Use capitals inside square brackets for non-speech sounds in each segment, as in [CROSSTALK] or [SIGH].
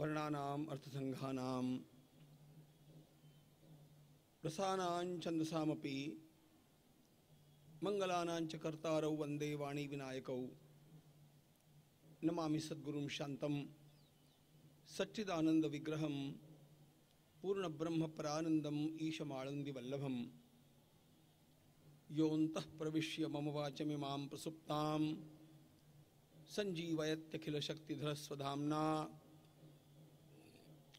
वर्णानाम अर्थसंघानाम रसानां छंदसामपि मंगलानां च कर्तारौ वंदे वाणी विनायकौ नमामि सद्गुरुं शांतं सच्चिदानंद विग्रहं पूर्ण ब्रह्म परानंदम ईशमाणंदि वल्लभं योत प्रविश्य मम वाचमि मां प्रसुप्तां संजीवयत्यखिलशक्तिधरस्वधाम्ना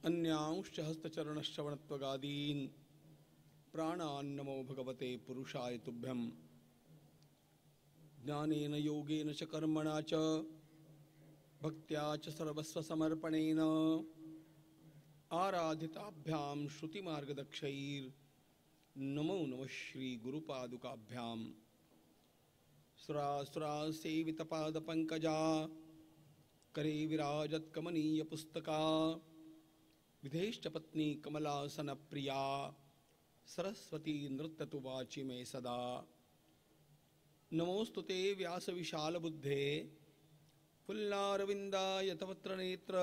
अन्यांश हस्तचरण श्रवणत्वगादीन प्राणान नमो भगवते पुरुषाय तुभ्यम ज्ञानेन योगेन च कर्मणा च भक्त्या च सर्वस्व समर्पणेन आराधिताभ्याम श्रुति मार्गदक्षैर नमो नमः श्री गुरुपादुकाभ्याम सेवित पाद पंकजा करे विराजत कमनीय पुस्तका विधेष्ट पत्नी कमलासन प्रिया सरस्वती नृत्य तो वाचि में सदा नमोस्तु ते व्यास विशाल बुद्धे फुल्लारविंदा यतवत्र नेत्र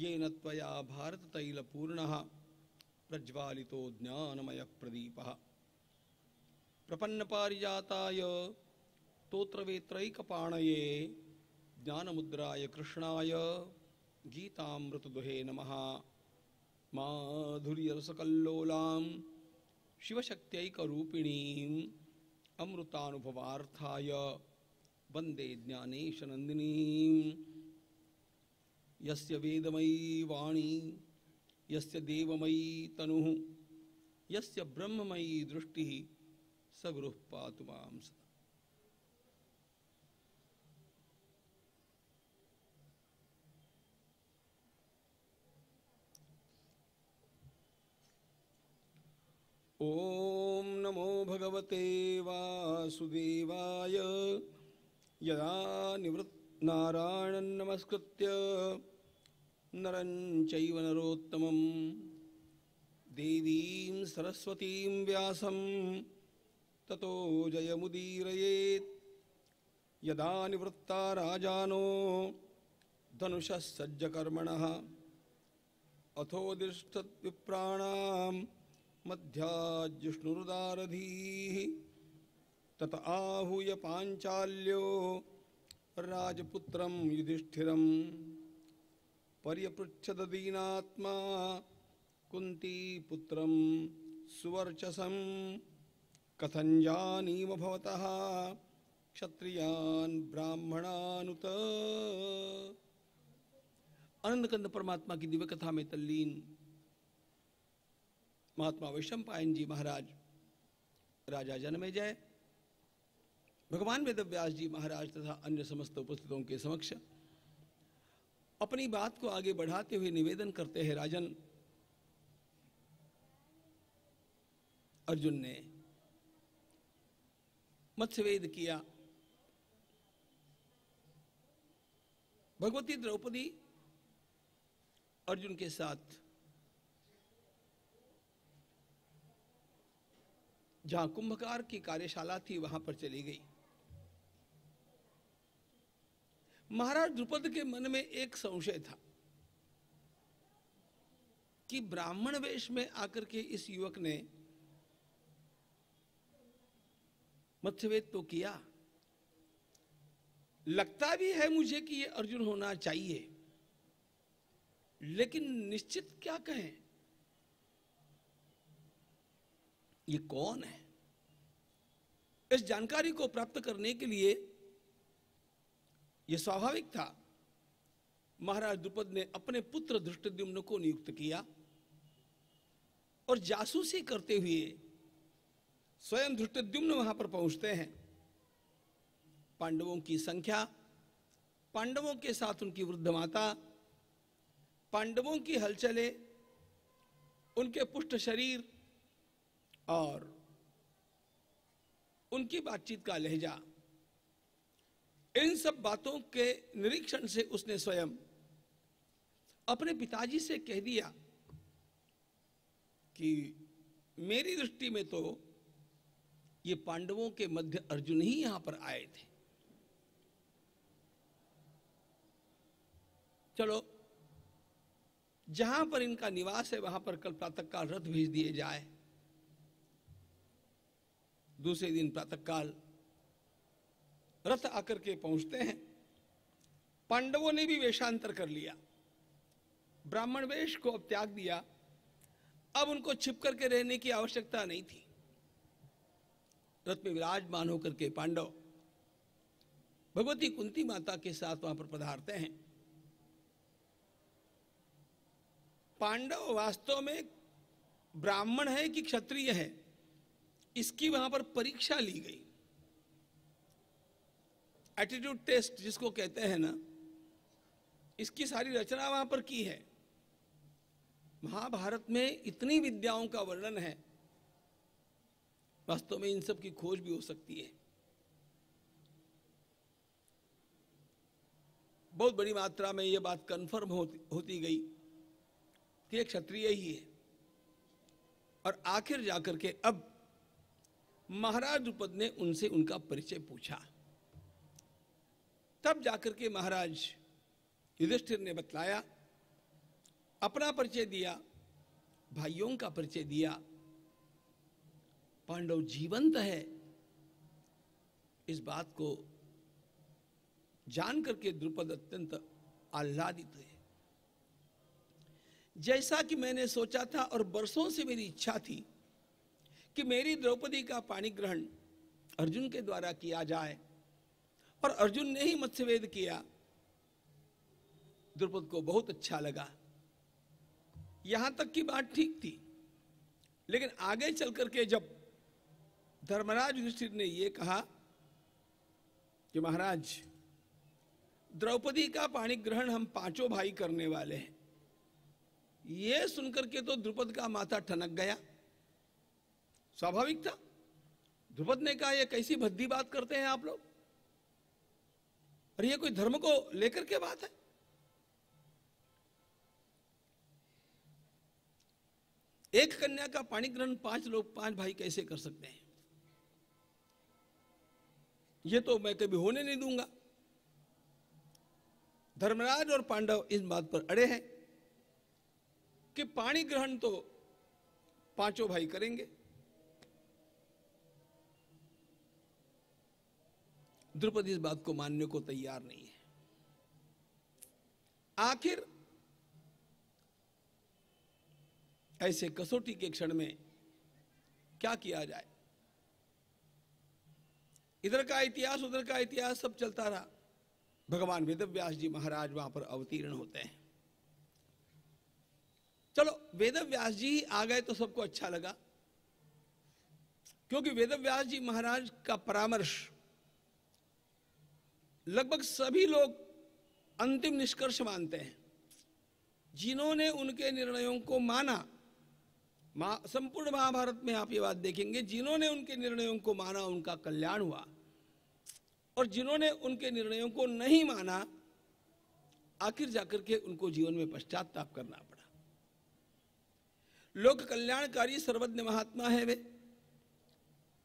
ये नया भारत तैल पूर्ण प्रज्वालि ज्ञानमय प्रदीप प्रपन्न पारिजाताय तोत्रवेत्रैकपाणये ज्ञानमुद्राय कृष्णाय गीतामृतदुहे नमः माधुर्यरसकल्लोलां शिवशक्त्यैकरूपिणीम् अमृतानुभवार्थाय वन्दे ज्ञानेशनन्दिनीं यस्य वेदमयी वाणी यस्य देवमयी तनुः यस्य ब्रह्ममयी दृष्टिः स गुरुः पातु मां सदा ॐ नमो भगवते वासुदेवाय यदा निवृत् नारायणं नमस्कृत्य नरं चैव नरोत्तमं देवीं सरस्वतीं व्यासं ततो जयमुदीरयेत् यदा निवृत्ता राजानो धनुषः सज्जकर्मणः अथोदिष्ठद्विप्राणाम् मध्याजिष्णुरुदारधीः तत आहूय पांचाल्यो राजपुत्र युधिष्ठि पर्यपृच्छदीनात्मा कुन्तीपुत्रं सुवर्चसं कथञ्जानीम भवतः क्षत्रियान् ब्राह्मणानुत परमात्मा की दिव्य कथा में तल्लीन महात्मा वैश्व पायन जी महाराज राजा जन्मे जय भगवान वेदव्यास जी महाराज तथा अन्य समस्त उपस्थितों के समक्ष अपनी बात को आगे बढ़ाते हुए निवेदन करते हैं राजन अर्जुन ने मत्स्यवेद किया भगवती द्रौपदी अर्जुन के साथ जहां कुंभकार की कार्यशाला थी वहां पर चली गई महाराज द्रुपद के मन में एक संशय था कि ब्राह्मण वेश में आकर के इस युवक ने मत्स्यवेद तो किया लगता भी है मुझे कि यह अर्जुन होना चाहिए लेकिन निश्चित क्या कहें ये कौन है इस जानकारी को प्राप्त करने के लिए यह स्वाभाविक था महाराज द्रुपद ने अपने पुत्र धृष्टद्युम्न को नियुक्त किया और जासूसी करते हुए स्वयं धृष्टद्युम्न वहां पर पहुंचते हैं पांडवों की संख्या पांडवों के साथ उनकी वृद्ध माता पांडवों की हलचले उनके पुष्ट शरीर और उनकी बातचीत का लहजा इन सब बातों के निरीक्षण से उसने स्वयं अपने पिताजी से कह दिया कि मेरी दृष्टि में तो ये पांडवों के मध्य अर्जुन ही यहां पर आए थे चलो जहां पर इनका निवास है वहां पर कल प्रातः काल रथ भेज दिए जाए दूसरे दिन प्रातःकाल रथ आकर के पहुंचते हैं पांडवों ने भी वेशांतर कर लिया ब्राह्मण वेश को अब त्याग दिया अब उनको छिप करके रहने की आवश्यकता नहीं थी रथ में विराजमान होकर के पांडव भगवती कुंती माता के साथ वहां पर पधारते हैं पांडव वास्तव में ब्राह्मण है कि क्षत्रिय है इसकी वहां पर परीक्षा ली गई एटीट्यूड टेस्ट जिसको कहते हैं ना इसकी सारी रचना वहां पर की है महाभारत में इतनी विद्याओं का वर्णन है वास्तव में इन सब की खोज भी हो सकती है बहुत बड़ी मात्रा में यह बात कन्फर्म होती, होती गई कि एक क्षत्रिय ही है और आखिर जाकर के अब महाराज द्रुपद ने उनसे उनका परिचय पूछा तब जाकर के महाराज युधिष्ठिर ने बतलाया अपना परिचय दिया भाइयों का परिचय दिया पांडव जीवंत है इस बात को जान करके द्रुपद अत्यंत आह्लादित है जैसा कि मैंने सोचा था और बरसों से मेरी इच्छा थी कि मेरी द्रौपदी का पाणी ग्रहण अर्जुन के द्वारा किया जाए और अर्जुन ने ही मत्स्यवेद किया द्रुपद को बहुत अच्छा लगा यहां तक की बात ठीक थी लेकिन आगे चल करके जब धर्मराज युधिष्ठिर ने यह कहा कि महाराज द्रौपदी का पाणी ग्रहण हम पांचों भाई करने वाले हैं यह सुनकर के तो द्रुपद का माथा ठनक गया स्वाभाविक था ध्रुपद ने कहा यह कैसी भद्दी बात करते हैं आप लोग और यह कोई धर्म को लेकर के बात है एक कन्या का पाणी ग्रहण पांच लोग पांच भाई कैसे कर सकते हैं यह तो मैं कभी होने नहीं दूंगा धर्मराज और पांडव इस बात पर अड़े हैं कि पाणी ग्रहण तो पांचों भाई करेंगे द्रुपद इस बात को मानने को तैयार नहीं है आखिर ऐसे कसौटी के क्षण में क्या किया जाए इधर का इतिहास उधर का इतिहास सब चलता रहा भगवान वेदव्यास जी महाराज वहां पर अवतीर्ण होते हैं चलो वेदव्यास जी आ गए तो सबको अच्छा लगा क्योंकि वेदव्यास जी महाराज का परामर्श लगभग सभी लोग अंतिम निष्कर्ष मानते हैं जिन्होंने उनके निर्णयों को माना मा, संपूर्ण महाभारत में आप ये बात देखेंगे जिन्होंने उनके निर्णयों को माना उनका कल्याण हुआ और जिन्होंने उनके निर्णयों को नहीं माना आखिर जाकर के उनको जीवन में पश्चाताप करना पड़ा लोक कल्याणकारी सर्वज्ञ महात्मा है वे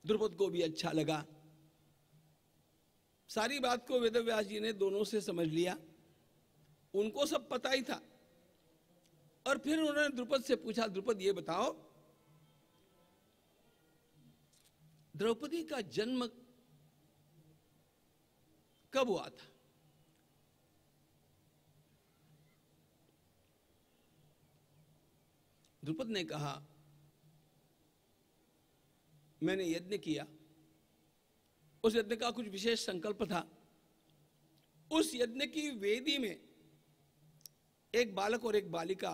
द्रुपद को भी अच्छा लगा सारी बात को व्यास जी ने दोनों से समझ लिया उनको सब पता ही था और फिर उन्होंने द्रुपद से पूछा द्रुपद ये बताओ द्रौपदी का जन्म कब हुआ था द्रुपद ने कहा मैंने यज्ञ किया उस यज्ञ का कुछ विशेष संकल्प था उस यज्ञ की वेदी में एक बालक और एक बालिका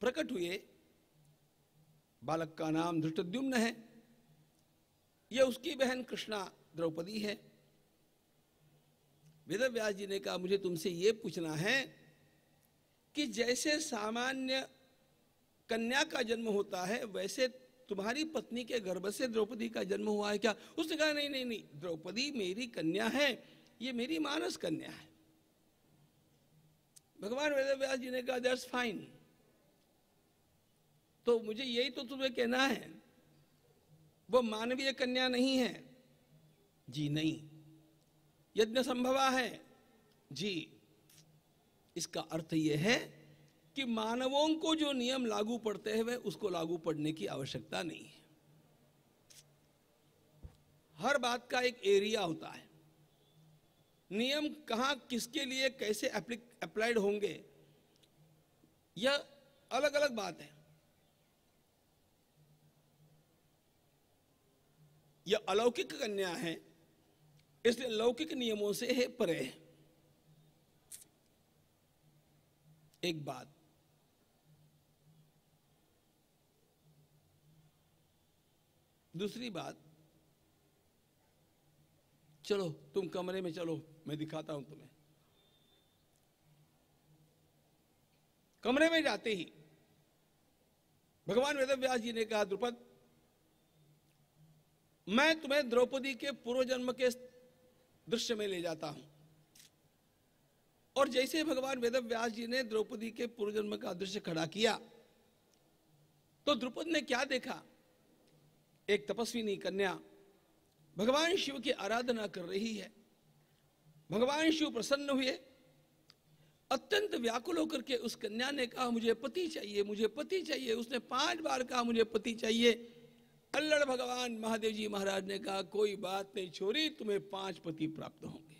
प्रकट हुए बालक का नाम धृतद्युम्न है यह उसकी बहन कृष्णा द्रौपदी है व्यास जी ने कहा मुझे तुमसे ये पूछना है कि जैसे सामान्य कन्या का जन्म होता है वैसे तुम्हारी पत्नी के गर्भ से द्रौपदी का जन्म हुआ है क्या उसने कहा नहीं नहीं नहीं द्रौपदी मेरी कन्या है ये मेरी मानस कन्या है भगवान वेदव्यास जी ने कहा दैट्स फाइन तो मुझे यही तो तुम्हें कहना है वो मानवीय कन्या नहीं है जी नहीं यज्ञ संभवा है जी इसका अर्थ यह है कि मानवों को जो नियम लागू पड़ते हैं वह उसको लागू पड़ने की आवश्यकता नहीं है हर बात का एक एरिया होता है नियम कहा किसके लिए कैसे अप्लाइड होंगे यह अलग अलग बात है यह अलौकिक कन्या है इसलिए लौकिक नियमों से है परे एक बात दूसरी बात चलो तुम कमरे में चलो मैं दिखाता हूं तुम्हें कमरे में जाते ही भगवान वेद व्यास जी ने कहा द्रुपद मैं तुम्हें द्रौपदी के पूर्व जन्म के दृश्य में ले जाता हूं और जैसे भगवान वेद व्यास जी ने द्रौपदी के पूर्व जन्म का दृश्य खड़ा किया तो द्रुपद ने क्या देखा एक तपस्विनी कन्या भगवान शिव की आराधना कर रही है भगवान शिव प्रसन्न हुए अत्यंत व्याकुल होकर के उस कन्या ने कहा मुझे पति चाहिए मुझे पति चाहिए उसने पांच बार कहा मुझे पति चाहिए अल्लड़ भगवान महादेव जी महाराज ने कहा कोई बात नहीं छोरी तुम्हें पांच पति प्राप्त होंगे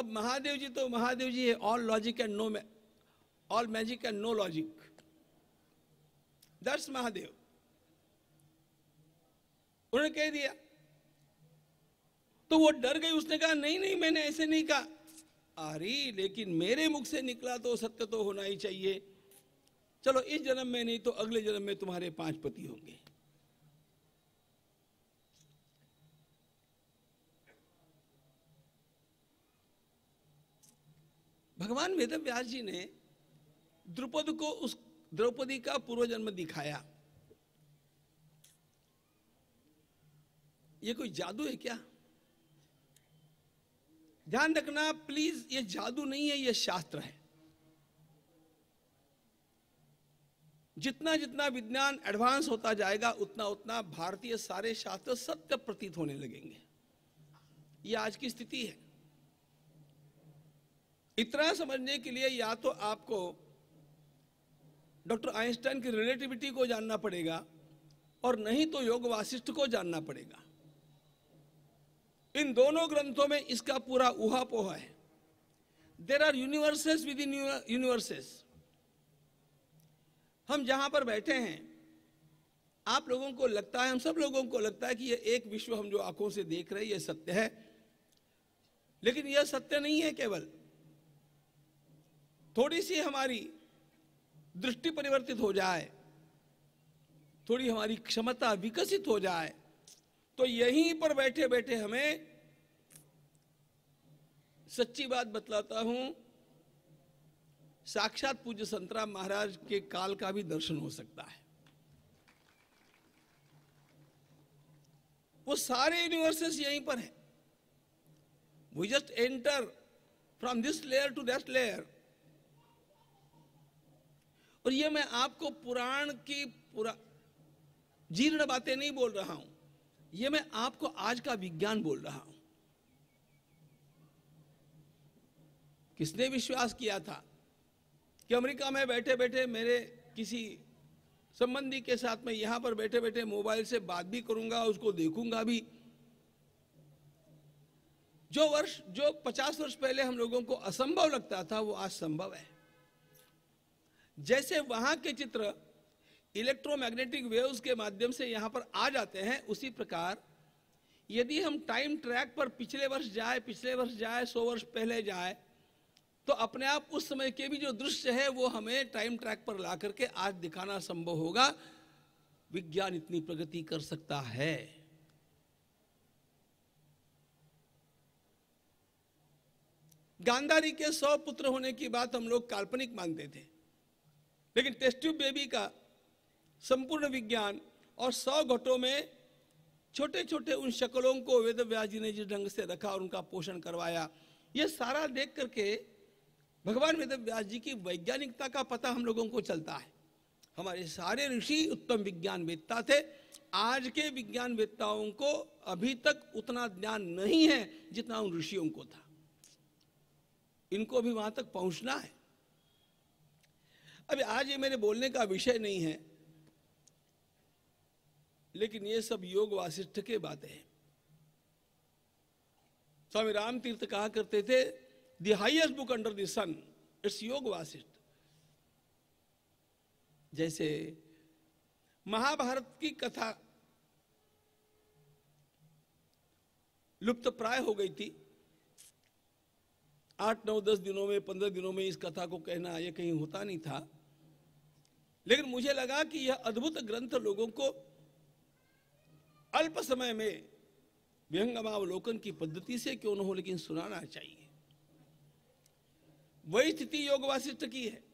अब महादेव जी तो महादेव जी है all logic and no all magic and no logic दर्श महादेव उन्होंने कह दिया तो वो डर गई उसने कहा नहीं नहीं मैंने ऐसे नहीं कहा अरे लेकिन मेरे मुख से निकला तो सत्य तो होना ही चाहिए चलो इस जन्म में नहीं तो अगले जन्म में तुम्हारे पांच पति होंगे भगवान वेद व्यास जी ने द्रुपद को उस द्रौपदी का पूर्व जन्म दिखाया ये कोई जादू है क्या ध्यान रखना प्लीज ये जादू नहीं है ये शास्त्र है जितना जितना विज्ञान एडवांस होता जाएगा उतना उतना भारतीय सारे शास्त्र सत्य प्रतीत होने लगेंगे ये आज की स्थिति है इतना समझने के लिए या तो आपको डॉक्टर आइंस्टाइन की रिलेटिविटी को जानना पड़ेगा और नहीं तो योग वासिष्ठ को जानना पड़ेगा इन दोनों ग्रंथों में इसका पूरा पोहा है there are universes within universes हम जहां पर बैठे हैं आप लोगों को लगता है हम सब लोगों को लगता है कि यह एक विश्व हम जो आंखों से देख रहे हैं यह सत्य है लेकिन यह सत्य नहीं है केवल थोड़ी सी हमारी दृष्टि परिवर्तित हो जाए थोड़ी हमारी क्षमता विकसित हो जाए तो यहीं पर बैठे बैठे हमें सच्ची बात बतलाता हूं साक्षात पूज्य संतराम महाराज के काल का भी दर्शन हो सकता है वो सारे यूनिवर्सेस यहीं पर हैं we just enter from this layer to that layer और ये मैं आपको पुराण की पुरा जीर्ण बातें नहीं बोल रहा हूं ये मैं आपको आज का विज्ञान बोल रहा हूं किसने विश्वास किया था कि अमेरिका में बैठे बैठे मेरे किसी संबंधी के साथ में यहां पर बैठे बैठे मोबाइल से बात भी करूंगा उसको देखूंगा भी जो वर्ष जो पचास वर्ष पहले हम लोगों को असंभव लगता था वो आज संभव है जैसे वहां के चित्र इलेक्ट्रोमैग्नेटिक वेव्स के माध्यम से यहां पर आ जाते हैं उसी प्रकार यदि हम टाइम ट्रैक पर पिछले वर्ष जाए पिछले वर्ष जाए सौ वर्ष पहले जाए तो अपने आप उस समय के भी जो दृश्य है वो हमें टाइम ट्रैक पर ला करके आज दिखाना संभव होगा विज्ञान इतनी प्रगति कर सकता है गांधारी के सौ पुत्र होने की बात हम लोग काल्पनिक मानते थे लेकिन टेस्ट ट्यूब बेबी का संपूर्ण विज्ञान और सौ घटों में छोटे छोटे उन शक्लों को वेद व्यास जी ने जिस ढंग से रखा और उनका पोषण करवाया ये सारा देख करके भगवान वेद व्यास जी की वैज्ञानिकता का पता हम लोगों को चलता है हमारे सारे ऋषि उत्तम विज्ञान वेदता थे आज के विज्ञान वेदताओं को अभी तक उतना ज्ञान नहीं है जितना उन ऋषियों को था इनको भी वहां तक पहुंचना है अभी आज ये मेरे बोलने का विषय नहीं है लेकिन ये सब योग वासिष्ठ के बातें हैं स्वामी राम तीर्थ कहा करते थे the highest book under the sun it's Yoga Vasishtha जैसे महाभारत की कथा लुप्त प्राय हो गई थी आठ नौ दस दिनों में पंद्रह दिनों में इस कथा को कहना यह कहीं होता नहीं था लेकिन मुझे लगा कि यह अद्भुत ग्रंथ लोगों को अल्प समय में व्यंगमावलोकन की पद्धति से क्यों न हो लेकिन सुनाना चाहिए वही स्थिति योग वासिष्ठ की है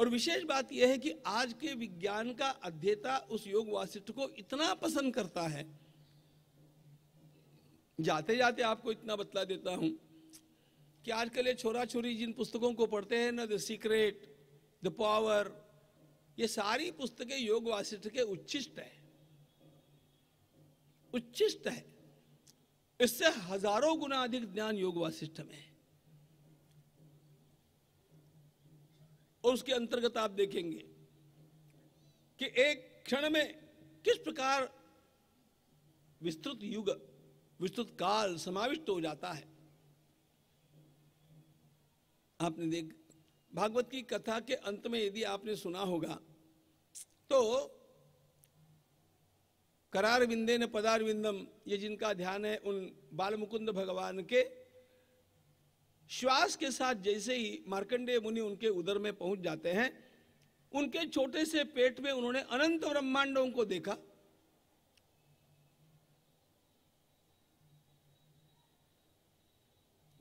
और विशेष बात यह है कि आज के विज्ञान का अध्येता उस योग वासिष्ठ को इतना पसंद करता है जाते जाते आपको इतना बतला देता हूं कि आजकल ये छोरा छोरी जिन पुस्तकों को पढ़ते हैं ना द सीक्रेट द पावर ये सारी पुस्तकें योग वासिष्ठ के उच्चिष्ट है उच्चिष्ट है इससे हजारों गुना अधिक ज्ञान योग वासिष्ठ में है और उसके अंतर्गत आप देखेंगे कि एक क्षण में किस प्रकार विस्तृत युग विस्तृत काल समाविष्ट हो जाता है आपने देख भागवत की कथा के अंत में यदि आपने सुना होगा तो करार विंदे ने पदार विंदम ये जिनका ध्यान है उन बाल मुकुंद भगवान के श्वास के साथ जैसे ही मार्कंडेय मुनि उनके उदर में पहुंच जाते हैं उनके छोटे से पेट में उन्होंने अनंत ब्रह्मांडों को देखा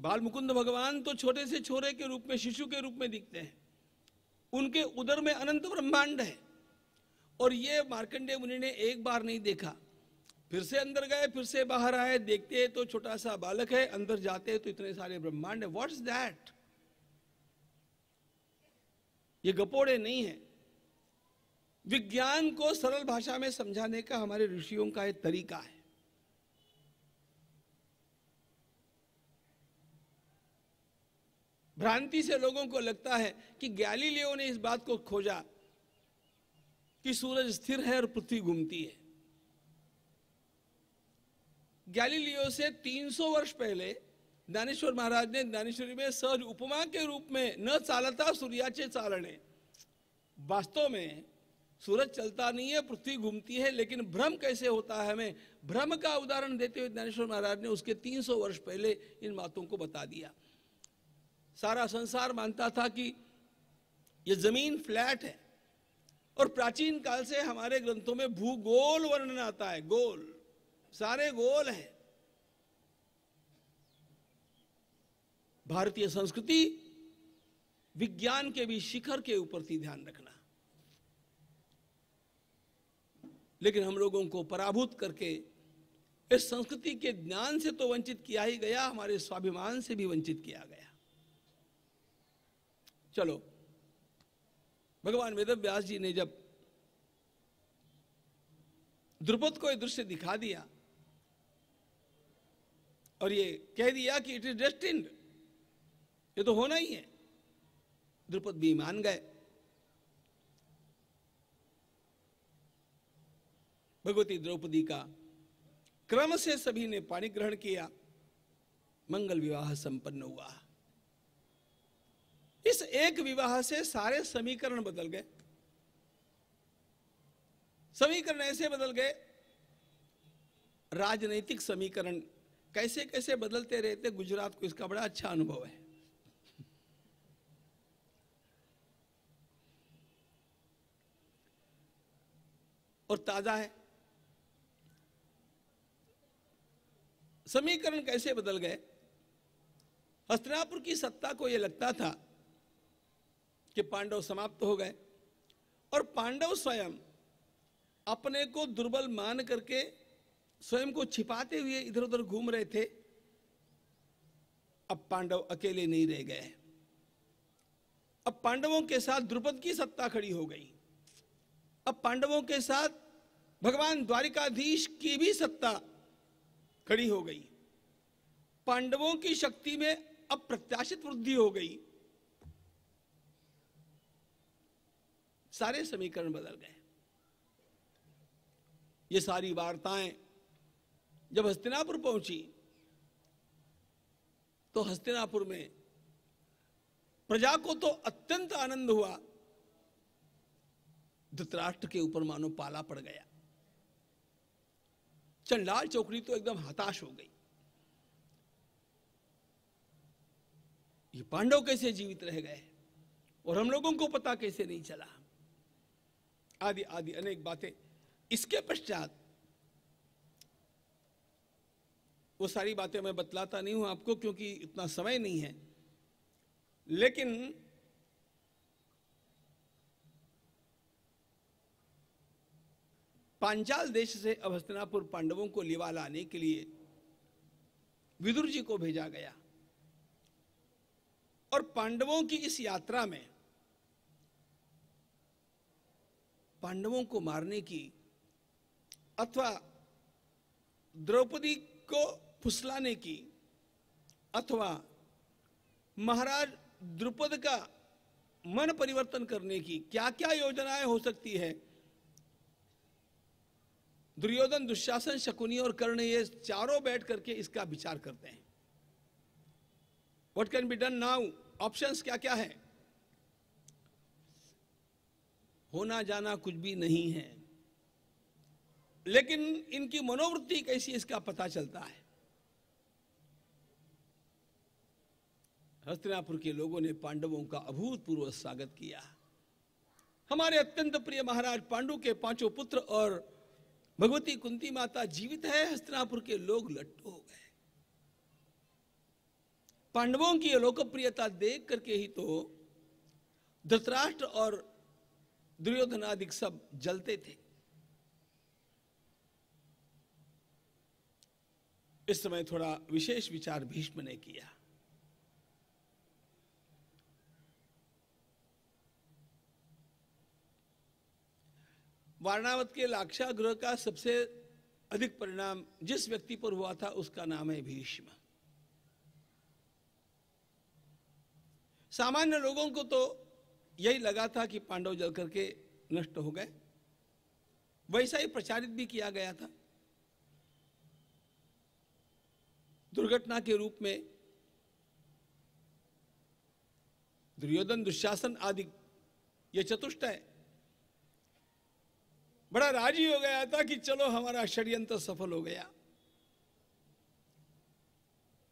बाल मुकुंद भगवान तो छोटे से छोरे के रूप में शिशु के रूप में दिखते हैं उनके उदर में अनंत ब्रह्मांड है और ये मार्कंडे मुनि ने एक बार नहीं देखा फिर से अंदर गए फिर से बाहर आए देखते तो छोटा सा बालक है अंदर जाते हैं तो इतने सारे ब्रह्मांड है व्हाट्स दैट ये गपोड़े नहीं है विज्ञान को सरल भाषा में समझाने का हमारे ऋषियों का एक तरीका है भ्रांति से लोगों को लगता है कि गैलीलियो ने इस बात को खोजा कि सूरज स्थिर है और पृथ्वी घूमती है गैलीलियो से 300 वर्ष पहले दानेश्वर महाराज ने दानेश्वरी में सहज उपमा के रूप में न चालता सूर्याचे चालने वास्तव में सूरज चलता नहीं है पृथ्वी घूमती है लेकिन भ्रम कैसे होता है हमें भ्रम का उदाहरण देते हुए ज्ञानेश्वर महाराज ने उसके 300 वर्ष पहले इन बातों को बता दिया सारा संसार मानता था कि यह जमीन फ्लैट है और प्राचीन काल से हमारे ग्रंथों में भूगोल वर्णन आता है गोल सारे गोल हैं भारतीय संस्कृति विज्ञान के भी शिखर के ऊपर थी ध्यान रखना लेकिन हम लोगों को पराभूत करके इस संस्कृति के ज्ञान से तो वंचित किया ही गया हमारे स्वाभिमान से भी वंचित किया गया चलो भगवान वेद व्यास जी ने जब द्रुपद को यह दृश्य दिखा दिया और ये कह दिया कि इट इज डेस्टिन्ड ये तो होना ही है द्रुपद भी मान गए भगवती द्रौपदी का क्रम से सभी ने पाणी ग्रहण किया मंगल विवाह संपन्न हुआ इस एक विवाह से सारे समीकरण बदल गए समीकरण ऐसे बदल गए राजनीतिक समीकरण कैसे कैसे बदलते रहते गुजरात को इसका बड़ा अच्छा अनुभव है और ताजा है समीकरण कैसे बदल गए हस्तनापुर की सत्ता को यह लगता था कि पांडव समाप्त हो गए और पांडव स्वयं अपने को दुर्बल मान करके स्वयं को छिपाते हुए इधर उधर घूम रहे थे अब पांडव अकेले नहीं रह गए अब पांडवों के साथ द्रुपद की सत्ता खड़ी हो गई अब पांडवों के साथ भगवान द्वारिकाधीश की भी सत्ता खड़ी हो गई पांडवों की शक्ति में अब प्रत्याशित वृद्धि हो गई सारे समीकरण बदल गए ये सारी वार्ताएं जब हस्तिनापुर पहुंची तो हस्तिनापुर में प्रजा को तो अत्यंत आनंद हुआ धृतराष्ट्र के ऊपर मानो पाला पड़ गया चंडाल चौकड़ी तो एकदम हताश हो गई ये पांडव कैसे जीवित रह गए और हम लोगों को पता कैसे नहीं चला आदि आदि अनेक बातें इसके पश्चात वो सारी बातें मैं बतलाता नहीं हूं आपको क्योंकि इतना समय नहीं है लेकिन पांचाल देश से अभस्तनापुर पांडवों को लिवा लाने के लिए विदुर जी को भेजा गया और पांडवों की इस यात्रा में पांडवों को मारने की अथवा द्रौपदी को फुसलाने की अथवा महाराज द्रुपद का मन परिवर्तन करने की क्या क्या योजनाएं हो सकती है दुर्योधन दुशासन शकुनी और कर्ण ये चारों बैठ करके इसका विचार करते हैं what can be done now options क्या क्या है होना जाना कुछ भी नहीं है लेकिन इनकी मनोवृत्ति कैसी इसका पता चलता है हस्तिनापुर के लोगों ने पांडवों का अभूतपूर्व स्वागत किया हमारे अत्यंत प्रिय महाराज पांडु के पांचों पुत्र और भगवती कुंती माता जीवित है हस्तिनापुर के लोग लट्ठ हो गए पांडवों की लोकप्रियता देख करके ही तो धृतराष्ट्र और आदि सब जलते थे इस समय थोड़ा विशेष विचार भीष्म ने किया वारणावत के लाक्षागृह का सबसे अधिक परिणाम जिस व्यक्ति पर हुआ था उसका नाम है भीष्म सामान्य लोगों को तो यही लगा था कि पांडव जल करके नष्ट हो गए वैसा ही प्रचारित भी किया गया था दुर्घटना के रूप में दुर्योधन दुशासन आदि यह चतुष्ट है बड़ा राजी हो गया था कि चलो हमारा षड्यंत्र सफल हो गया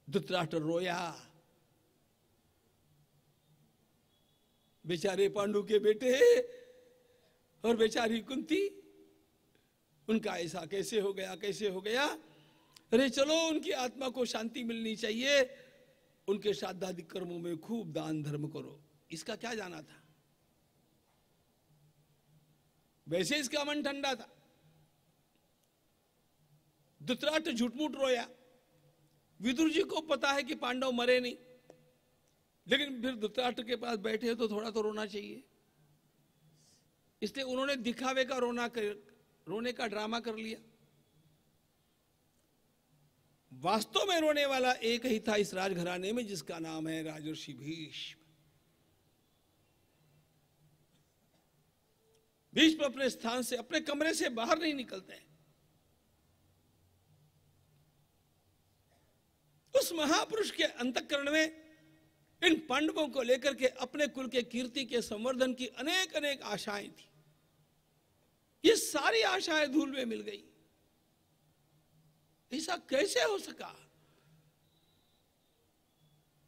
धुतराष्ट्र रोया बेचारे पांडु के बेटे और बेचारी कुंती उनका ऐसा कैसे हो गया कैसे हो गया अरे चलो उनकी आत्मा को शांति मिलनी चाहिए उनके श्राद्धादि कर्मों में खूब दान धर्म करो इसका क्या जाना था वैसे इसका मन ठंडा था दुतराट झूठमूठ रोया विदुर जी को पता है कि पांडव मरे नहीं लेकिन फिर धुतराष्ट्र के पास बैठे तो थोड़ा तो रोना चाहिए इसलिए उन्होंने दिखावे का रोना कर रोने का ड्रामा कर लिया वास्तव में रोने वाला एक ही था इस राजघराने में जिसका नाम है राजर्षि भीष्म भीष्म अपने स्थान से अपने कमरे से बाहर नहीं निकलते हैं उस महापुरुष के अंतकरण में इन पांडवों को लेकर के अपने कुल के कीर्ति के संवर्धन की अनेक अनेक आशाएं थी ये सारी आशाएं धूल में मिल गई ऐसा कैसे हो सका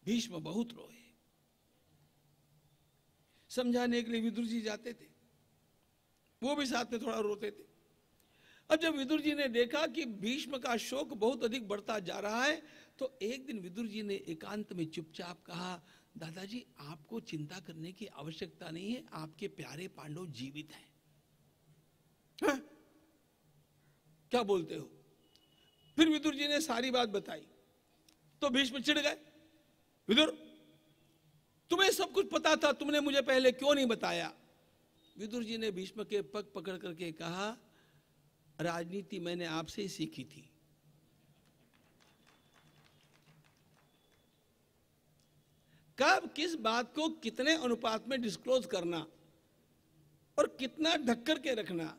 भीष्म बहुत रोए समझाने के लिए विदुर जी जाते थे वो भी साथ में थोड़ा रोते थे अब जब विदुर जी ने देखा कि भीष्म का शोक बहुत अधिक बढ़ता जा रहा है तो एक दिन विदुर जी ने एकांत में चुपचाप कहा दादाजी आपको चिंता करने की आवश्यकता नहीं है आपके प्यारे पांडव जीवित हैं है? क्या बोलते हो फिर विदुर जी ने सारी बात बताई तो भीष्म चिढ़ गए विदुर तुम्हें सब कुछ पता था तुमने मुझे पहले क्यों नहीं बताया विदुर जी ने भीष्म के पग पकड़ करके कहा राजनीति मैंने आपसे ही सीखी थी कब किस बात को कितने अनुपात में डिस्क्लोज करना और कितना ढक्कर के रखना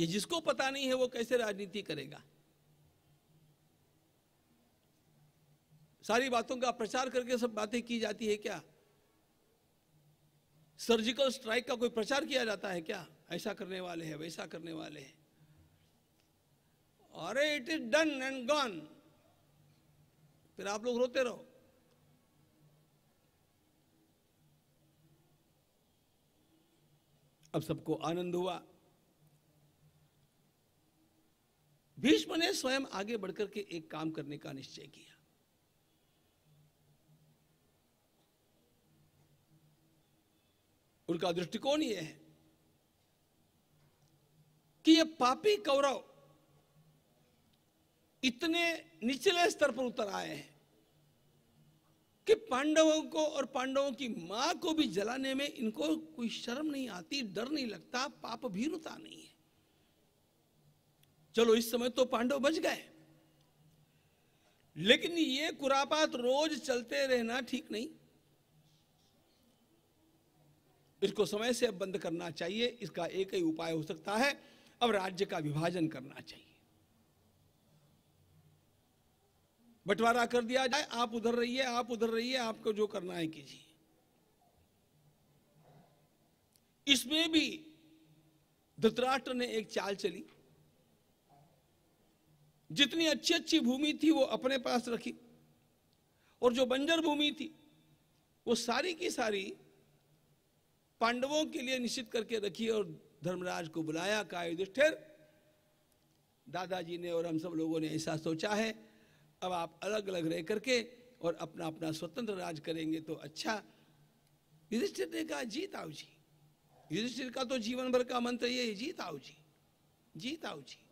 ये जिसको पता नहीं है वो कैसे राजनीति करेगा सारी बातों का प्रचार करके सब बातें की जाती है क्या सर्जिकल स्ट्राइक का कोई प्रचार किया जाता है क्या ऐसा करने वाले हैं वैसा करने वाले हैं अरे it is done and gone फिर आप लोग रोते रहो अब सबको आनंद हुआ भीष्म ने स्वयं आगे बढ़कर के एक काम करने का निश्चय किया उनका दृष्टिकोण यह है कि यह पापी कौरव इतने निचले स्तर पर उतर आए हैं कि पांडवों को और पांडवों की मां को भी जलाने में इनको कोई शर्म नहीं आती डर नहीं लगता पाप भीरुता नहीं है चलो इस समय तो पांडव बच गए लेकिन ये कुरापात रोज चलते रहना ठीक नहीं इसको समय से बंद करना चाहिए इसका एक ही उपाय हो सकता है अब राज्य का विभाजन करना चाहिए बंटवारा कर दिया जाए आप उधर रहिए आप उधर रहिए आपको जो करना है कीजिए इसमें भी धृतराष्ट्र ने एक चाल चली जितनी अच्छी अच्छी भूमि थी वो अपने पास रखी और जो बंजर भूमि थी वो सारी की सारी पांडवों के लिए निश्चित करके रखी और धर्मराज को बुलाया कहा युधिष्ठिर दादाजी ने और हम सब लोगों ने ऐसा सोचा है अब आप अलग अलग रह करके और अपना अपना स्वतंत्र राज करेंगे तो अच्छा युधिष्ठिर ने कहा जीत आओ जी युधिष्ठिर का तो जीवन भर का मंत्र ये जीत आओ जी जीत आओ जी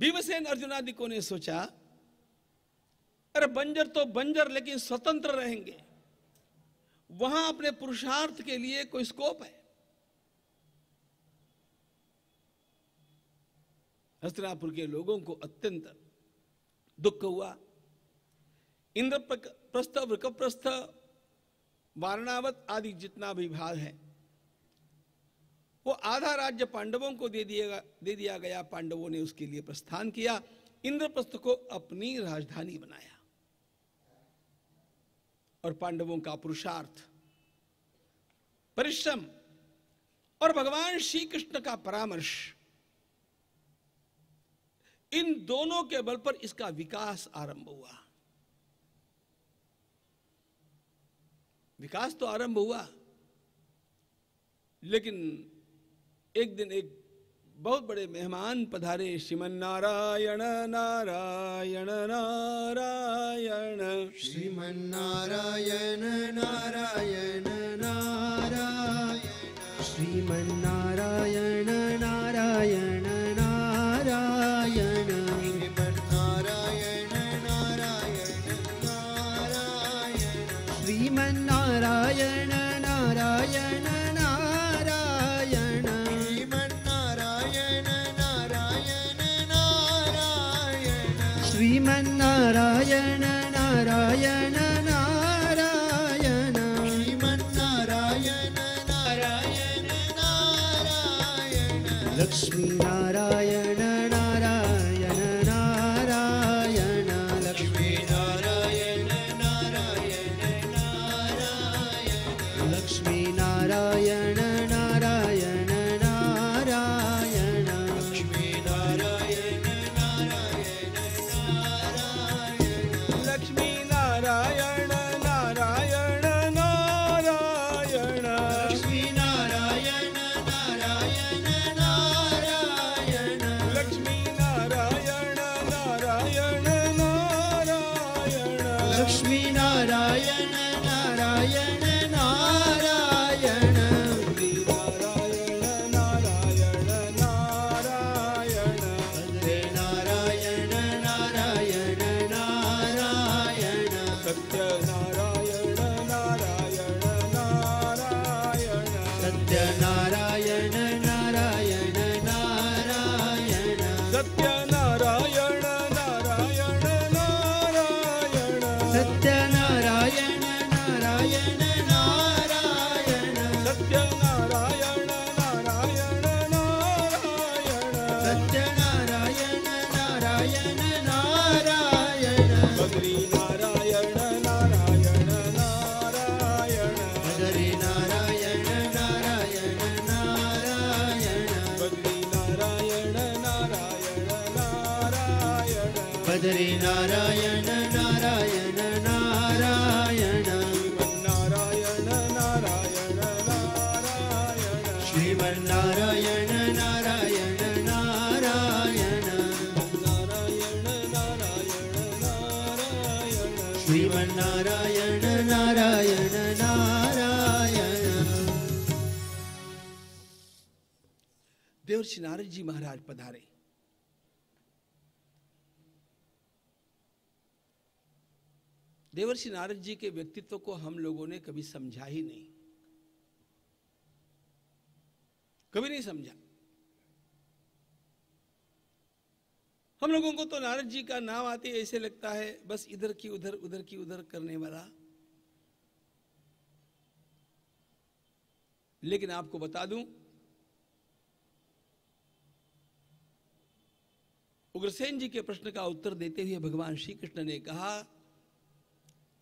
भीमसेन अर्जुनादिकों ने सोचा अरे बंजर तो बंजर लेकिन स्वतंत्र रहेंगे वहां अपने पुरुषार्थ के लिए कोई स्कोप है हस्तिनापुर के लोगों को अत्यंत दुख हुआ इंद्र प्रस्थ वृकप्रस्थ वारणावत आदि जितना भी भाग है वो आधा राज्य पांडवों को दे दिया दे दिया गया पांडवों ने उसके लिए प्रस्थान किया इंद्रप्रस्थ को अपनी राजधानी बनाया और पांडवों का पुरुषार्थ परिश्रम और भगवान श्री कृष्ण का परामर्श इन दोनों के बल पर इसका विकास आरंभ हुआ विकास तो आरंभ हुआ लेकिन एक दिन एक बहुत बड़े मेहमान पधारे श्रीमन नारायण नारायण नारायण श्रीमन नारायण नारायण नारायण श्रीमन नारायण नारायण महर्षि नारद जी महाराज पधारे देवर्षि नारद जी के व्यक्तित्व को हम लोगों ने कभी समझा ही नहीं कभी नहीं समझा हम लोगों को तो नारद जी का नाम आते ऐसे लगता है बस इधर की उधर उधर की उधर करने वाला लेकिन आपको बता दूं उग्रसेन जी के प्रश्न का उत्तर देते हुए भगवान श्री कृष्ण ने कहा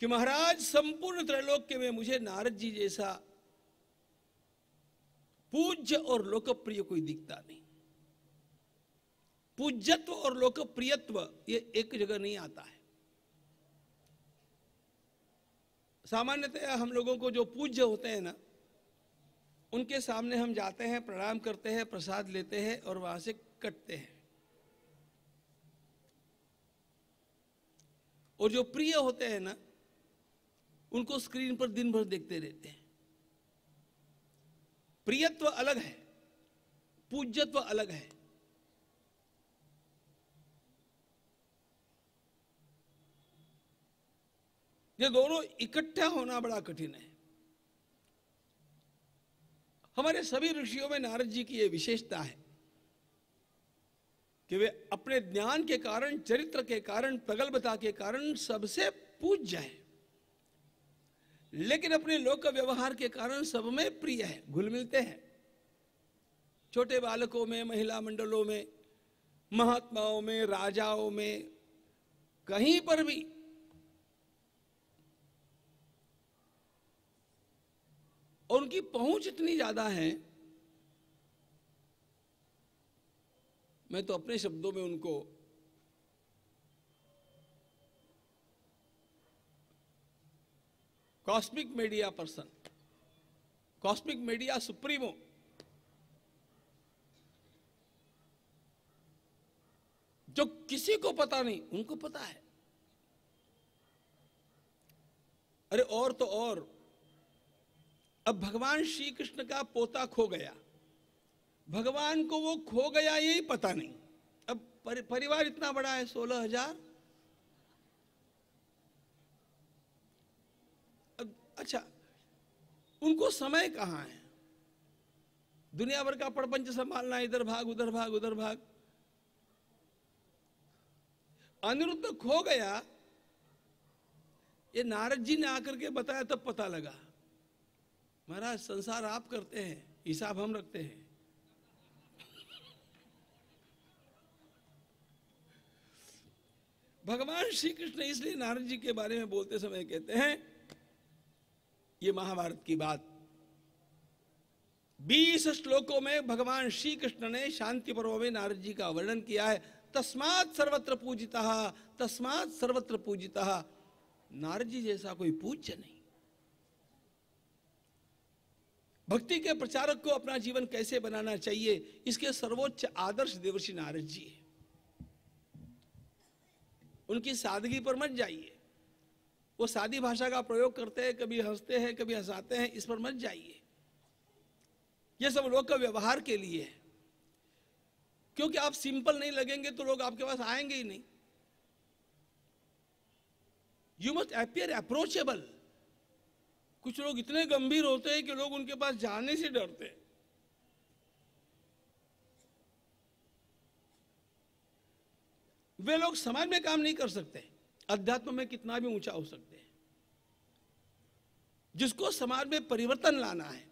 कि महाराज संपूर्ण त्रैलोक्य में मुझे नारद जी जैसा पूज्य और लोकप्रिय कोई दिखता नहीं पूज्यत्व और लोकप्रियत्व ये एक जगह नहीं आता है सामान्यतः हम लोगों को जो पूज्य होते हैं ना उनके सामने हम जाते हैं प्रणाम करते हैं प्रसाद लेते हैं और वहां से कटते हैं और जो प्रिय होते हैं ना उनको स्क्रीन पर दिन भर देखते रहते हैं प्रियत्व अलग है पूज्यत्व अलग है ये दोनों इकट्ठा होना बड़ा कठिन है हमारे सभी ऋषियों में नारद जी की यह विशेषता है कि वे अपने ज्ञान के कारण चरित्र के कारण प्रगल्भता के कारण सबसे पूज्य है लेकिन अपने लोक व्यवहार के कारण सब में प्रिय है घुल मिलते हैं छोटे बालकों में महिला मंडलों में महात्माओं में राजाओं में कहीं पर भी और उनकी पहुंच इतनी ज्यादा है मैं तो अपने शब्दों में उनको cosmic media person cosmic media supremo जो किसी को पता नहीं उनको पता है अरे और तो और अब भगवान श्री कृष्ण का पोता खो गया भगवान को वो खो गया यही पता नहीं अब परिवार इतना बड़ा है सोलह हजार अब अच्छा उनको समय कहाँ है दुनिया भर का प्रपंच संभालना इधर भाग उधर भाग उधर भाग अनिरुद्ध तो खो गया ये नारद जी ने आकर के बताया तब पता लगा महाराज संसार आप करते हैं हिसाब हम रखते हैं भगवान श्री कृष्ण इसलिए नारद जी के बारे में बोलते समय कहते हैं ये महाभारत की बात बीस श्लोकों में भगवान श्री कृष्ण ने शांति पर्व में नारद जी का वर्णन किया है तस्मात सर्वत्र पूजिता तस्मात सर्वत्र पूजिता नारद जी जैसा कोई पूज्य नहीं भक्ति के प्रचारक को अपना जीवन कैसे बनाना चाहिए इसके सर्वोच्च आदर्श देवर्षि नारद जी है उनकी सादगी पर मत जाइए वो सादी भाषा का प्रयोग करते हैं कभी हंसते हैं कभी हंसाते हैं इस पर मत जाइए ये सब लोग का व्यवहार के लिए है क्योंकि आप सिंपल नहीं लगेंगे तो लोग आपके पास आएंगे ही नहीं यू मस्ट अपियर अप्रोचेबल कुछ लोग इतने गंभीर होते हैं कि लोग उनके पास जाने से डरते हैं वे लोग समाज में काम नहीं कर सकते अध्यात्म में कितना भी ऊंचा हो सकते हैं जिसको समाज में परिवर्तन लाना है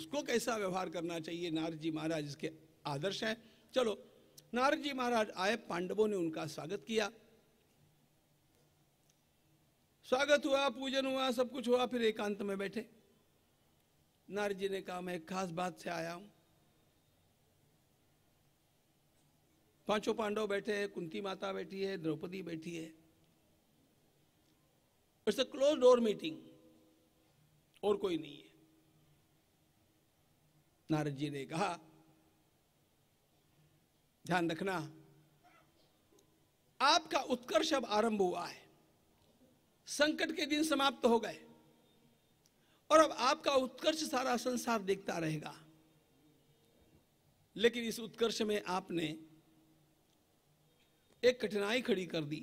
उसको कैसा व्यवहार करना चाहिए नारद जी महाराज इसके आदर्श हैं चलो नारद जी महाराज आए पांडवों ने उनका स्वागत किया स्वागत हुआ पूजन हुआ सब कुछ हुआ फिर एकांत में बैठे नारद जी ने कहा मैं एक खास बात से आया हूं पांचों पांडव बैठे हैं कुंती माता बैठी है द्रौपदी बैठी है it's a close door meeting और कोई नहीं है नारद जी ने कहा ध्यान रखना आपका उत्कर्ष अब आरंभ हुआ है संकट के दिन समाप्त तो हो गए और अब आपका उत्कर्ष सारा संसार देखता रहेगा लेकिन इस उत्कर्ष में आपने एक कठिनाई खड़ी कर दी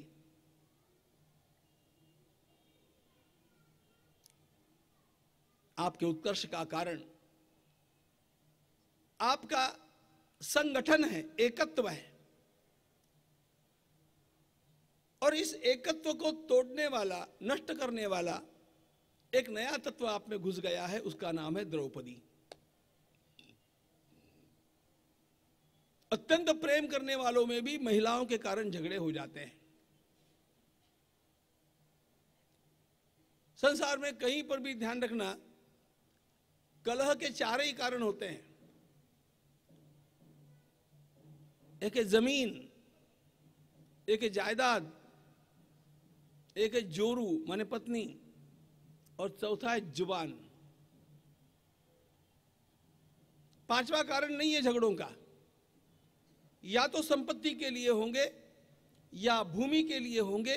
आपके उत्कर्ष का कारण आपका संगठन है एकत्व है और इस एकत्व को तोड़ने वाला नष्ट करने वाला एक नया तत्व आप में घुस गया है उसका नाम है द्रौपदी अत्यंत प्रेम करने वालों में भी महिलाओं के कारण झगड़े हो जाते हैं संसार में कहीं पर भी ध्यान रखना कलह के चार ही कारण होते हैं एक है जमीन एक है जायदाद एक है जोरू माने पत्नी और चौथा है जुबान पांचवा कारण नहीं है झगड़ों का या तो संपत्ति के लिए होंगे या भूमि के लिए होंगे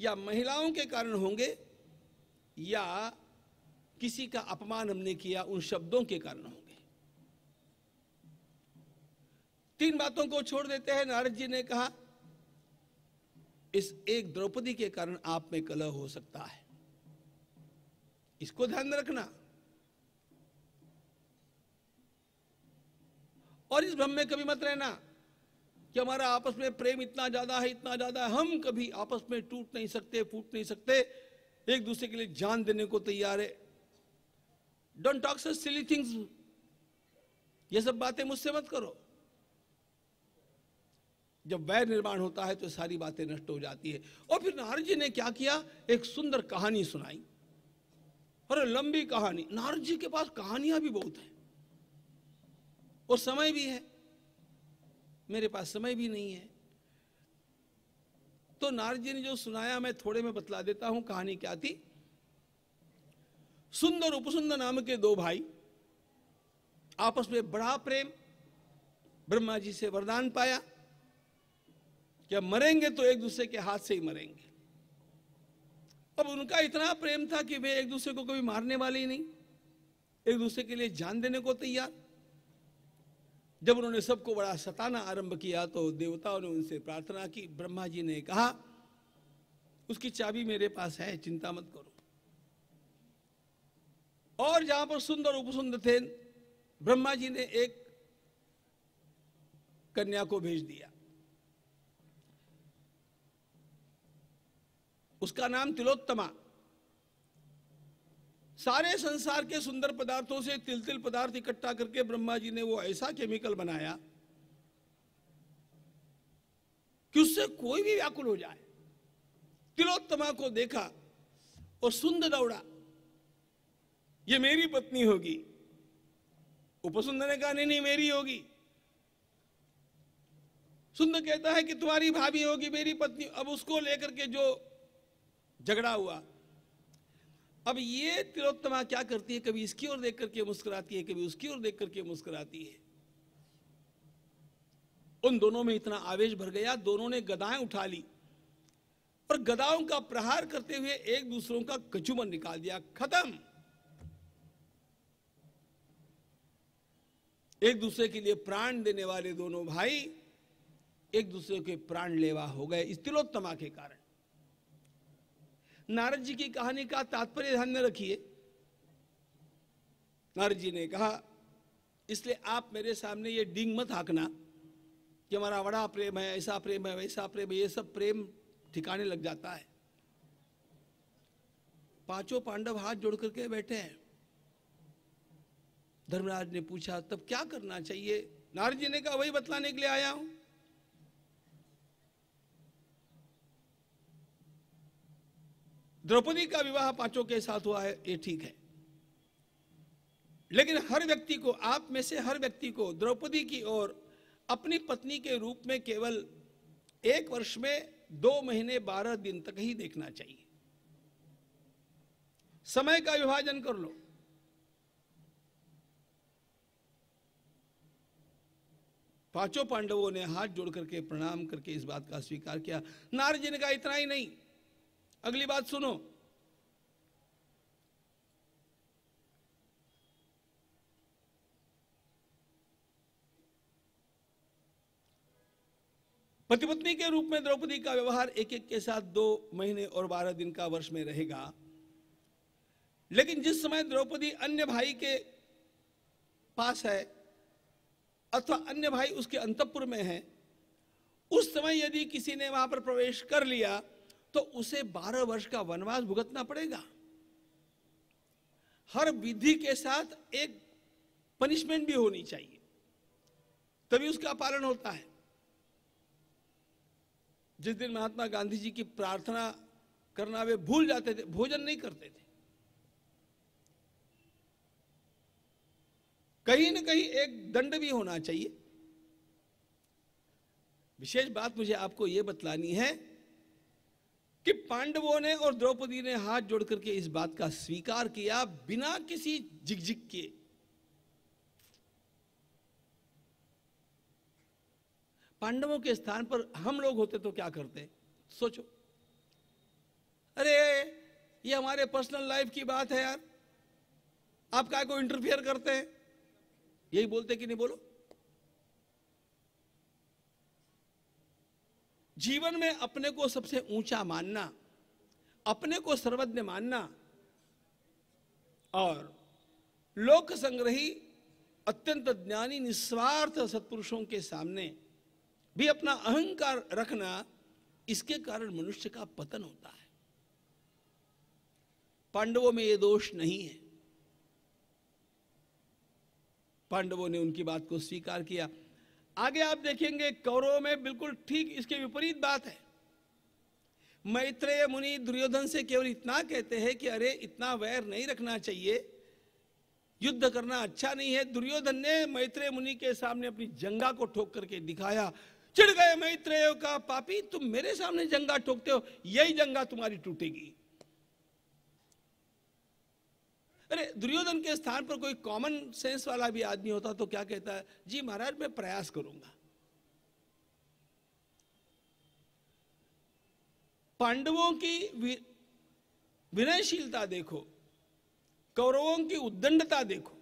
या महिलाओं के कारण होंगे या किसी का अपमान हमने किया उन शब्दों के कारण होंगे तीन बातों को छोड़ देते हैं नारद जी ने कहा इस एक द्रौपदी के कारण आप में कलह हो सकता है इसको ध्यान रखना और इस भ्रम में कभी मत रहना कि हमारा आपस में प्रेम इतना ज्यादा है इतना ज्यादा है हम कभी आपस में टूट नहीं सकते फूट नहीं सकते एक दूसरे के लिए जान देने को तैयार है don't talk such silly things ये सब बातें मुझसे मत करो जब वैर निर्माण होता है तो सारी बातें नष्ट हो जाती है और फिर नारद जी ने क्या किया एक सुंदर कहानी सुनाई और लंबी कहानी नारद जी के पास कहानियां भी बहुत हैं और समय भी है मेरे पास समय भी नहीं है तो नारद जी ने जो सुनाया मैं थोड़े में बतला देता हूं कहानी क्या थी सुंदर उपसुंदर नाम के दो भाई आपस में बड़ा प्रेम ब्रह्मा जी से वरदान पाया कि मरेंगे तो एक दूसरे के हाथ से ही मरेंगे अब उनका इतना प्रेम था कि वे एक दूसरे को कभी मारने वाले ही नहीं एक दूसरे के लिए जान देने को तैयार जब उन्होंने सबको बड़ा सताना आरंभ किया तो देवताओं ने उनसे प्रार्थना की ब्रह्मा जी ने कहा उसकी चाबी मेरे पास है चिंता मत करो और जहां पर सुंदर उपसुंदर थे ब्रह्मा जी ने एक कन्या को भेज दिया उसका नाम तिलोत्तमा सारे संसार के सुंदर पदार्थों से तिल तिल पदार्थ इकट्ठा करके ब्रह्मा जी ने वो ऐसा केमिकल बनाया कि उससे कोई भी व्याकुल हो जाए तिलोत्तमा को देखा और सुंदर दौड़ा ये मेरी पत्नी होगी उपसुंदर ने कहा नहीं नहीं मेरी होगी सुंदर कहता है कि तुम्हारी भाभी होगी मेरी पत्नी अब उसको लेकर के जो झगड़ा हुआ अब ये तिलोत्तमा क्या करती है कभी इसकी ओर देख करके मुस्कुराती है कभी उसकी ओर देख करके मुस्कुराती है उन दोनों में इतना आवेश भर गया दोनों ने गदाएं उठा ली और गदाओं का प्रहार करते हुए एक दूसरों का कचुमन निकाल दिया खत्म एक दूसरे के लिए प्राण देने वाले दोनों भाई एक दूसरे के प्राण लेवा हो गए इस तिलोत्तमा के कारण नारद जी की कहानी का तात्पर्य ध्यान में रखिए नारद जी ने कहा इसलिए आप मेरे सामने ये डिंग मत हाँकना कि हमारा बड़ा प्रेम है ऐसा प्रेम है वैसा प्रेम है ये सब प्रेम ठिकाने लग जाता है पांचों पांडव हाथ जोड़ करके बैठे हैं धर्मराज ने पूछा तब क्या करना चाहिए नारद जी ने कहा वही बतलाने के लिए आया हूं द्रौपदी का विवाह पांचों के साथ हुआ है ये ठीक है लेकिन हर व्यक्ति को आप में से हर व्यक्ति को द्रौपदी की ओर अपनी पत्नी के रूप में केवल एक वर्ष में दो महीने बारह दिन तक ही देखना चाहिए समय का विभाजन कर लो पांचों पांडवों ने हाथ जोड़ करके प्रणाम करके इस बात का स्वीकार किया नारजी ने कहा इतना ही नहीं अगली बात सुनो पति पत्नी के रूप में द्रौपदी का व्यवहार एक एक के साथ दो महीने और बारह दिन का वर्ष में रहेगा लेकिन जिस समय द्रौपदी अन्य भाई के पास है अथवा अन्य भाई उसके अंतपुर में है उस समय यदि किसी ने वहां पर प्रवेश कर लिया तो उसे बारह वर्ष का वनवास भुगतना पड़ेगा हर विधि के साथ एक पनिशमेंट भी होनी चाहिए तभी उसका पालन होता है जिस दिन महात्मा गांधी जी की प्रार्थना करना वे भूल जाते थे भोजन नहीं करते थे कहीं ना कहीं एक दंड भी होना चाहिए विशेष बात मुझे आपको यह बतलानी है कि पांडवों ने और द्रौपदी ने हाथ जोड़ करके इस बात का स्वीकार किया बिना किसी झिकझिक के पांडवों के स्थान पर हम लोग होते तो क्या करते सोचो अरे ये हमारे पर्सनल लाइफ की बात है यार आप क्या को इंटरफियर करते हैं यही बोलते कि नहीं बोलो जीवन में अपने को सबसे ऊंचा मानना अपने को सर्वज्ञ मानना और लोक संग्रही अत्यंत ज्ञानी निस्वार्थ सत्पुरुषों के सामने भी अपना अहंकार रखना इसके कारण मनुष्य का पतन होता है पांडवों में यह दोष नहीं है पांडवों ने उनकी बात को स्वीकार किया आगे आप देखेंगे कौरवों में बिल्कुल ठीक इसके विपरीत बात है मैत्रेय मुनि दुर्योधन से केवल इतना कहते हैं कि अरे इतना वैर नहीं रखना चाहिए युद्ध करना अच्छा नहीं है दुर्योधन ने मैत्रेय मुनि के सामने अपनी जंगा को ठोक करके दिखाया चिड़ गए मैत्रेय का पापी तुम मेरे सामने जंगा ठोकते हो यही जंगा तुम्हारी टूटेगी अरे दुर्योधन के स्थान पर कोई कॉमन सेंस वाला भी आदमी होता तो क्या कहता है जी महाराज मैं प्रयास करूंगा पांडवों की विनयशीलता देखो कौरवों की उद्दंडता देखो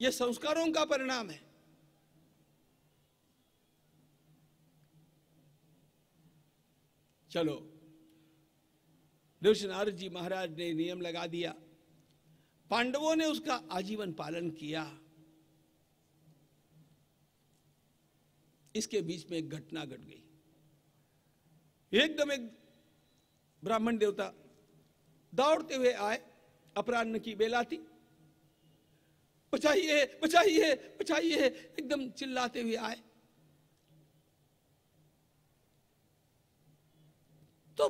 यह संस्कारों का परिणाम है चलो ऋषनारद जी महाराज ने नियम लगा दिया पांडवों ने उसका आजीवन पालन किया इसके बीच में एक घटना घट गई एकदम एक ब्राह्मण देवता दौड़ते हुए आए अपराह्न की बेला थी बचाइए बचाइए बचाइए एकदम चिल्लाते हुए आए तो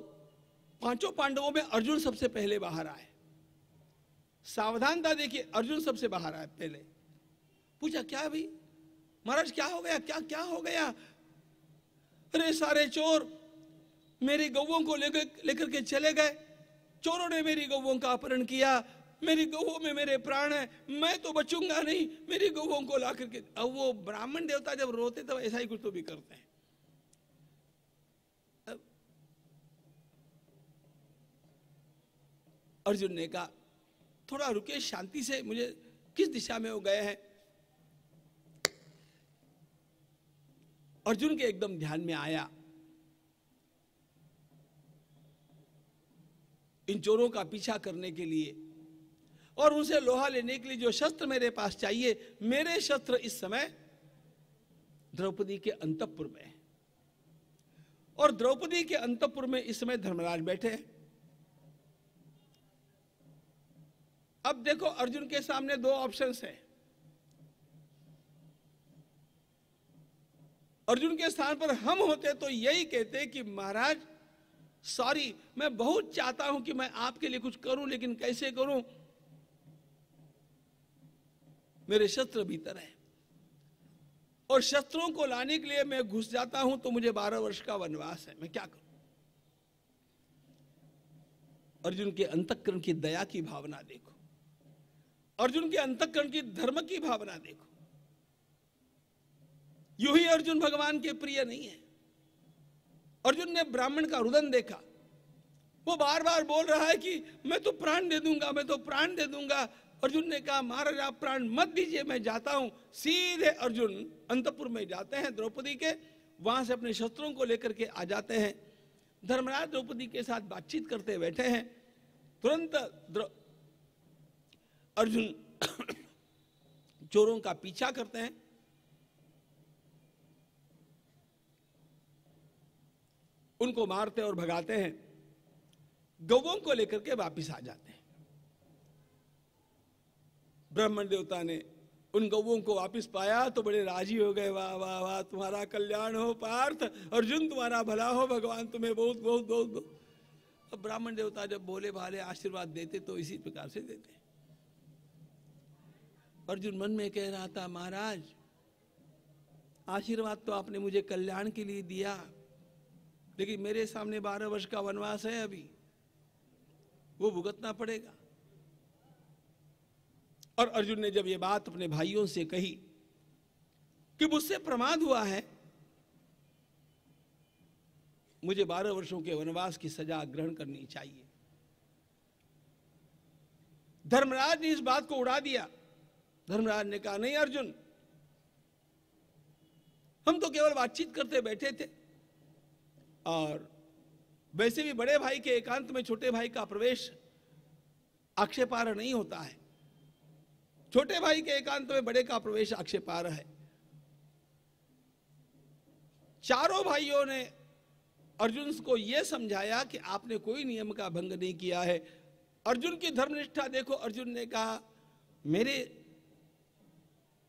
पांचों पांडवों में अर्जुन सबसे पहले बाहर आए सावधानता देखिए अर्जुन सबसे बाहर आया पहले पूछा क्या भाई महाराज क्या हो गया क्या क्या हो गया अरे सारे चोर मेरी गौं को लेकर लेकर के चले गए चोरों ने मेरी गौं का अपहरण किया मेरी गौों में मेरे प्राण है मैं तो बचूंगा नहीं मेरी गौं को ला करके अब वो ब्राह्मण देवता जब रोते तब ऐसा ही कुछ तो भी करते हैं अर्जुन ने कहा थोड़ा रुके शांति से मुझे किस दिशा में वो गए हैं अर्जुन के एकदम ध्यान में आया इन चोरों का पीछा करने के लिए और उनसे लोहा लेने के लिए जो शस्त्र मेरे पास चाहिए मेरे शस्त्र इस समय द्रौपदी के अंतपुर में और द्रौपदी के अंतपुर में इस समय धर्मराज बैठे हैं अब देखो अर्जुन के सामने दो ऑप्शंस हैं अर्जुन के स्थान पर हम होते तो यही कहते कि महाराज सॉरी मैं बहुत चाहता हूं कि मैं आपके लिए कुछ करूं लेकिन कैसे करूं मेरे शस्त्र भीतर है और शस्त्रों को लाने के लिए मैं घुस जाता हूं तो मुझे बारह वर्ष का वनवास है मैं क्या करूं अर्जुन के अंतकरण की दया की भावना देखो अर्जुन के अंतकरण की धर्म की भावना देखो यू ही अर्जुन भगवान के प्रिय नहीं है अर्जुन ने ब्राह्मण का रुदन देखा वो बार बार बोल रहा है कि मैं तो प्राण दे दूंगा मैं तो प्राण दे दूंगा अर्जुन ने कहा महाराज आप प्राण मत दीजिए मैं जाता हूं सीधे अर्जुन अंतपुर में जाते हैं द्रौपदी के वहां से अपने शस्त्रों को लेकर के आ जाते हैं धर्मराज द्रौपदी के साथ बातचीत करते बैठे हैं तुरंत अर्जुन [COUGHS] चोरों का पीछा करते हैं उनको मारते और भगाते हैं गवों को लेकर के वापिस आ जाते हैं ब्राह्मण देवता ने उन गवों को वापस पाया तो बड़े राजी हो गए वाह वाह वाह तुम्हारा कल्याण हो पार्थ अर्जुन तुम्हारा भला हो भगवान तुम्हें बहुत बहुत बहुत, बहुत। ब्राह्मण देवता जब बोले भाले आशीर्वाद देते तो इसी प्रकार से देते अर्जुन मन में कह रहा था महाराज आशीर्वाद तो आपने मुझे कल्याण के लिए दिया लेकिन मेरे सामने बारह वर्ष का वनवास है अभी वो भुगतना पड़ेगा और अर्जुन ने जब ये बात अपने भाइयों से कही कि मुझसे प्रमाद हुआ है मुझे बारह वर्षों के वनवास की सजा ग्रहण करनी चाहिए धर्मराज ने इस बात को उड़ा दिया धर्मराज ने कहा नहीं अर्जुन हम तो केवल बातचीत करते बैठे थे और वैसे भी बड़े भाई के एकांत में छोटे भाई का प्रवेश आक्षेपार नहीं होता है छोटे भाई के एकांत में बड़े का प्रवेश आक्षेपार है चारों भाइयों ने अर्जुन को यह समझाया कि आपने कोई नियम का भंग नहीं किया है अर्जुन की धर्मनिष्ठा देखो अर्जुन ने कहा मेरे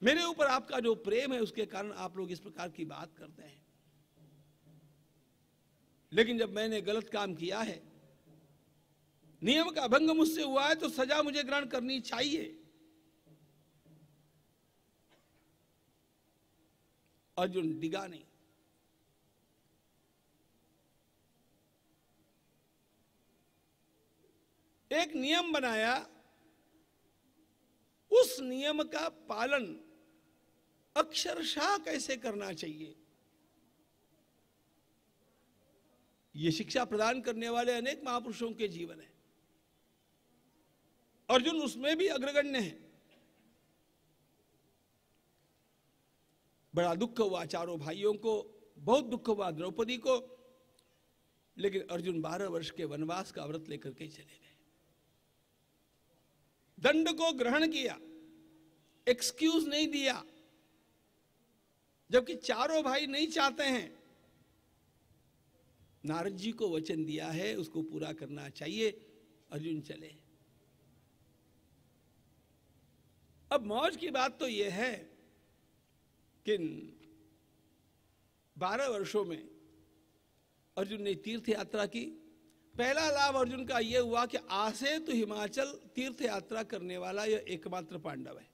मेरे ऊपर आपका जो प्रेम है उसके कारण आप लोग इस प्रकार की बात करते हैं लेकिन जब मैंने गलत काम किया है नियम का भंग मुझसे हुआ है तो सजा मुझे ग्रहण करनी चाहिए अर्जुन डिगा नहीं एक नियम बनाया उस नियम का पालन अक्षरशाह कैसे करना चाहिए ये शिक्षा प्रदान करने वाले अनेक महापुरुषों के जीवन है अर्जुन उसमें भी अग्रगण्य है बड़ा दुख हुआ चारों भाइयों को बहुत दुख हुआ द्रौपदी को लेकिन अर्जुन बारह वर्ष के वनवास का व्रत लेकर के चले गए दंड को ग्रहण किया एक्सक्यूज नहीं दिया जबकि चारों भाई नहीं चाहते हैं नारद जी को वचन दिया है उसको पूरा करना चाहिए अर्जुन चले अब मौज की बात तो यह है कि बारह वर्षों में अर्जुन ने तीर्थ यात्रा की पहला लाभ अर्जुन का यह हुआ कि आसे तो हिमाचल तीर्थ यात्रा करने वाला यह एकमात्र पांडव है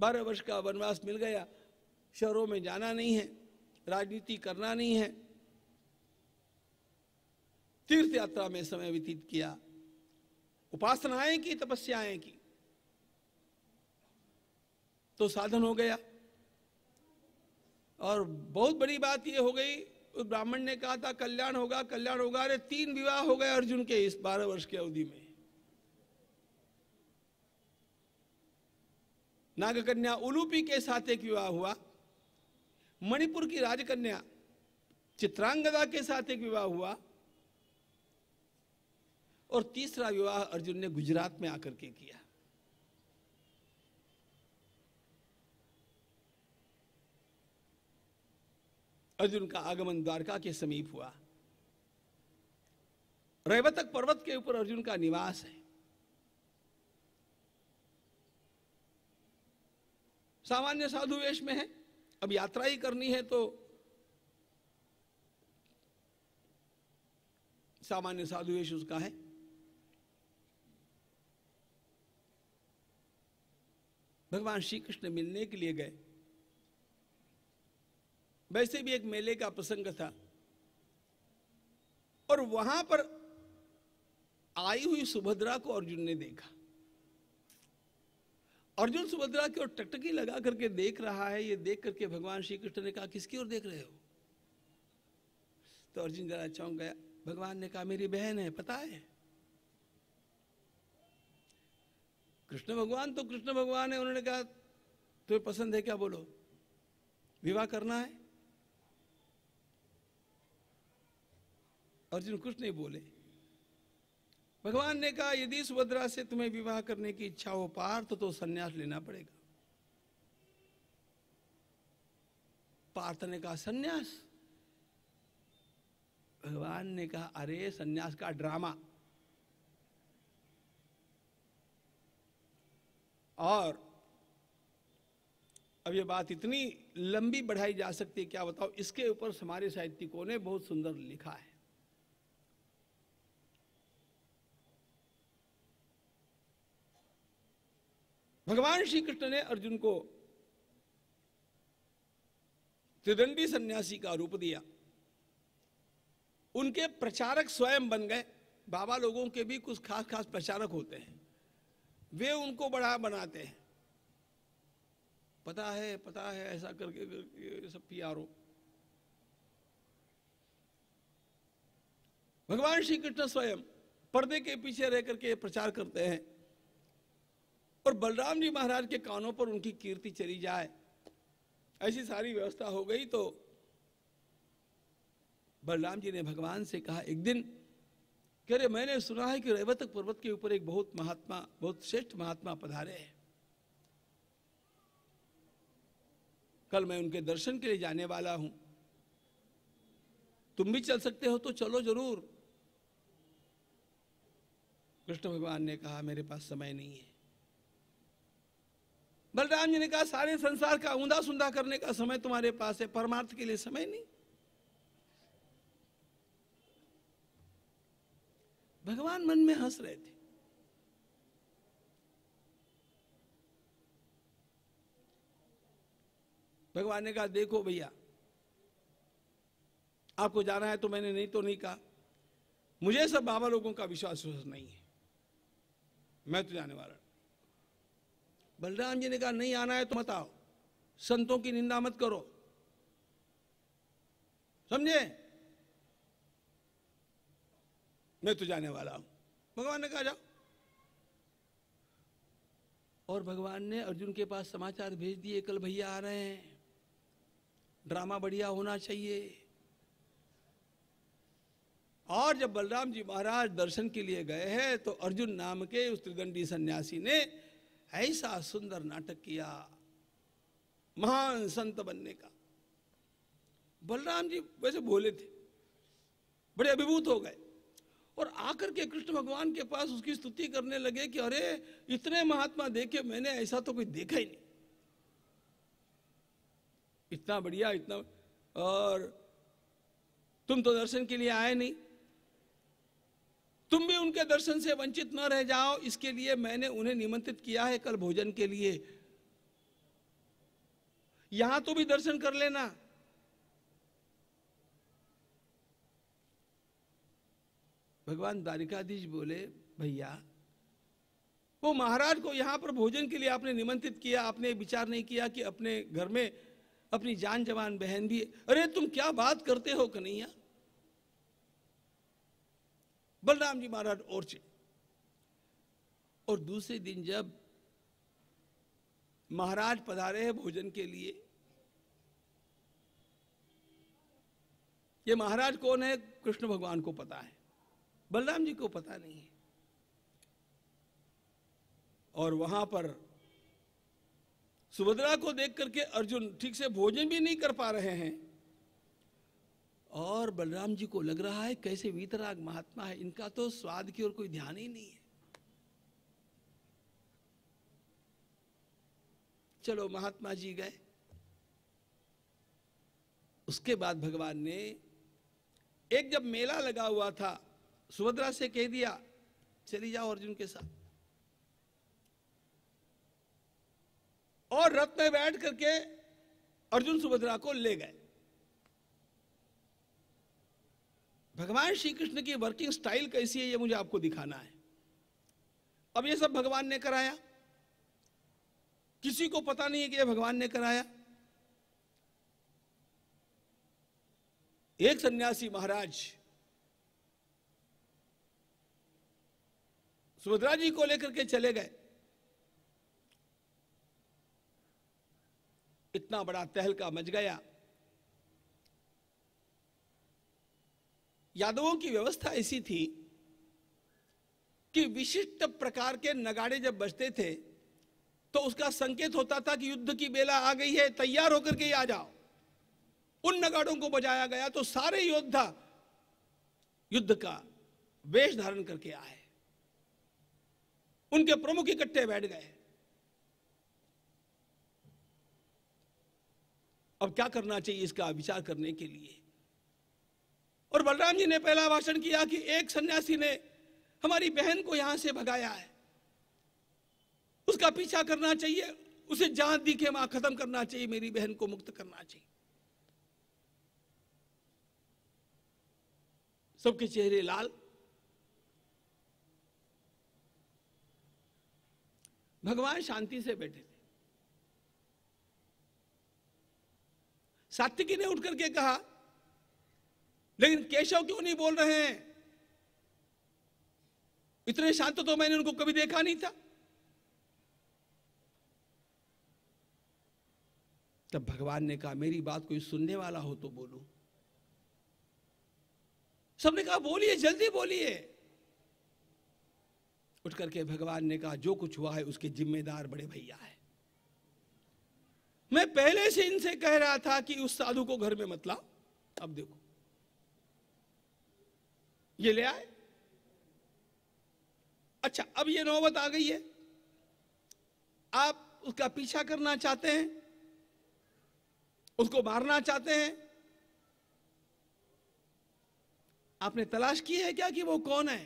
बारह वर्ष का वनवास मिल गया शहरों में जाना नहीं है राजनीति करना नहीं है तीर्थ यात्रा में समय व्यतीत किया उपासनाएं की तपस्याएं की तो साधन हो गया और बहुत बड़ी बात यह हो गई उस ब्राह्मण ने कहा था कल्याण होगा कल्याण होगा अरे तीन विवाह हो गए अर्जुन के इस बारह वर्ष की अवधि में नागकन्या उलूपी के साथ एक विवाह हुआ मणिपुर की राजकन्या चित्रांगदा के साथ एक विवाह हुआ और तीसरा विवाह अर्जुन ने गुजरात में आकर के किया अर्जुन का आगमन द्वारका के समीप हुआ रैवतक पर्वत के ऊपर अर्जुन का निवास है सामान्य साधु वेश में है अब यात्रा ही करनी है तो सामान्य साधु वेश उसका है भगवान श्री कृष्ण मिलने के लिए गए वैसे भी एक मेले का प्रसंग था और वहां पर आई हुई सुभद्रा को अर्जुन ने देखा अर्जुन सुभद्रा की ओर टकटकी लगा करके देख रहा है ये देख करके भगवान श्री कृष्ण ने कहा किसकी ओर देख रहे हो तो अर्जुन जरा चौंक गया भगवान ने कहा मेरी बहन है पता है कृष्ण भगवान तो कृष्ण भगवान है उन्होंने कहा तुम्हें पसंद है क्या बोलो विवाह करना है अर्जुन कुछ नहीं बोले भगवान ने कहा यदि सुभद्रा से तुम्हें विवाह करने की इच्छा हो पार तो, तो संन्यास लेना पड़ेगा पार्थ ने कहा संन्यास भगवान ने कहा अरे सन्यास का ड्रामा और अब ये बात इतनी लंबी बढ़ाई जा सकती है क्या बताओ इसके ऊपर हमारे साहित्यिकों ने बहुत सुंदर लिखा है भगवान श्री कृष्ण ने अर्जुन को त्रिदंडी सन्यासी का रूप दिया उनके प्रचारक स्वयं बन गए बाबा लोगों के भी कुछ खास खास प्रचारक होते हैं वे उनको बड़ा बनाते हैं पता है पता है ऐसा करके करके सब पी भगवान श्री कृष्ण स्वयं पर्दे के पीछे रह करके प्रचार करते हैं और बलराम जी महाराज के कानों पर उनकी कीर्ति चली जाए ऐसी सारी व्यवस्था हो गई तो बलराम जी ने भगवान से कहा एक दिन कह रहे मैंने सुना है कि रेवतक पर्वत के ऊपर एक बहुत महात्मा बहुत श्रेष्ठ महात्मा पधारे हैं कल मैं उनके दर्शन के लिए जाने वाला हूं तुम भी चल सकते हो तो चलो जरूर कृष्ण भगवान ने कहा मेरे पास समय नहीं है बलराम जी ने कहा सारे संसार का ऊंधा सुंदा करने का समय तुम्हारे पास है परमार्थ के लिए समय नहीं भगवान मन में हंस रहे थे भगवान ने कहा देखो भैया आपको जाना है तो मैंने नहीं तो नहीं कहा मुझे सब बाबा लोगों का विश्वास नहीं है मैं तो जाने वाला बलराम जी ने कहा नहीं आना है तो मत आओ संतों की निंदा मत करो समझे मैं तो जाने वाला हूं भगवान ने कहा जाओ और भगवान ने अर्जुन के पास समाचार भेज दिए कल भैया आ रहे हैं ड्रामा बढ़िया होना चाहिए और जब बलराम जी महाराज दर्शन के लिए गए हैं तो अर्जुन नाम के उस त्रिदंडी सन्यासी ने ऐसा सुंदर नाटक किया महान संत बनने का बलराम जी वैसे बोले थे बड़े अभिभूत हो गए और आकर के कृष्ण भगवान के पास उसकी स्तुति करने लगे कि अरे इतने महात्मा देखे मैंने ऐसा तो कोई देखा ही नहीं इतना बढ़िया इतना और तुम तो दर्शन के लिए आए नहीं तुम भी उनके दर्शन से वंचित न रह जाओ इसके लिए मैंने उन्हें निमंत्रित किया है कल भोजन के लिए यहां तो भी दर्शन कर लेना भगवान द्वारिकाधीश बोले भैया वो महाराज को यहां पर भोजन के लिए आपने निमंत्रित किया आपने विचार नहीं किया कि अपने घर में अपनी जान जवान बहन भी अरे तुम क्या बात करते हो कन्हैया बलराम जी महाराज और चे और दूसरे दिन जब महाराज पधारे हैं भोजन के लिए ये महाराज कौन है कृष्ण भगवान को पता है बलराम जी को पता नहीं है और वहां पर सुभद्रा को देख करके अर्जुन ठीक से भोजन भी नहीं कर पा रहे हैं और बलराम जी को लग रहा है कैसे वीतराग महात्मा है इनका तो स्वाद की ओर कोई ध्यान ही नहीं है चलो महात्मा जी गए उसके बाद भगवान ने एक जब मेला लगा हुआ था सुभद्रा से कह दिया चली जाओ अर्जुन के साथ और रथ में बैठ करके अर्जुन सुभद्रा को ले गए भगवान श्री कृष्ण की वर्किंग स्टाइल कैसी है ये मुझे आपको दिखाना है अब ये सब भगवान ने कराया किसी को पता नहीं है कि ये भगवान ने कराया एक सन्यासी महाराज सुभद्रा जी को लेकर के चले गए इतना बड़ा तहलका मच गया यादवों की व्यवस्था ऐसी थी कि विशिष्ट प्रकार के नगाड़े जब बजते थे तो उसका संकेत होता था कि युद्ध की बेला आ गई है तैयार होकर के आ जाओ उन नगाड़ों को बजाया गया तो सारे योद्धा युद्ध का वेश धारण करके आए उनके प्रमुख इकट्ठे बैठ गए अब क्या करना चाहिए इसका विचार करने के लिए और बलराम जी ने पहला भाषण किया कि एक सन्यासी ने हमारी बहन को यहां से भगाया है उसका पीछा करना चाहिए उसे जहां दिखे मां खत्म करना चाहिए मेरी बहन को मुक्त करना चाहिए सबके चेहरे लाल भगवान शांति से बैठे थे सात्विकी ने उठ करके कहा लेकिन केशव क्यों नहीं बोल रहे हैं इतने शांत तो मैंने उनको कभी देखा नहीं था तब भगवान ने कहा मेरी बात कोई सुनने वाला हो तो बोलो सबने कहा बोलिए जल्दी बोलिए उठ करके भगवान ने कहा जो कुछ हुआ है उसके जिम्मेदार बड़े भैया है मैं पहले से इनसे कह रहा था कि उस साधु को घर में मत लाओ अब देखो ये ले आए अच्छा अब ये नौबत आ गई है आप उसका पीछा करना चाहते हैं उसको मारना चाहते हैं आपने तलाश की है क्या कि वो कौन है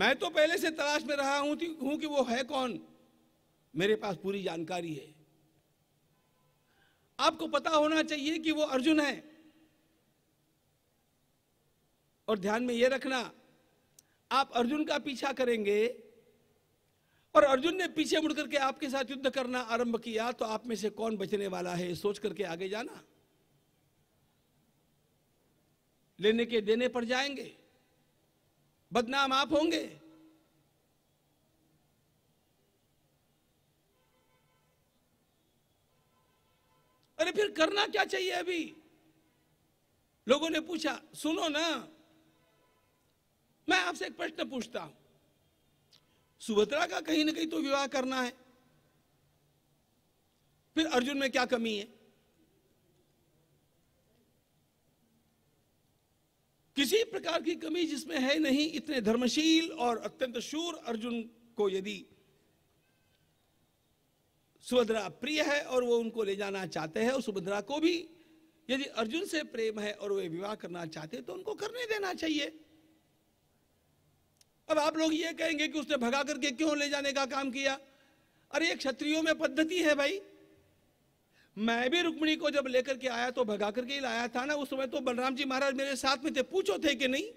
मैं तो पहले से तलाश में रहा हूं, हूं कि वो है कौन मेरे पास पूरी जानकारी है आपको पता होना चाहिए कि वो अर्जुन है और ध्यान में यह रखना आप अर्जुन का पीछा करेंगे और अर्जुन ने पीछे मुड़ करके आपके साथ युद्ध करना आरंभ किया तो आप में से कौन बचने वाला है सोच करके आगे जाना लेने के देने पर जाएंगे बदनाम आप होंगे अरे फिर करना क्या चाहिए अभी लोगों ने पूछा सुनो ना मैं आपसे एक प्रश्न पूछता हूं सुभद्रा का कहीं ना कहीं तो विवाह करना है फिर अर्जुन में क्या कमी है किसी प्रकार की कमी जिसमें है नहीं इतने धर्मशील और अत्यंत शूर अर्जुन को यदि सुभद्रा प्रिय है और वो उनको ले जाना चाहते हैं और सुभद्रा को भी यदि अर्जुन से प्रेम है और वे विवाह करना चाहते हैं तो उनको करने देना चाहिए अब आप लोग ये कहेंगे कि उसने भगा करके क्यों ले जाने का काम किया अरे क्षत्रियो में पद्धति है भाई मैं भी रुक्मणी को जब लेकर के आया तो भगा करके ही लाया था ना उस समय तो बलराम जी महाराज मेरे साथ में थे पूछो थे कि नहीं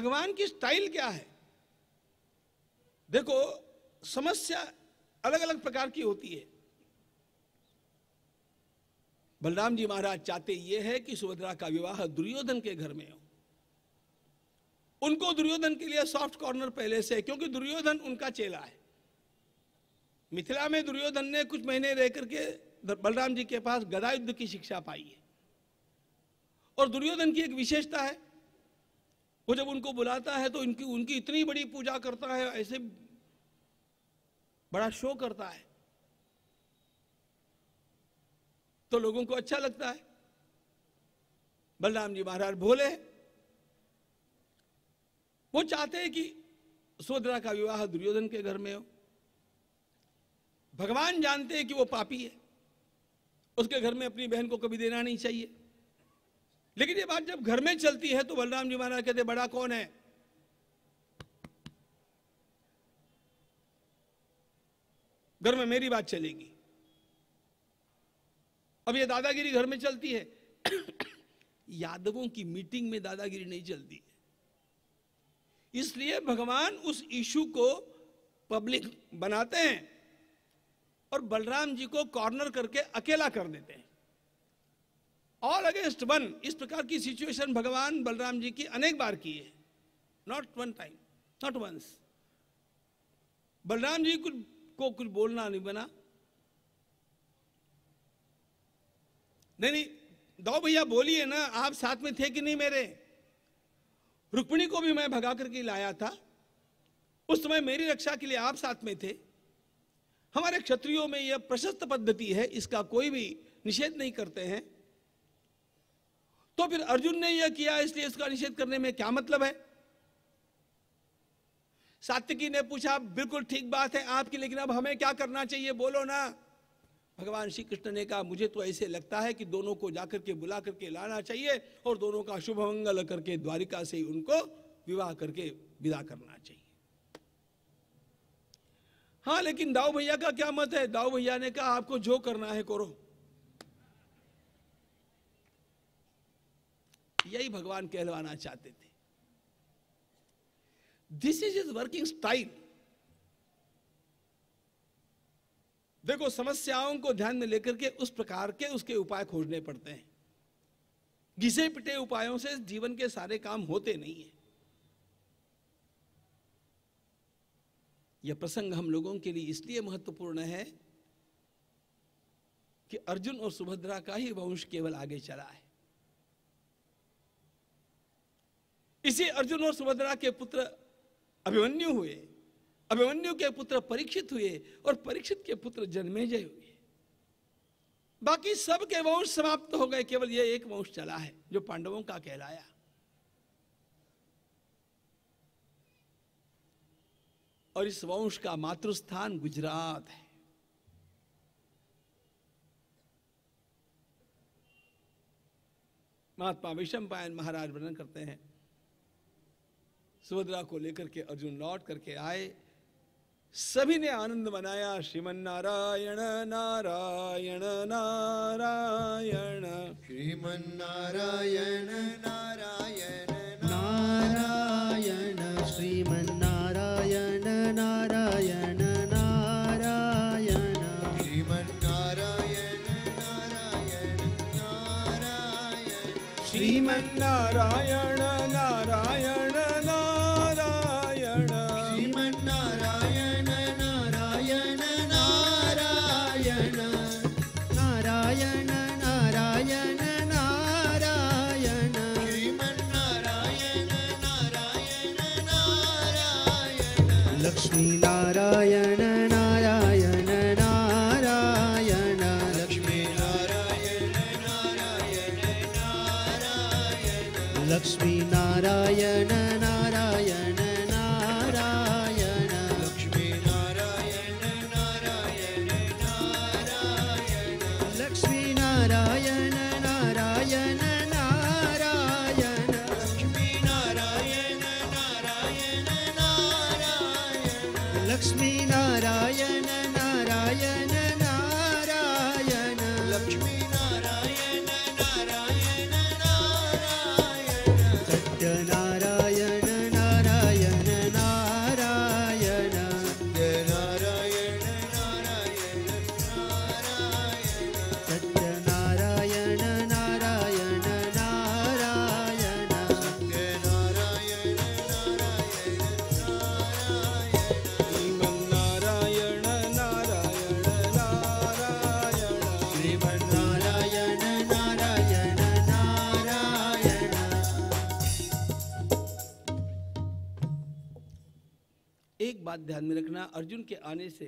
भगवान की स्टाइल क्या है देखो समस्या अलग अलग प्रकार की होती है बलराम जी महाराज चाहते यह है कि सुभद्रा का विवाह दुर्योधन के घर में हो उनको दुर्योधन के लिए सॉफ्ट कॉर्नर पहले से क्योंकि दुर्योधन उनका चेला है मिथिला में दुर्योधन ने कुछ महीने रह करके बलराम जी के पास गदा युद्ध की शिक्षा पाई है और दुर्योधन की एक विशेषता है वो जब उनको बुलाता है तो इनकी उनकी इतनी बड़ी पूजा करता है ऐसे बड़ा शो करता है तो लोगों को अच्छा लगता है बलराम जी महाराज भोले वो चाहते हैं कि सोदरा का विवाह दुर्योधन के घर में हो भगवान जानते हैं कि वो पापी है उसके घर में अपनी बहन को कभी देना नहीं चाहिए लेकिन ये बात जब घर में चलती है तो बलराम जी महाराज कहते बड़ा कौन है घर में मेरी बात चलेगी अब ये दादागिरी घर में चलती है [COUGHS] यादवों की मीटिंग में दादागिरी नहीं चलती है इसलिए भगवान उस इशू को पब्लिक बनाते हैं और बलराम जी को कॉर्नर करके अकेला कर देते हैं ऑल अगेंस्ट वन इस प्रकार की सिचुएशन भगवान बलराम जी की अनेक बार की है not one time not once Balram ji को कुछ बोलना नहीं बना नहीं नहीं दो भैया बोलिए ना आप साथ में थे कि नहीं मेरे रुक्मिणी को भी मैं भगा करके लाया था उस समय मेरी रक्षा के लिए आप साथ में थे हमारे क्षत्रियो में यह प्रशस्त पद्धति है इसका कोई भी निषेध नहीं करते हैं तो फिर अर्जुन ने यह किया इसलिए इसका निषेध करने में क्या मतलब है सात्विकी ने पूछा बिल्कुल ठीक बात है आपकी लेकिन अब हमें क्या करना चाहिए बोलो ना भगवान श्री कृष्ण ने कहा मुझे तो ऐसे लगता है कि दोनों को जाकर के बुला करके लाना चाहिए और दोनों का शुभ मंगल करके द्वारिका से उनको विवाह करके विदा करना चाहिए हाँ लेकिन दाऊ भैया का क्या मत है दाऊ भैया ने कहा आपको जो करना है करो यही भगवान कहलवाना चाहते थे this is is working style देखो समस्याओं को ध्यान में लेकर के उस प्रकार के उसके उपाय खोजने पड़ते हैं घिसे पिटे उपायों से जीवन के सारे काम होते नहीं है यह प्रसंग हम लोगों के लिए इसलिए महत्वपूर्ण है कि अर्जुन और सुभद्रा का ही वंश केवल आगे चला है इसी अर्जुन और सुभद्रा के पुत्र अभिमन्यु हुए अभिमन्यु के पुत्र परीक्षित हुए और परीक्षित के पुत्र जन्मे जय हुए बाकी सब के वंश समाप्त हो गए केवल यह एक वंश चला है जो पांडवों का कहलाया और इस वंश का मातृस्थान गुजरात है महात्मा विषम पायन महाराज वर्णन करते हैं सुभद्रा को लेकर के अर्जुन लौट करके आए सभी ने आनंद मनाया श्रीमन नारायण नारायण नारायण श्रीमन नारायण नारायण नारायण श्रीमन नारायण नारायण नारायण श्रीमन नारायण नारायण नारायण श्रीमन नारायण नारायण यहाँ अर्जुन के आने से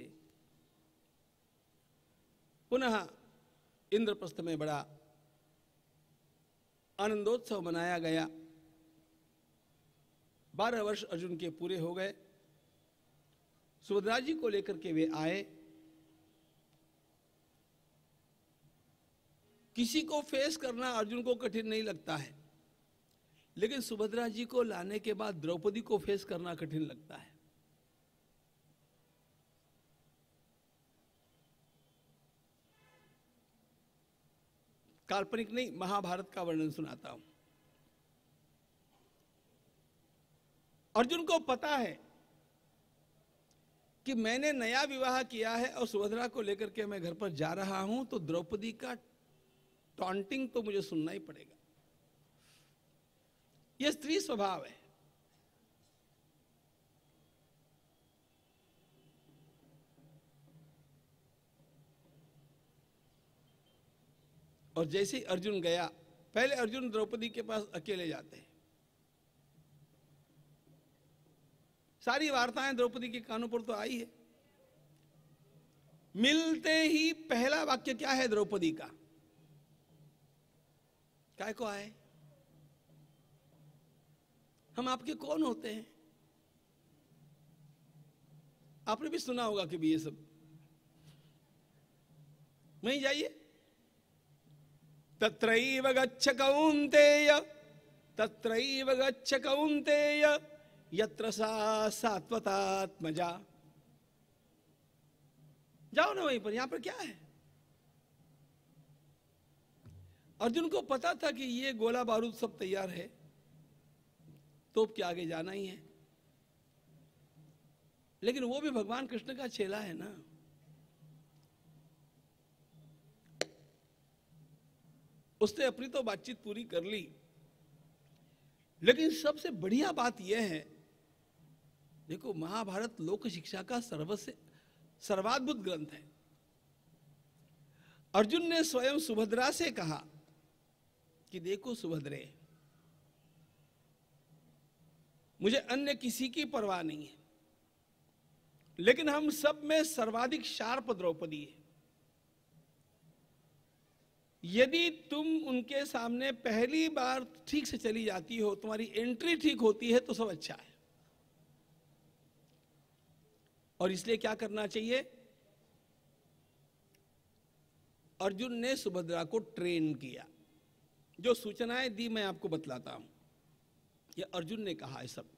पुनः इंद्रप्रस्थ में बड़ा आनंदोत्सव मनाया गया बारह वर्ष अर्जुन के पूरे हो गए सुभद्रा जी को लेकर के वे आए किसी को फेस करना अर्जुन को कठिन नहीं लगता है लेकिन सुभद्रा जी को लाने के बाद द्रौपदी को फेस करना कठिन लगता है काल्पनिक नहीं महाभारत का वर्णन सुनाता हूं अर्जुन को पता है कि मैंने नया विवाह किया है और सुभद्रा को लेकर के मैं घर पर जा रहा हूं तो द्रौपदी का टॉन्टिंग तो मुझे सुनना ही पड़ेगा यह स्त्री स्वभाव है और जैसे ही अर्जुन गया पहले अर्जुन द्रौपदी के पास अकेले जाते हैं सारी वार्ताएं द्रौपदी के कानों पर तो आई है मिलते ही पहला वाक्य क्या है द्रौपदी का काय को आए हम आपके कौन होते हैं आपने भी सुना होगा कि भी ये सब वहीं जाइए तत्रैव गच्छ कौन्तेय तत्रैव गच्छ कौन्तेय यत्र सा सात्वतात्मजा जाओ ना वहीं पर यहां पर क्या है अर्जुन को पता था कि ये गोला बारूद सब तैयार है तोप के आगे जाना ही है लेकिन वो भी भगवान कृष्ण का चेला है ना उसने अपनी तो बातचीत पूरी कर ली लेकिन सबसे बढ़िया बात यह है देखो महाभारत लोक शिक्षा का सर्वसे सर्वाद्भुत ग्रंथ है अर्जुन ने स्वयं सुभद्रा से कहा कि देखो सुभद्रे मुझे अन्य किसी की परवाह नहीं है लेकिन हम सब में सर्वाधिक शार्प द्रौपदी है यदि तुम उनके सामने पहली बार ठीक से चली जाती हो तुम्हारी एंट्री ठीक होती है तो सब अच्छा है और इसलिए क्या करना चाहिए अर्जुन ने सुभद्रा को ट्रेन किया जो सूचनाएं दी मैं आपको बतलाता हूं ये अर्जुन ने कहा है सब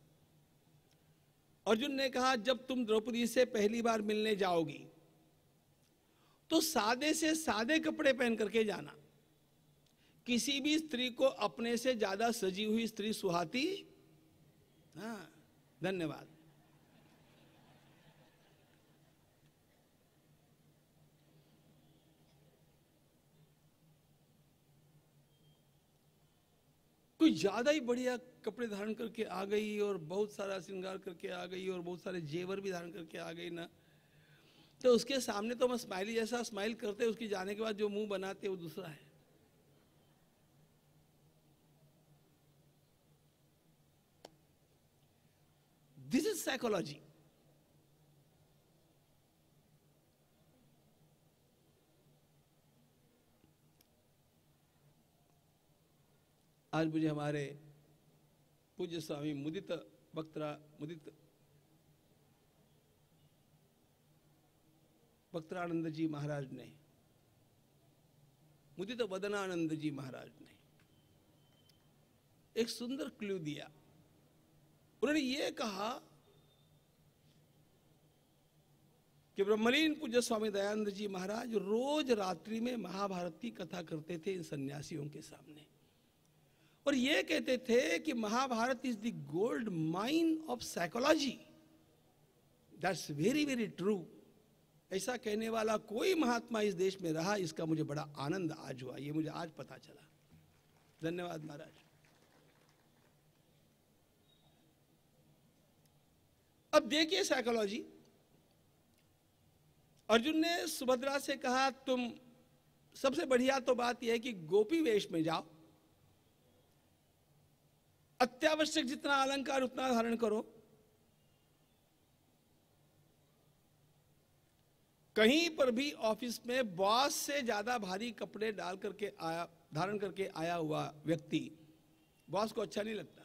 अर्जुन ने कहा जब तुम द्रौपदी से पहली बार मिलने जाओगी तो सादे से सादे कपड़े पहन करके जाना किसी भी स्त्री को अपने से ज्यादा सजी हुई स्त्री सुहाती हाँ धन्यवाद कोई ज्यादा ही बढ़िया कपड़े धारण करके आ गई और बहुत सारा श्रृंगार करके आ गई और बहुत सारे जेवर भी धारण करके आ गई ना तो उसके सामने तो हम स्माइली जैसा स्माइल करते उसकी जाने के बाद जो मुंह बनाते वो दूसरा है दिस इज साइकोलॉजी आज मुझे हमारे पूज्य स्वामी मुदित वक्तरा मुदित भक्तानंद जी महाराज ने मुझे तो बदनानंद जी महाराज ने एक सुंदर क्लू दिया उन्होंने ये कहा कि ब्रह्मलीन पूज्य स्वामी दयानंद जी महाराज रोज रात्रि में महाभारत की कथा करते थे इन सन्यासियों के सामने और ये कहते थे कि Mahabharat is the gold mine of psychology that's very very true ऐसा कहने वाला कोई महात्मा इस देश में रहा इसका मुझे बड़ा आनंद आज हुआ ये मुझे आज पता चला धन्यवाद महाराज अब देखिए साइकोलॉजी अर्जुन ने सुभद्रा से कहा तुम सबसे बढ़िया तो बात यह है कि गोपी वेश में जाओ अत्यावश्यक जितना अलंकार उतना धारण करो कहीं पर भी ऑफिस में बॉस से ज़्यादा भारी कपड़े डाल करके आया धारण करके आया हुआ व्यक्ति बॉस को अच्छा नहीं लगता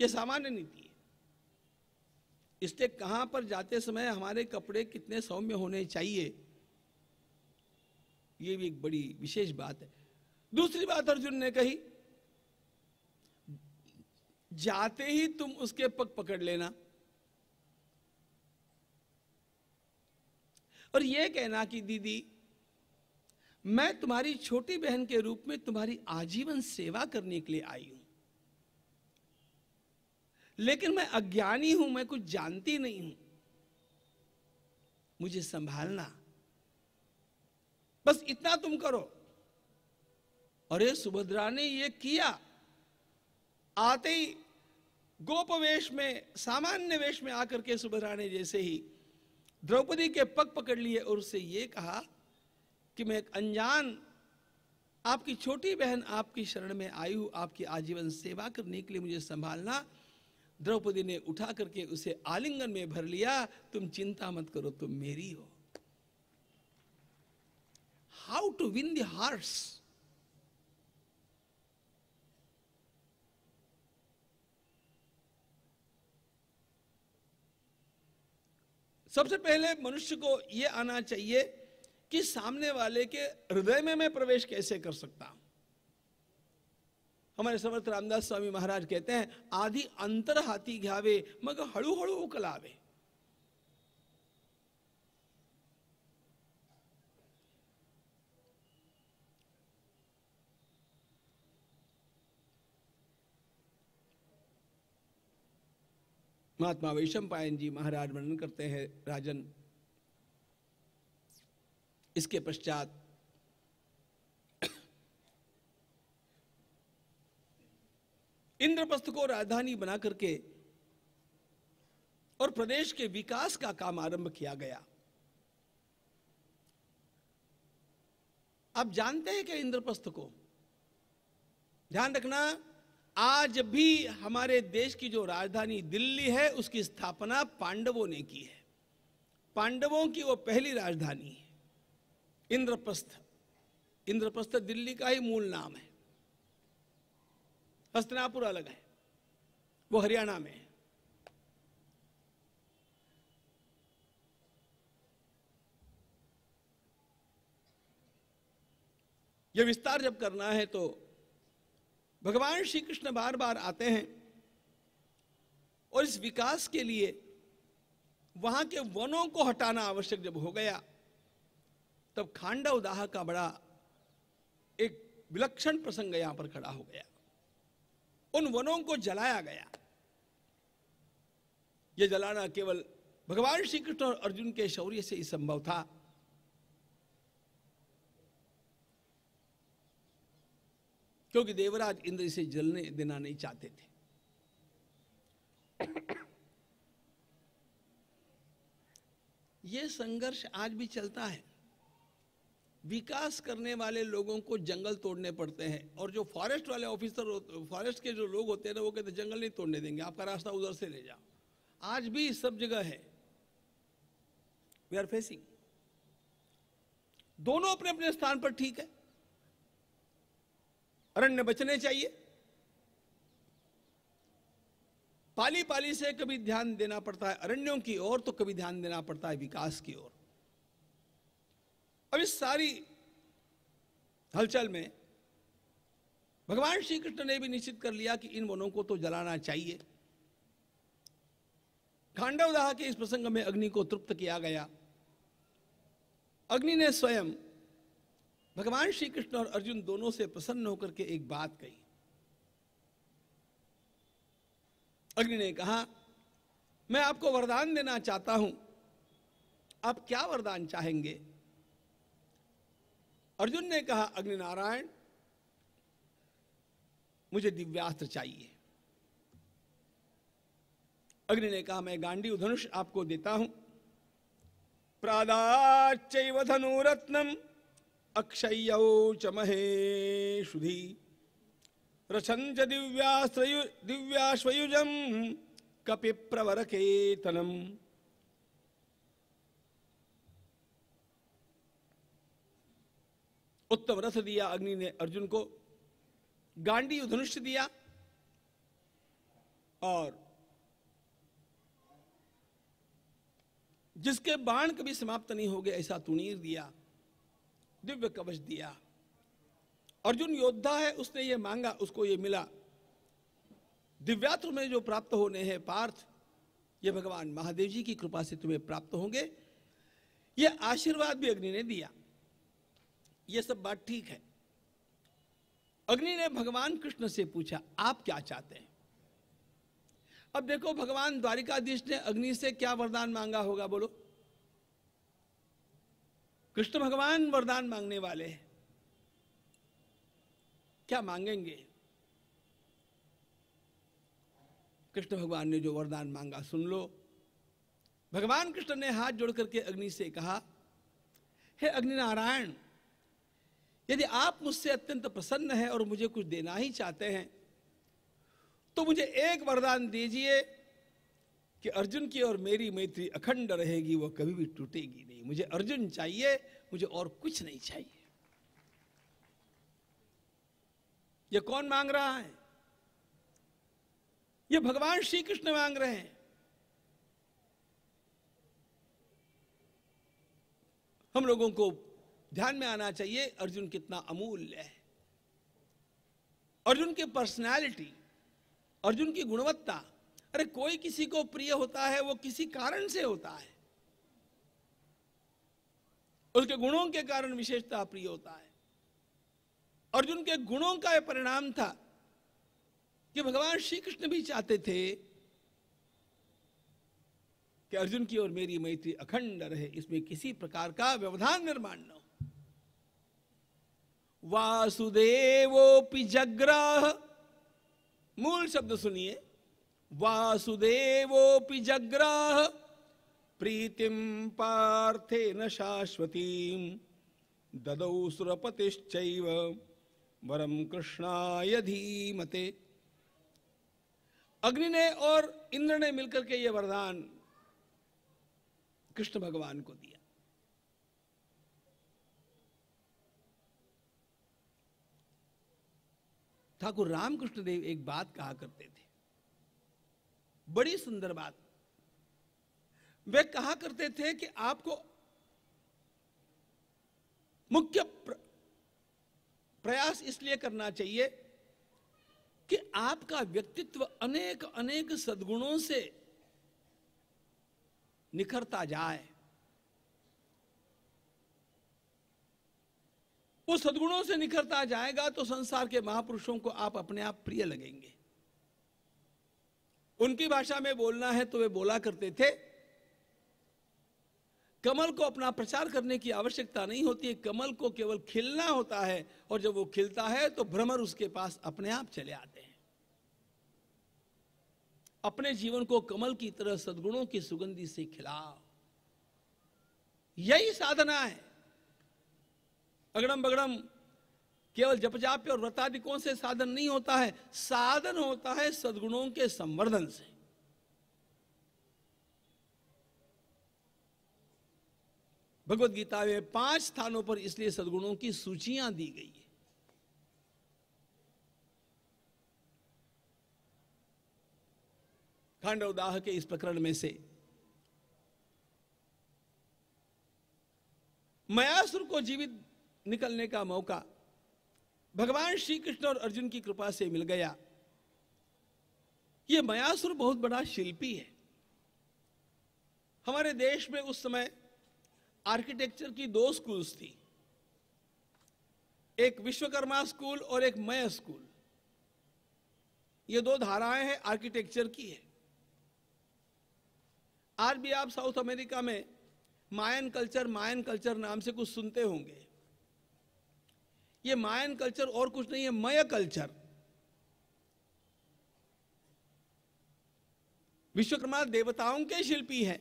ये सामान्य नीति है इसलिए कहां पर जाते समय हमारे कपड़े कितने सौम्य होने चाहिए ये भी एक बड़ी विशेष बात है दूसरी बात अर्जुन ने कही जाते ही तुम उसके पग पकड़ लेना और ये कहना कि दीदी मैं तुम्हारी छोटी बहन के रूप में तुम्हारी आजीवन सेवा करने के लिए आई हूं लेकिन मैं अज्ञानी हूं मैं कुछ जानती नहीं हूं मुझे संभालना बस इतना तुम करो अरे सुभद्रा ने यह किया आते ही गोप वेश में सामान्य वेश में आकर के सुभद्रा ने जैसे ही द्रौपदी के पग पकड़ लिए और उससे ये कहा कि मैं एक अनजान आपकी छोटी बहन आपकी शरण में आई हूं आपकी आजीवन सेवा करने के लिए मुझे संभालना द्रौपदी ने उठा करके उसे आलिंगन में भर लिया तुम चिंता मत करो तुम मेरी हो हाउ टू विन दार्ट सबसे पहले मनुष्य को ये आना चाहिए कि सामने वाले के हृदय में मैं प्रवेश कैसे कर सकता हूं हमारे समर्थ रामदास स्वामी महाराज कहते हैं आदि अंतर हाथी घ्यावे मगर हड़ू हड़ू उकलावे महात्मा वैशम पायन जी महाराज वर्णन करते हैं राजन इसके पश्चात इंद्रप्रस्थ को राजधानी बना करके और प्रदेश के विकास का काम आरंभ किया गया आप जानते हैं क्या इंद्रप्रस्थ को ध्यान रखना आज भी हमारे देश की जो राजधानी दिल्ली है उसकी स्थापना पांडवों ने की है पांडवों की वो पहली राजधानी है इंद्रप्रस्थ इंद्रप्रस्थ दिल्ली का ही मूल नाम है हस्तनापुर अलग है वो हरियाणा में है यह विस्तार जब करना है तो भगवान श्री कृष्ण बार बार आते हैं और इस विकास के लिए वहां के वनों को हटाना आवश्यक जब हो गया तब खांडव दाह का बड़ा एक विलक्षण प्रसंग यहां पर खड़ा हो गया उन वनों को जलाया गया यह जलाना केवल भगवान श्री कृष्ण और अर्जुन के शौर्य से ही संभव था क्योंकि देवराज इंद्र इसे जलने देना नहीं चाहते थे यह संघर्ष आज भी चलता है विकास करने वाले लोगों को जंगल तोड़ने पड़ते हैं और जो फॉरेस्ट वाले ऑफिसर फॉरेस्ट के जो लोग होते हैं ना वो कहते जंगल नहीं तोड़ने देंगे आपका रास्ता उधर से ले जाओ आज भी सब जगह है वी आर फेसिंग दोनों अपने अपने स्थान पर ठीक है अरण्य बचने चाहिए पाली पाली से कभी ध्यान देना पड़ता है अरण्यों की ओर तो कभी ध्यान देना पड़ता है विकास की ओर अब इस सारी हलचल में भगवान श्री कृष्ण ने भी निश्चित कर लिया कि इन वनों को तो जलाना चाहिए खांडव दाह के इस प्रसंग में अग्नि को तृप्त किया गया अग्नि ने स्वयं भगवान श्री कृष्ण और अर्जुन दोनों से प्रसन्न होकर के एक बात कही अग्नि ने कहा मैं आपको वरदान देना चाहता हूं आप क्या वरदान चाहेंगे अर्जुन ने कहा अग्नि नारायण मुझे दिव्यास्त्र चाहिए अग्नि ने कहा मैं गांडी धनुष आपको देता हूं प्रादाच धनुरत्नम अक्षय च महेषुधि रसञ्च दिव्याश्रयु प्रवर कपिप्रवरकेतनम् उत्तम रथ दिया अग्नि ने अर्जुन को गांडी धनुष दिया और जिसके बाण कभी समाप्त नहीं हो गए ऐसा तुनीर दिया दिव्य कवच दिया अर्जुन योद्धा है उसने ये मांगा उसको ये मिला दिव्यात्र में जो प्राप्त होने हैं पार्थ ये भगवान महादेव जी की कृपा से तुम्हें प्राप्त होंगे ये आशीर्वाद भी अग्नि ने दिया ये सब बात ठीक है अग्नि ने भगवान कृष्ण से पूछा आप क्या चाहते हैं अब देखो भगवान द्वारिकाधीश ने अग्नि से क्या वरदान मांगा होगा बोलो कृष्ण भगवान वरदान मांगने वाले हैं क्या मांगेंगे कृष्ण भगवान ने जो वरदान मांगा सुन लो भगवान कृष्ण ने हाथ जोड़ करके अग्नि से कहा हे अग्नि नारायण यदि आप मुझसे अत्यंत प्रसन्न हैं और मुझे कुछ देना ही चाहते हैं तो मुझे एक वरदान दीजिए कि अर्जुन की और मेरी मैत्री अखंड रहेगी वह कभी भी टूटेगी चाहिए मुझे अर्जुन चाहिए मुझे और कुछ नहीं चाहिए ये कौन मांग रहा है ये भगवान श्री कृष्ण मांग रहे हैं हम लोगों को ध्यान में आना चाहिए अर्जुन कितना अमूल्य है अर्जुन की पर्सनालिटी अर्जुन की गुणवत्ता अरे कोई किसी को प्रिय होता है वो किसी कारण से होता है उसके गुणों के कारण विशेषता प्रिय होता है अर्जुन के गुणों का यह परिणाम था कि भगवान श्री कृष्ण भी चाहते थे कि अर्जुन की और मेरी मैत्री अखंड रहे इसमें किसी प्रकार का व्यवधान निर्माण न हो वासुदेव जग्रह मूल शब्द सुनिए वासुदेव जग्रह पार्थे न शाश्वती ददौ सुरपतिश्चैव वरम कृष्णाय धीमते अग्नि ने और इंद्र ने मिलकर के ये वरदान कृष्ण भगवान को दिया ठाकुर रामकृष्ण देव एक बात कहा करते थे बड़ी सुंदर बात वे कहा करते थे कि आपको मुख्य प्रयास इसलिए करना चाहिए कि आपका व्यक्तित्व अनेक अनेक सद्गुणों से निखरता जाए वो सद्गुणों से निखरता जाएगा तो संसार के महापुरुषों को आप अपने आप प्रिय लगेंगे उनकी भाषा में बोलना है तो वे बोला करते थे कमल को अपना प्रचार करने की आवश्यकता नहीं होती है कमल को केवल खिलना होता है और जब वो खिलता है तो भ्रमर उसके पास अपने आप चले आते हैं अपने जीवन को कमल की तरह सदगुणों की सुगंधी से खिलाओ यही साधना है अगड़म बगड़म केवल जप जाप्य और व्रतादिकों से साधन नहीं होता है साधन होता है सदगुणों के संवर्धन से भगवत गीता में पांच स्थानों पर इसलिए सदगुणों की सूचियां दी गई है खंडवदाह के इस प्रकरण में से मयासुर को जीवित निकलने का मौका भगवान श्री कृष्ण और अर्जुन की कृपा से मिल गया यह मयासुर बहुत बड़ा शिल्पी है हमारे देश में उस समय आर्किटेक्चर की दो स्कूल्स थी एक विश्वकर्मा स्कूल और एक मय स्कूल ये दो धाराएं हैं आर्किटेक्चर की है आज भी आप साउथ अमेरिका में मायन कल्चर मायन कल्चर नाम से कुछ सुनते होंगे ये मायन कल्चर और कुछ नहीं है मय कल्चर विश्वकर्मा देवताओं के शिल्पी हैं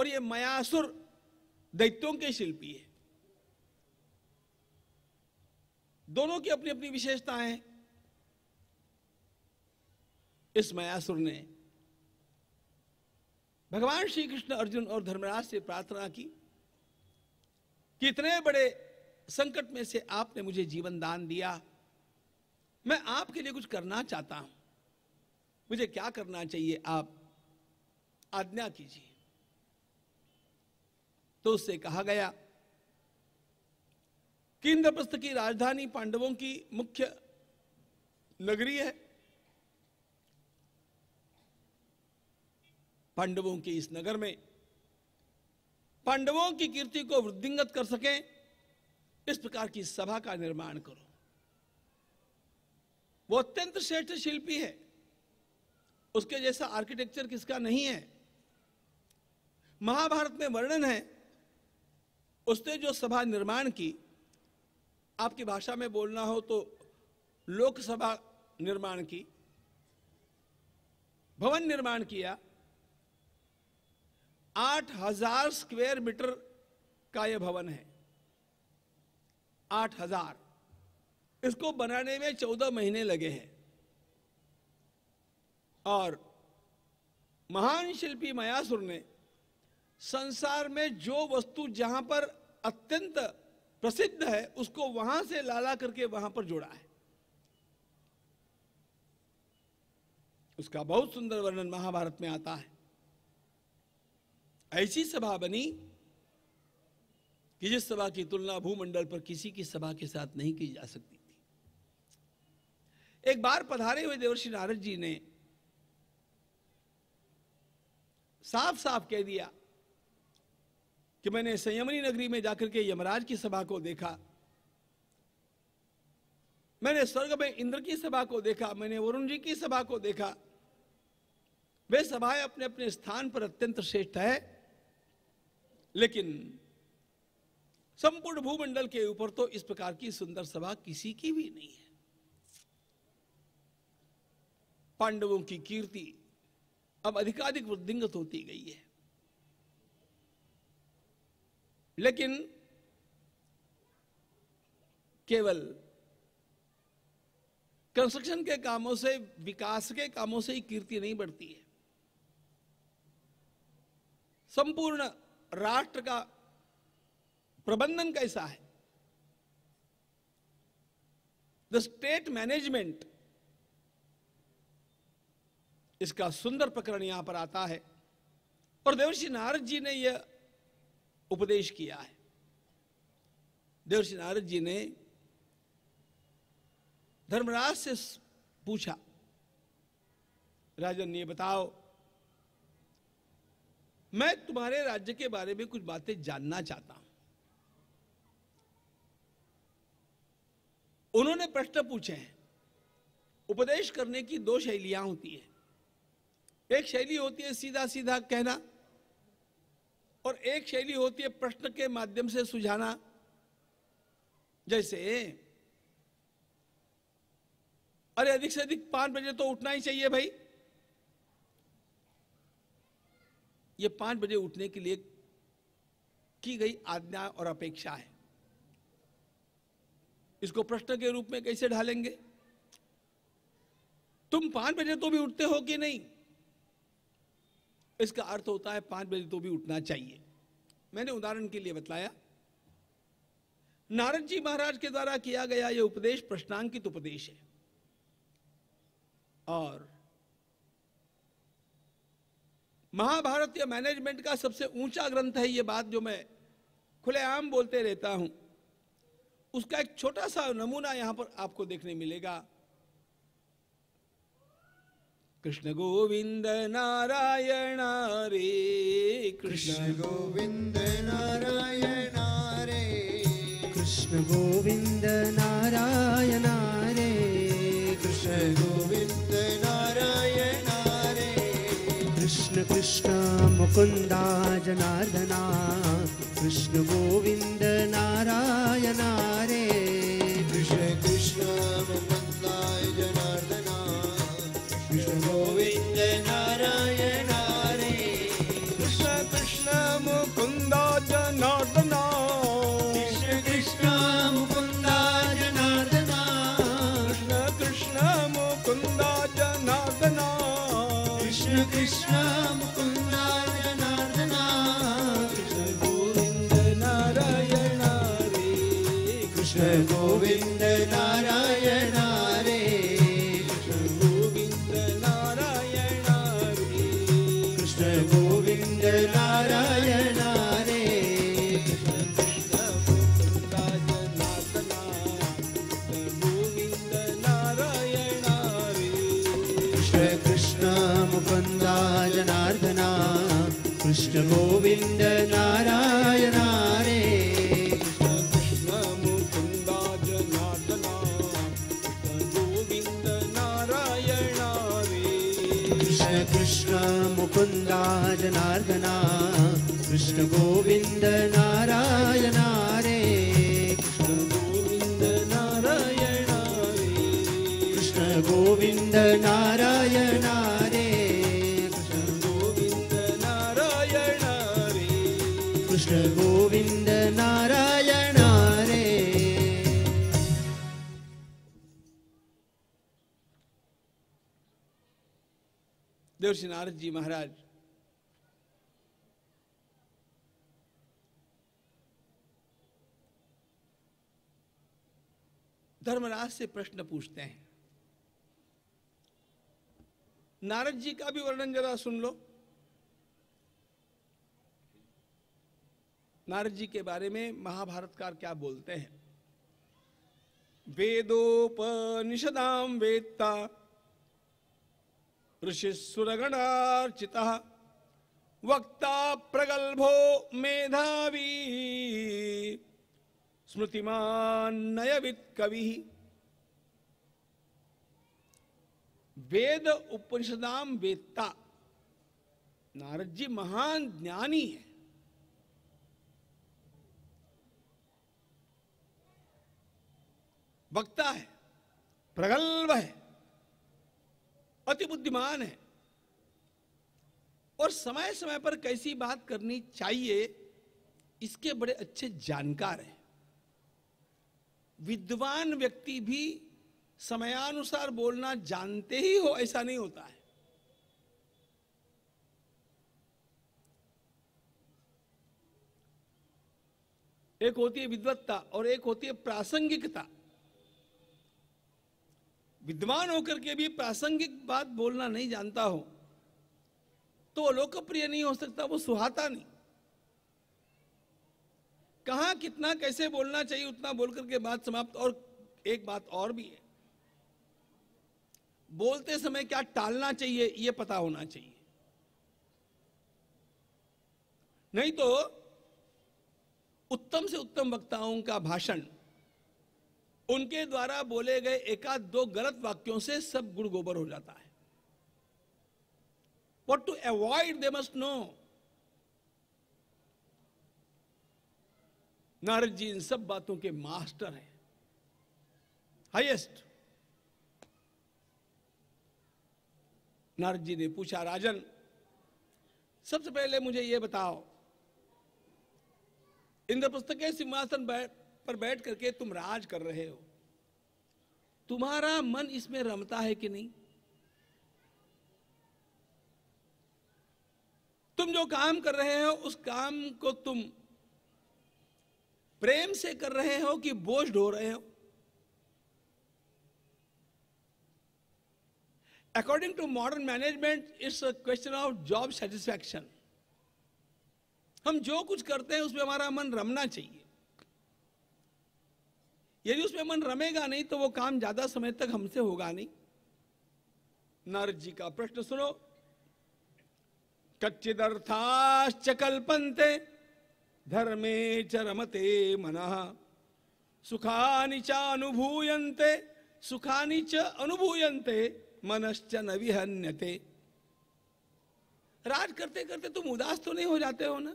और ये मयासुर दैत्यों के शिल्पी है दोनों की अपनी अपनी विशेषताएं इस मयासुर ने भगवान श्री कृष्ण अर्जुन और धर्मराज से प्रार्थना की कि इतने बड़े संकट में से आपने मुझे जीवन दान दिया मैं आपके लिए कुछ करना चाहता हूं मुझे क्या करना चाहिए आप आज्ञा कीजिए तो उससे कहा गया कि इंद्रप्रस्थ की राजधानी पांडवों की मुख्य नगरी है पांडवों के इस नगर में पांडवों की कीर्ति को वृद्धिंगत कर सकें इस प्रकार की सभा का निर्माण करो वो अत्यंत श्रेष्ठ शिल्पी है उसके जैसा आर्किटेक्चर किसका नहीं है महाभारत में वर्णन है उसने जो सभा निर्माण की आपकी भाषा में बोलना हो तो लोकसभा निर्माण की भवन निर्माण किया आठ हजार स्क्वेयर मीटर का यह भवन है आठ हजार इसको बनाने में चौदह महीने लगे हैं और महान शिल्पी मयासुर ने संसार में जो वस्तु जहां पर अत्यंत प्रसिद्ध है उसको वहां से लाला करके वहां पर जोड़ा है उसका बहुत सुंदर वर्णन महाभारत में आता है ऐसी सभा बनी कि जिस सभा की तुलना भूमंडल पर किसी की सभा के साथ नहीं की जा सकती थी एक बार पधारे हुए देवर्षि नारद जी ने साफ साफ कह दिया कि मैंने संयमनी नगरी में जाकर के यमराज की सभा को देखा मैंने स्वर्ग में इंद्र की सभा को देखा मैंने वरुण जी की सभा को देखा वे सभाएं अपने अपने स्थान पर अत्यंत श्रेष्ठ है लेकिन संपूर्ण भूमंडल के ऊपर तो इस प्रकार की सुंदर सभा किसी की भी नहीं है पांडवों की कीर्ति अब अधिकाधिक वृद्धिंगत होती गई है लेकिन केवल कंस्ट्रक्शन के कामों से विकास के कामों से ही कीर्ति नहीं बढ़ती है संपूर्ण राष्ट्र का प्रबंधन कैसा है द स्टेट मैनेजमेंट इसका सुंदर प्रकरण यहां पर आता है और देवर्षि नारद जी ने यह उपदेश किया है देवर्षि नारद जी ने धर्मराज से पूछा राजन ये बताओ मैं तुम्हारे राज्य के बारे में कुछ बातें जानना चाहता हूं उन्होंने प्रश्न पूछे हैं उपदेश करने की दो शैलियां होती है एक शैली होती है सीधा सीधा कहना और एक शैली होती है प्रश्न के माध्यम से सुझाना जैसे अरे अधिक से अधिक पांच बजे तो उठना ही चाहिए भाई ये पांच बजे उठने के लिए की गई आज्ञा और अपेक्षा है इसको प्रश्न के रूप में कैसे ढालेंगे तुम पांच बजे तो भी उठते हो कि नहीं इसका अर्थ होता है पांच बजे तो भी उठना चाहिए मैंने उदाहरण के लिए बताया नारद जी महाराज के द्वारा किया गया यह उपदेश प्रश्नांकित उपदेश है और महाभारत या मैनेजमेंट का सबसे ऊंचा ग्रंथ है यह बात जो मैं खुलेआम बोलते रहता हूं उसका एक छोटा सा नमूना यहां पर आपको देखने मिलेगा कृष्णगोविन्दनारायणा रे कृष्णगोविन्दनारायणा रे कृष्णगोविन्दनारायण रे कृष्णगोविन्दनारायणा रे कृष्णकृष्ण मुकुन्दा जनार्दना कृष्णगोविन्दनारायण रे कृष्ण कृष्ण कृष्ण गोविन्द नारायण रे कृष्ण गोविंद नारायण रे कृष्ण गोविंद नारायण रे कृष्ण गोविंद नारायण रे कृष्ण गोविंद नारायण रे देव नारद जी महाराज से प्रश्न पूछते हैं नारद जी का भी वर्णन जरा सुन लो नारद जी के बारे में महाभारतकार क्या बोलते हैं वेदोपनिषदाम वेत्ता सुरगणार्चिता वक्ता प्रगल्भो मेधावी स्मृतिमान नयवित कवि वेद उपनिषदाम वेत्ता नारद जी महान ज्ञानी है वक्ता है प्रगल्भ है अति बुद्धिमान है और समय समय पर कैसी बात करनी चाहिए इसके बड़े अच्छे जानकार हैं विद्वान व्यक्ति भी समयानुसार बोलना जानते ही हो ऐसा नहीं होता है एक होती है विद्वत्ता और एक होती है प्रासंगिकता विद्वान होकर के भी प्रासंगिक बात बोलना नहीं जानता हो तो वो लोकप्रिय नहीं हो सकता वो सुहाता नहीं कहा कितना कैसे बोलना चाहिए उतना बोल करके बात समाप्त और एक बात और भी है बोलते समय क्या टालना चाहिए यह पता होना चाहिए नहीं तो उत्तम से उत्तम वक्ताओं का भाषण उनके द्वारा बोले गए एकाध दो गलत वाक्यों से सब गुड़ गोबर हो जाता है what to avoid they must know Narad ji इन सब बातों के मास्टर हैं हाइएस्ट नारद जी ने पूछा राजन सबसे पहले मुझे यह बताओ इंद्रप्रस्थ के सिंहासन बैठ पर बैठ करके तुम राज कर रहे हो तुम्हारा मन इसमें रमता है कि नहीं तुम जो काम कर रहे हो उस काम को तुम प्रेम से कर रहे हो कि बोझ ढो रहे हो According to modern management, it's a question of job satisfaction. हम जो कुछ करते हैं उसमें हमारा मन रमना चाहिए यदि उसमें मन रमेगा नहीं तो वो काम ज्यादा समय तक हमसे होगा नहीं नारद जी का प्रश्न सुनो कच्चिदर्थाश्च कल्पन्ते धर्मे च रमते मनः सुखानि च अनुभूयन्ते सुखानि च अनुभूयन्ते मनश्च न विहन्यते राज करते करते तुम उदास तो नहीं हो जाते हो ना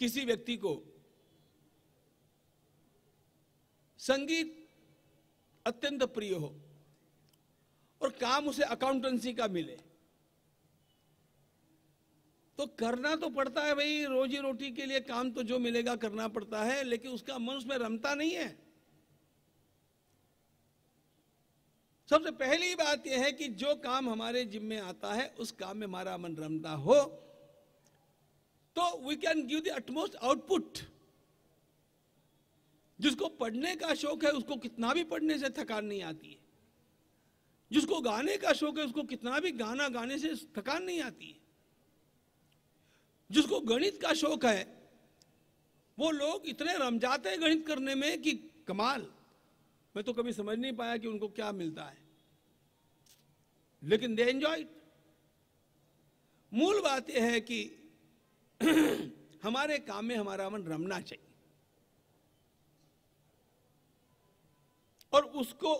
किसी व्यक्ति को संगीत अत्यंत प्रिय हो और काम उसे अकाउंटेंसी का मिले तो करना तो पड़ता है भाई रोजी रोटी के लिए काम तो जो मिलेगा करना पड़ता है लेकिन उसका मन उसमें रमता नहीं है सबसे पहली बात यह है कि जो काम हमारे जिम्मे आता है उस काम में हमारा मन रमता हो तो we can give the utmost output जिसको पढ़ने का शौक है उसको कितना भी पढ़ने से थकान नहीं आती है जिसको गाने का शौक है उसको कितना भी गाना गाने से थकान नहीं आती है जिसको गणित का शौक है वो लोग इतने रम जाते हैं गणित करने में कि कमाल मैं तो कभी समझ नहीं पाया कि उनको क्या मिलता है लेकिन दे एंजॉय मूल बात यह है कि [CLEARS THROAT] हमारे काम में हमारा मन रमना चाहिए और उसको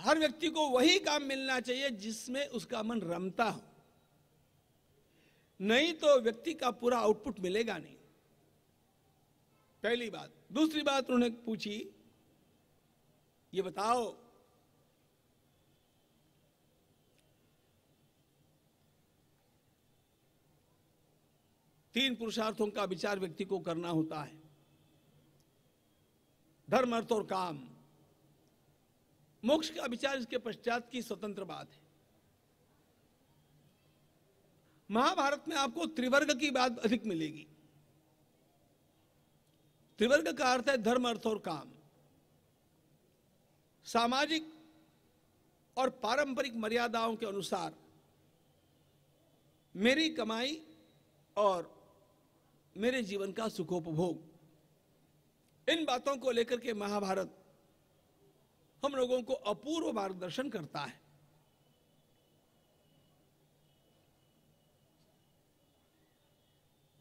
हर व्यक्ति को वही काम मिलना चाहिए जिसमें उसका मन रमता हो नहीं तो व्यक्ति का पूरा आउटपुट मिलेगा नहीं पहली बात दूसरी बात उन्होंने पूछी ये बताओ तीन पुरुषार्थों का विचार व्यक्ति को करना होता है धर्म अर्थ और काम मोक्ष का विचार इसके पश्चात की स्वतंत्र बात है महाभारत में आपको त्रिवर्ग की बात अधिक मिलेगी त्रिवर्ग का अर्थ है धर्म अर्थ और काम सामाजिक और पारंपरिक मर्यादाओं के अनुसार मेरी कमाई और मेरे जीवन का सुखोपभोग इन बातों को लेकर के महाभारत हम लोगों को अपूर्व मार्गदर्शन करता है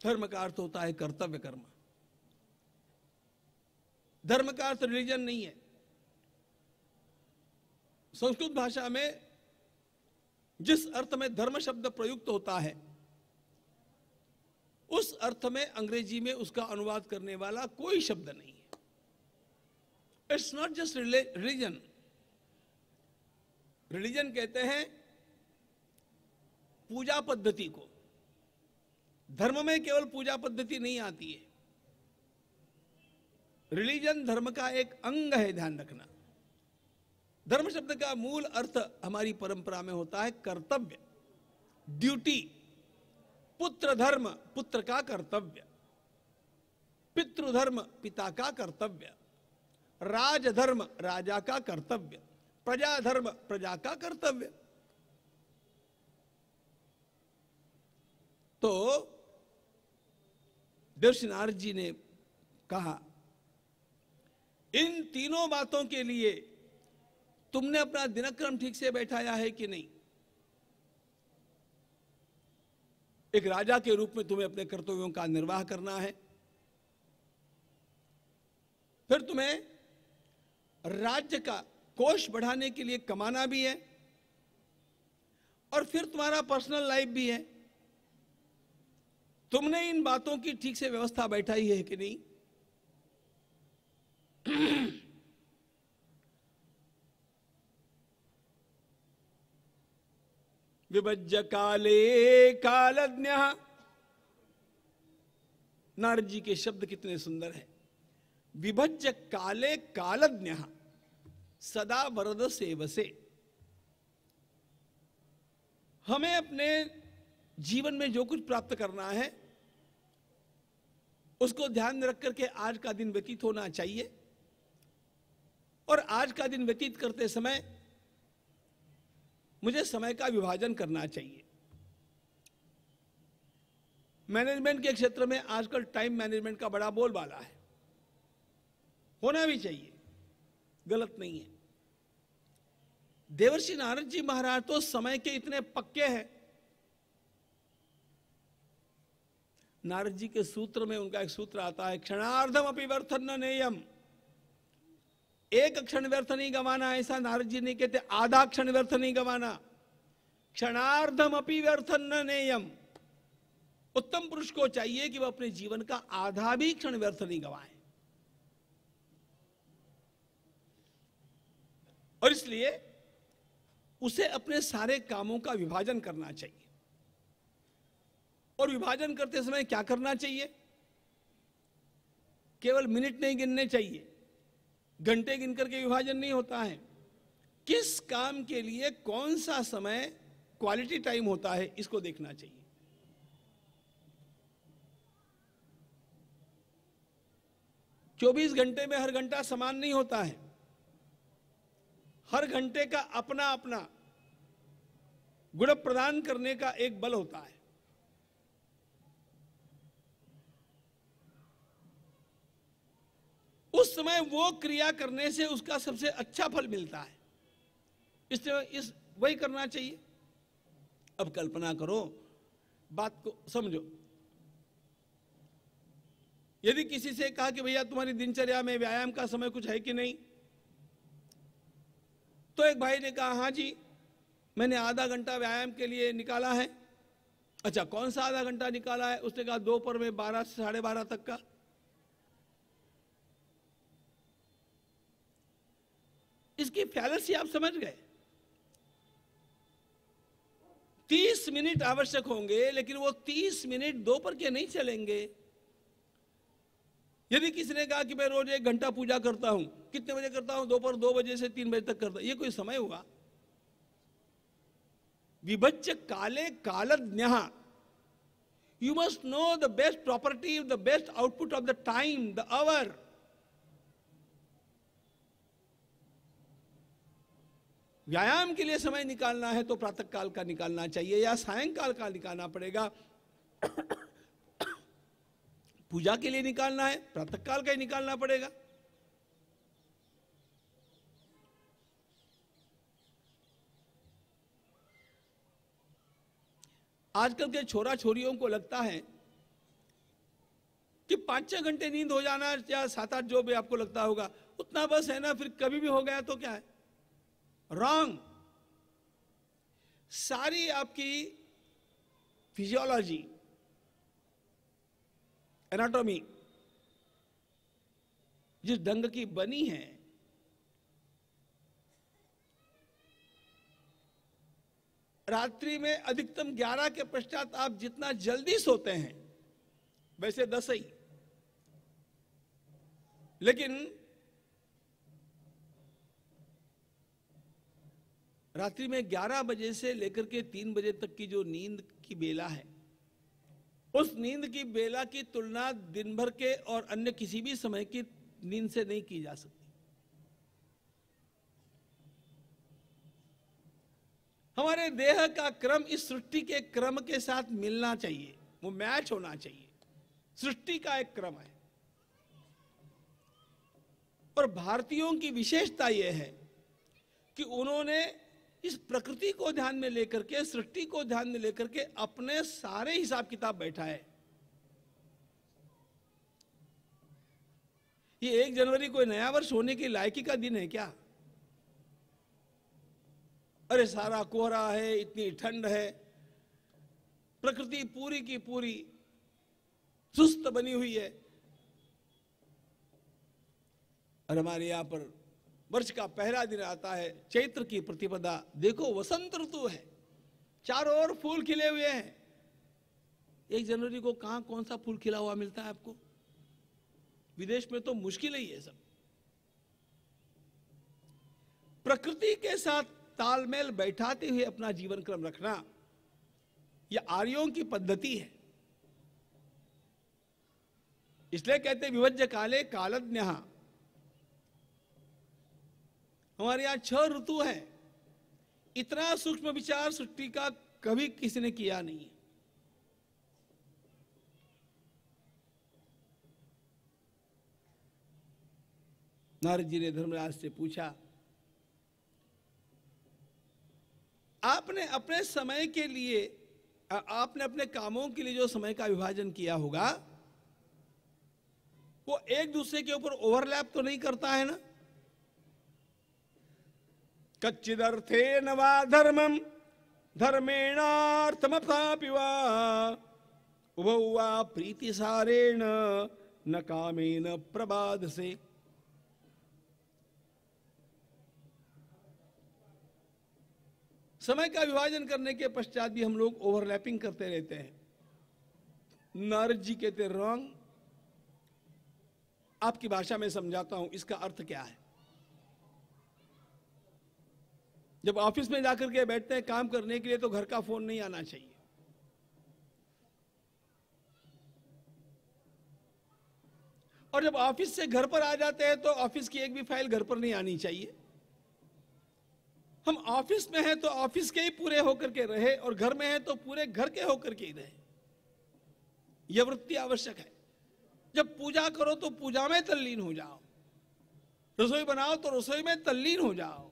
धर्म का अर्थ होता है कर्तव्य कर्म धर्म का अर्थ रिलीजन नहीं है संस्कृत भाषा में जिस अर्थ में धर्म शब्द प्रयुक्त होता है उस अर्थ में अंग्रेजी में उसका अनुवाद करने वाला कोई शब्द नहीं है it's not just religion religion कहते हैं पूजा पद्धति को धर्म में केवल पूजा पद्धति नहीं आती है रिलीजन धर्म का एक अंग है ध्यान रखना धर्म शब्द का मूल अर्थ हमारी परंपरा में होता है कर्तव्य ड्यूटी पुत्र धर्म पुत्र का कर्तव्य पितृधर्म पिता का कर्तव्य राजधर्म राजा का कर्तव्य प्रजाधर्म प्रजा का कर्तव्य तो दर्शनार्थ जी ने कहा इन तीनों बातों के लिए तुमने अपना दिनक्रम ठीक से बैठाया है कि नहीं एक राजा के रूप में तुम्हें अपने कर्तव्यों का निर्वाह करना है फिर तुम्हें राज्य का कोष बढ़ाने के लिए कमाना भी है और फिर तुम्हारा पर्सनल लाइफ भी है तुमने इन बातों की ठीक से व्यवस्था बैठाई है कि नहीं विभज्य काले कालज्ञ नारद जी के शब्द कितने सुंदर हैं विभज्य काले कालज्ञ सदा वरद सेव से हमें अपने जीवन में जो कुछ प्राप्त करना है उसको ध्यान में रख करके आज का दिन व्यतीत होना चाहिए और आज का दिन व्यतीत करते समय मुझे समय का विभाजन करना चाहिए मैनेजमेंट के क्षेत्र में आजकल टाइम मैनेजमेंट का बड़ा बोलबाला है होना भी चाहिए गलत नहीं है देवर्षि नारद जी महाराज तो समय के इतने पक्के हैं नारद जी के सूत्र में उनका एक सूत्र आता है क्षणार्धम अपनी व्यर्थन न नेयम एक क्षण व्यर्थ नहीं गवाना ऐसा नारद जी नहीं कहते आधा क्षण व्यर्थ नहीं गवाना क्षणार्धम अपनी व्यर्थ न नेयम उत्तम पुरुष को चाहिए कि वह अपने जीवन का आधा भी क्षण व्यर्थ नहीं गवाए और इसलिए उसे अपने सारे कामों का विभाजन करना चाहिए और विभाजन करते समय क्या करना चाहिए केवल मिनट नहीं गिनने चाहिए घंटे गिन करके विभाजन नहीं होता है किस काम के लिए कौन सा समय क्वालिटी टाइम होता है इसको देखना चाहिए चौबीस घंटे में हर घंटा समान नहीं होता है हर घंटे का अपना अपना गुण प्रदान करने का एक बल होता है उस समय वो क्रिया करने से उसका सबसे अच्छा फल मिलता है इस इस वही करना चाहिए अब कल्पना करो बात को समझो यदि किसी से कहा कि भैया तुम्हारी दिनचर्या में व्यायाम का समय कुछ है कि नहीं तो एक भाई ने कहा हाँ जी मैंने आधा घंटा व्यायाम के लिए निकाला है अच्छा कौन सा आधा घंटा निकाला है उसने कहा दोपहर में बारह से साढ़े बारह तक का इसकी फैलसी आप समझ गए तीस मिनट आवश्यक होंगे लेकिन वो तीस मिनट दोपहर के नहीं चलेंगे यदि किसी ने कहा कि मैं रोज एक घंटा पूजा करता हूं कितने बजे करता हूं दोपहर दो बजे से तीन बजे तक करता ये कोई समय हुआ विभज्य काले न्या you must know the best property the best output of the time the hour व्यायाम के लिए समय निकालना है तो प्रातः काल का निकालना चाहिए या सायंकाल का निकालना पड़ेगा पूजा के लिए निकालना है प्रातः काल का ही निकालना पड़ेगा आजकल के छोरा छोरियों को लगता है कि पांच छह घंटे नींद हो जाना या सात आठ जो भी आपको लगता होगा उतना बस है ना फिर कभी भी हो गया तो क्या है रॉन्ग सारी आपकी फिजियोलॉजी एनाटॉमी जिस ढंग की बनी है रात्रि में अधिकतम 11 के पश्चात आप जितना जल्दी सोते हैं वैसे दस ही लेकिन रात्रि में 11 बजे से लेकर के 3 बजे तक की जो नींद की बेला है उस नींद की बेला की तुलना दिन भर के और अन्य किसी भी समय की नींद से नहीं की जा सकती हमारे देह का क्रम इस सृष्टि के क्रम के साथ मिलना चाहिए वो मैच होना चाहिए सृष्टि का एक क्रम है और भारतीयों की विशेषता यह है कि उन्होंने इस प्रकृति को ध्यान में लेकर के सृष्टि को ध्यान में लेकर के अपने सारे हिसाब किताब बैठा है ये एक जनवरी कोई नया वर्ष होने की लायकी का दिन है क्या अरे सारा कोहरा है इतनी ठंड है प्रकृति पूरी की पूरी सुस्त बनी हुई है और हमारे यहां पर वर्ष का पहला दिन आता है चैत्र की प्रतिपदा देखो वसंत ऋतु है चारों ओर फूल खिले हुए हैं एक जनवरी को कहा कौन सा फूल खिला हुआ मिलता है आपको विदेश में तो मुश्किल ही है सब प्रकृति के साथ तालमेल बैठाते हुए अपना जीवन क्रम रखना यह आर्यों की पद्धति है इसलिए कहते विभज्य काले कालज्ञ हमारे यहाँ छह ऋतु है इतना सूक्ष्म विचार सृष्टि का कभी किसी ने किया नहीं है नारद जी ने धर्मराज से पूछा आपने अपने समय के लिए आपने अपने कामों के लिए जो समय का विभाजन किया होगा वो एक दूसरे के ऊपर ओवरलैप तो नहीं करता है ना कच्चिदर्थे न धर्मम धर्मेणा वा उभौ वा प्रीतिसारेण न कामेन प्रबाद से समय का विभाजन करने के पश्चात भी हम लोग ओवरलैपिंग करते रहते हैं नारद जी कहते रॉन्ग आपकी भाषा में समझाता हूं इसका अर्थ क्या है जब ऑफिस में जाकर के बैठते हैं काम करने के लिए तो घर का फोन नहीं आना चाहिए और जब ऑफिस से घर पर आ जाते हैं तो ऑफिस की एक भी फाइल घर पर नहीं आनी चाहिए हम ऑफिस में हैं तो ऑफिस के ही पूरे होकर के रहे और घर में हैं तो पूरे घर के होकर के ही रहे यह वृत्ति आवश्यक है जब पूजा करो तो पूजा में तल्लीन हो जाओ रसोई बनाओ तो रसोई में तल्लीन हो जाओ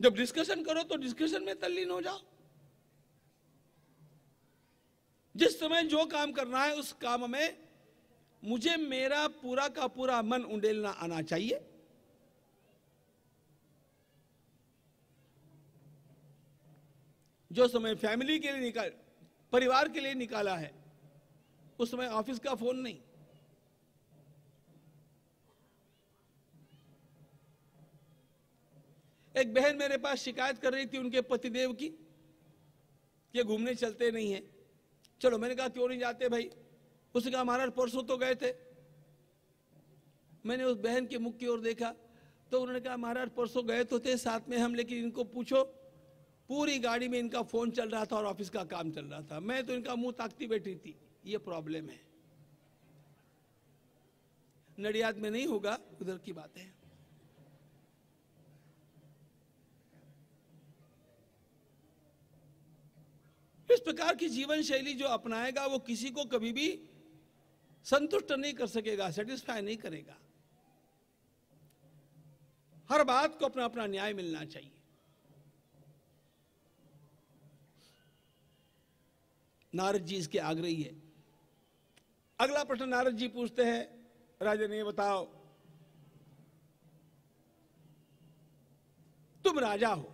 जब डिस्कशन करो तो डिस्कशन में तल्लीन हो जाओ जिस समय जो काम करना है उस काम में मुझे मेरा पूरा का पूरा मन उंडेलना आना चाहिए जो समय फैमिली के लिए निकाल परिवार के लिए निकाला है उस समय ऑफिस का फोन नहीं एक बहन मेरे पास शिकायत कर रही थी उनके पतिदेव की कि घूमने चलते नहीं है चलो मैंने कहा क्यों नहीं जाते भाई उसने कहा महाराज परसों तो गए थे मैंने उस बहन के मुख की ओर देखा तो उन्होंने कहा महाराज परसों गए तो थे साथ में हम लेकिन इनको पूछो पूरी गाड़ी में इनका फोन चल रहा था और ऑफिस का काम चल रहा था मैं तो इनका मुंह ताकती बैठी थी ये प्रॉब्लम है नडियाद में नहीं होगा उधर की बात है इस प्रकार की जीवन शैली जो अपनाएगा वो किसी को कभी भी संतुष्ट नहीं कर सकेगा सेटिस्फाई नहीं करेगा हर बात को अपना अपना न्याय मिलना चाहिए नारद जी इसके आग्रही है अगला प्रश्न नारद जी पूछते हैं राजन ये बताओ तुम राजा हो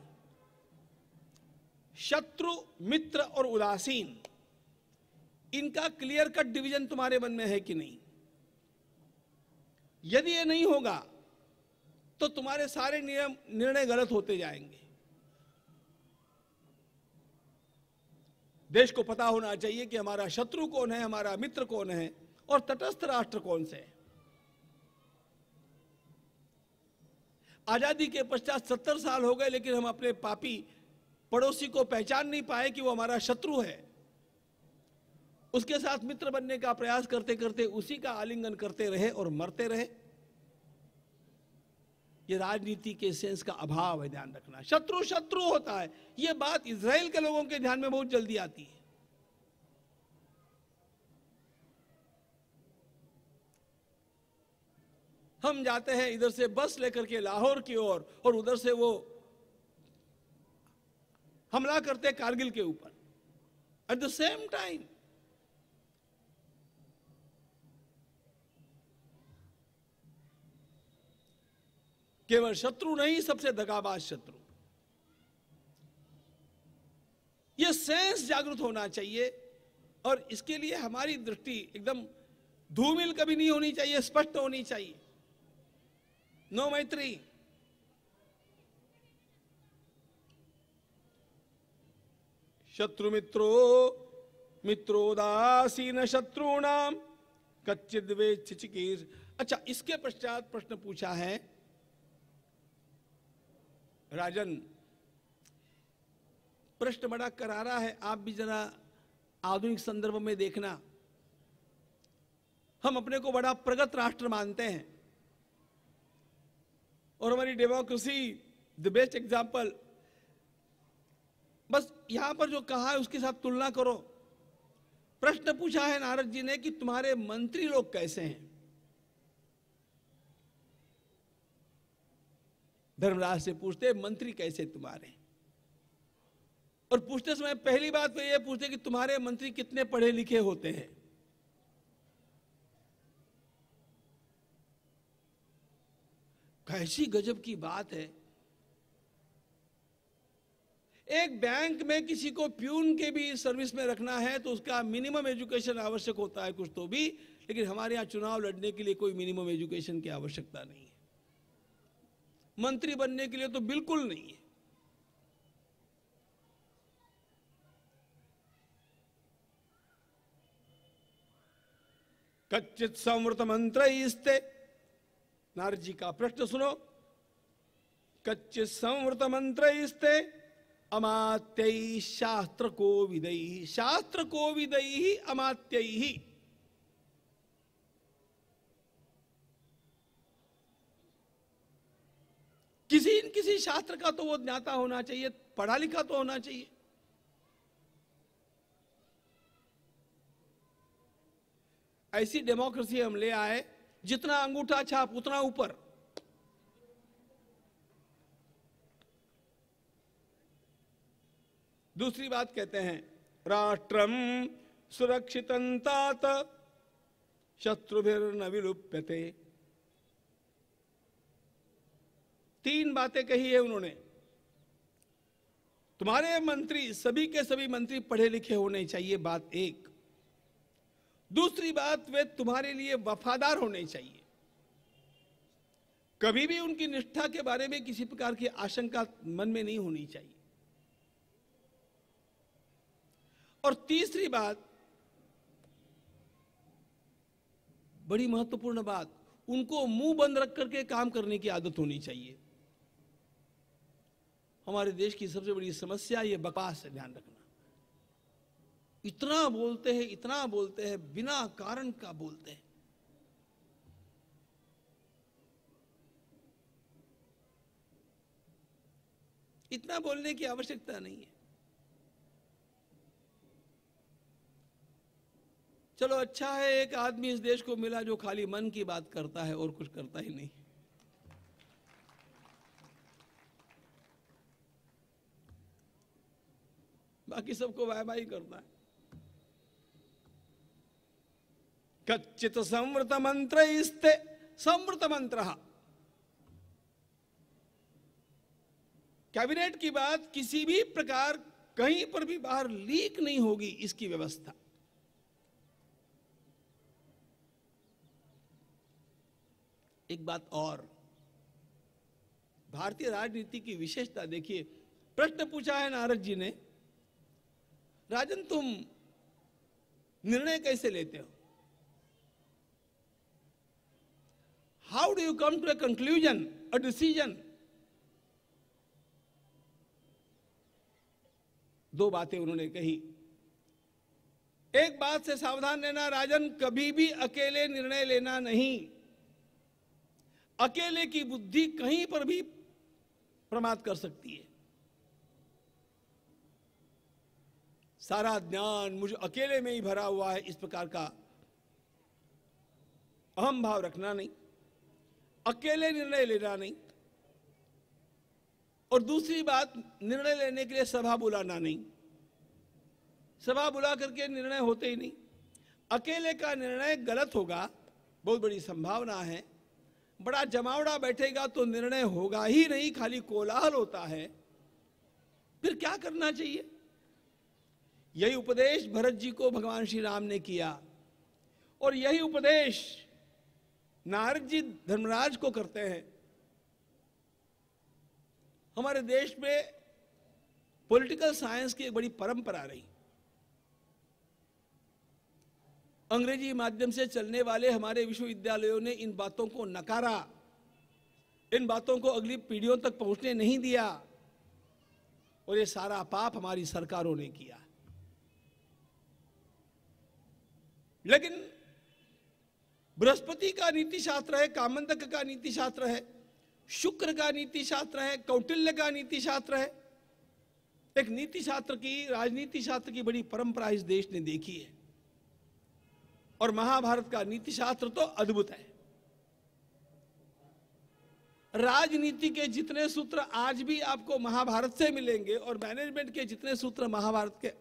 शत्रु मित्र और उदासीन इनका क्लियर कट डिवीजन तुम्हारे मन में है कि नहीं यदि ये नहीं होगा तो तुम्हारे सारे नियम निर्णय गलत होते जाएंगे देश को पता होना चाहिए कि हमारा शत्रु कौन है हमारा मित्र कौन है और तटस्थ राष्ट्र कौन से है आजादी के पश्चात सत्तर साल हो गए लेकिन हम अपने पापी पड़ोसी को पहचान नहीं पाए कि वो हमारा शत्रु है उसके साथ मित्र बनने का प्रयास करते करते उसी का आलिंगन करते रहे और मरते रहे ये राजनीति के सेंस का अभाव है ध्यान रखना शत्रु शत्रु होता है ये बात इसराइल के लोगों के ध्यान में बहुत जल्दी आती है हम जाते हैं इधर से बस लेकर के लाहौर की ओर और, और उधर से वो हमला करते कारगिल के ऊपर एट द सेम टाइम केवल शत्रु नहीं सबसे दगाबाज शत्रु यह सेंस जागृत होना चाहिए और इसके लिए हमारी दृष्टि एकदम धूमिल कभी नहीं होनी चाहिए स्पष्ट होनी चाहिए नो मैत्री शत्रु मित्रो मित्रोदासीन शत्रुणाम कच्चिद वे चिचकीर अच्छा इसके पश्चात प्रश्न पूछा है राजन प्रश्न बड़ा करारा है आप भी जरा आधुनिक संदर्भ में देखना हम अपने को बड़ा प्रगत राष्ट्र मानते हैं और हमारी डेमोक्रेसी द बेस्ट एग्जाम्पल बस यहां पर जो कहा है उसके साथ तुलना करो प्रश्न पूछा है नारद जी ने कि तुम्हारे मंत्री लोग कैसे हैं धर्मराज से पूछते मंत्री कैसे तुम्हारे और पूछते समय पहली बात तो यह पूछते कि तुम्हारे मंत्री कितने पढ़े लिखे होते हैं कैसी गजब की बात है एक बैंक में किसी को प्यून के भी सर्विस में रखना है तो उसका मिनिमम एजुकेशन आवश्यक होता है कुछ तो भी लेकिन हमारे यहाँ चुनाव लड़ने के लिए कोई मिनिमम एजुकेशन की आवश्यकता नहीं है मंत्री बनने के लिए तो बिल्कुल नहीं है कच्चित संवृत मंत्र इस्ते नारजी का प्रश्न सुनो कच्चित संवृत मंत्र इस्ते अमात्य शास्त्र कोविद शास्त्र कोविद अमात्य किसी न किसी शास्त्र का तो वो ज्ञाता होना चाहिए पढ़ा लिखा तो होना चाहिए ऐसी डेमोक्रेसी हम ले आए जितना अंगूठा छाप उतना ऊपर दूसरी बात कहते हैं राष्ट्रम सुरक्षित शत्रुभिर्न विलुप्यते तीन बातें कही है उन्होंने तुम्हारे मंत्री सभी के सभी मंत्री पढ़े लिखे होने चाहिए बात एक दूसरी बात वे तुम्हारे लिए वफादार होने चाहिए कभी भी उनकी निष्ठा के बारे में किसी प्रकार की आशंका मन में नहीं होनी चाहिए और तीसरी बात बड़ी महत्वपूर्ण बात उनको मुंह बंद रख करके काम करने की आदत होनी चाहिए हमारे देश की सबसे बड़ी समस्या ये बकवास है ध्यान रखना इतना बोलते हैं इतना बोलते हैं बिना कारण का बोलते हैं इतना बोलने की आवश्यकता नहीं है चलो अच्छा है एक आदमी इस देश को मिला जो खाली मन की बात करता है और कुछ करता ही नहीं बाकी सबको वाय बाई करता है कच्चित संवृत मंत्र इस्ते संवृत मंत्र कैबिनेट की बात किसी भी प्रकार कहीं पर भी बाहर लीक नहीं होगी इसकी व्यवस्था एक बात और भारतीय राजनीति की विशेषता देखिए प्रश्न पूछा है नारद जी ने राजन तुम निर्णय कैसे लेते हो how do you come to a conclusion a decision दो बातें उन्होंने कही एक बात से सावधान रहना राजन कभी भी अकेले निर्णय लेना नहीं अकेले की बुद्धि कहीं पर भी प्रमाद कर सकती है सारा ज्ञान मुझे अकेले में ही भरा हुआ है इस प्रकार का अहम भाव रखना नहीं अकेले निर्णय लेना नहीं और दूसरी बात निर्णय लेने के लिए सभा बुलाना नहीं सभा बुला करके निर्णय होते ही नहीं अकेले का निर्णय गलत होगा बहुत बड़ी संभावना है बड़ा जमावड़ा बैठेगा तो निर्णय होगा ही नहीं खाली कोलाहल होता है फिर क्या करना चाहिए यही उपदेश भरत जी को भगवान श्री राम ने किया और यही उपदेश नारद जी धर्मराज को करते हैं हमारे देश में पॉलिटिकल साइंस की एक बड़ी परंपरा रही अंग्रेजी माध्यम से चलने वाले हमारे विश्वविद्यालयों ने इन बातों को नकारा इन बातों को अगली पीढ़ियों तक पहुंचने नहीं दिया और ये सारा पाप हमारी सरकारों ने किया लेकिन बृहस्पति का नीति शास्त्र है कामंदक का नीति शास्त्र है शुक्र का नीति शास्त्र है कौटिल्य का नीति शास्त्र है एक नीति शास्त्र की राजनीति शास्त्र की बड़ी परंपरा इस देश ने देखी है और महाभारत का नीति शास्त्र तो अद्भुत है राजनीति के जितने सूत्र आज भी आपको महाभारत से मिलेंगे और मैनेजमेंट के जितने सूत्र महाभारत के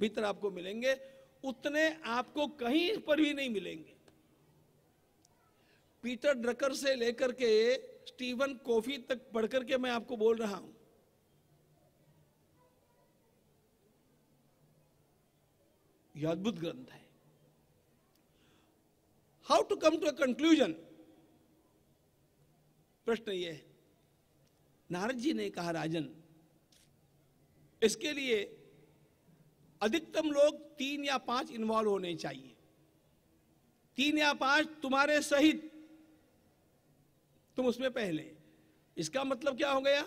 भीतर आपको मिलेंगे उतने आपको कहीं पर भी नहीं मिलेंगे पीटर ड्रकर से लेकर के स्टीवन कोफी तक पढ़कर के मैं आपको बोल रहा हूं यह अद्भुत ग्रंथ है how to come to a conclusion प्रश्न ये है नारद जी ने कहा राजन इसके लिए अधिकतम लोग तीन या पांच इन्वॉल्व होने चाहिए तीन या पांच तुम्हारे सहित तुम उसमें पहले इसका मतलब क्या हो गया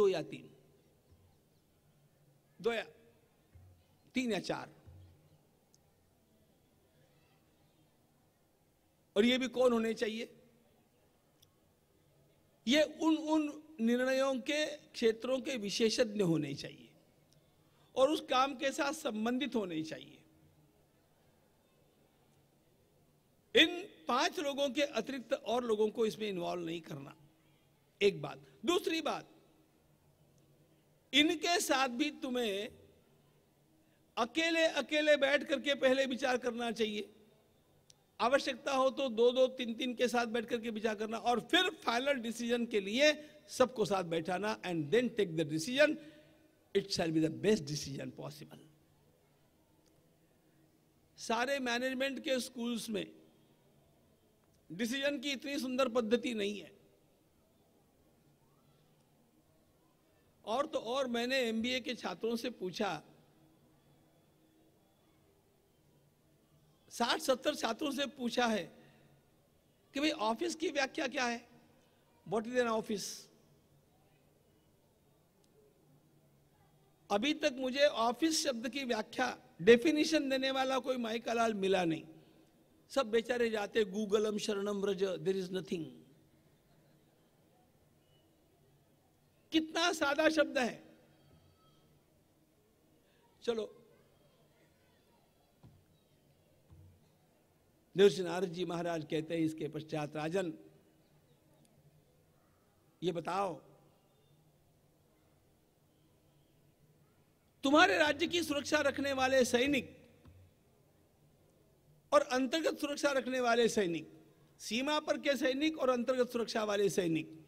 दो या तीन दो या तीन या चार और ये भी कौन होने चाहिए ये उन उन निर्णयों के क्षेत्रों के विशेषज्ञ होने चाहिए और उस काम के साथ संबंधित होने चाहिए इन पांच लोगों के अतिरिक्त और लोगों को इसमें इन्वॉल्व नहीं करना एक बात दूसरी बात इनके साथ भी तुम्हें अकेले अकेले बैठ करके पहले विचार करना चाहिए आवश्यकता हो तो दो दो तीन तीन के साथ बैठ करके विचार करना और फिर फाइनल डिसीजन के लिए सबको साथ बैठाना and then take the decision it shall be the best decision possible सारे मैनेजमेंट के स्कूल्स में डिसीजन की इतनी सुंदर पद्धति नहीं है और तो और मैंने एमबीए के छात्रों से पूछा साठ सत्तर छात्रों से पूछा है कि भाई ऑफिस की व्याख्या क्या है वॉट इज एन ऑफिस अभी तक मुझे ऑफिस शब्द की व्याख्या डेफिनेशन देने वाला कोई माइकालाल मिला नहीं सब बेचारे जाते गूगलम शरणम रज देर इज नथिंग कितना सादा शब्द है चलो देवश्री नारद जी महाराज कहते हैं इसके पश्चात राजन ये बताओ तुम्हारे राज्य की सुरक्षा रखने वाले सैनिक और अंतर्गत सुरक्षा रखने वाले सैनिक सीमा पर के सैनिक और अंतर्गत सुरक्षा वाले सैनिक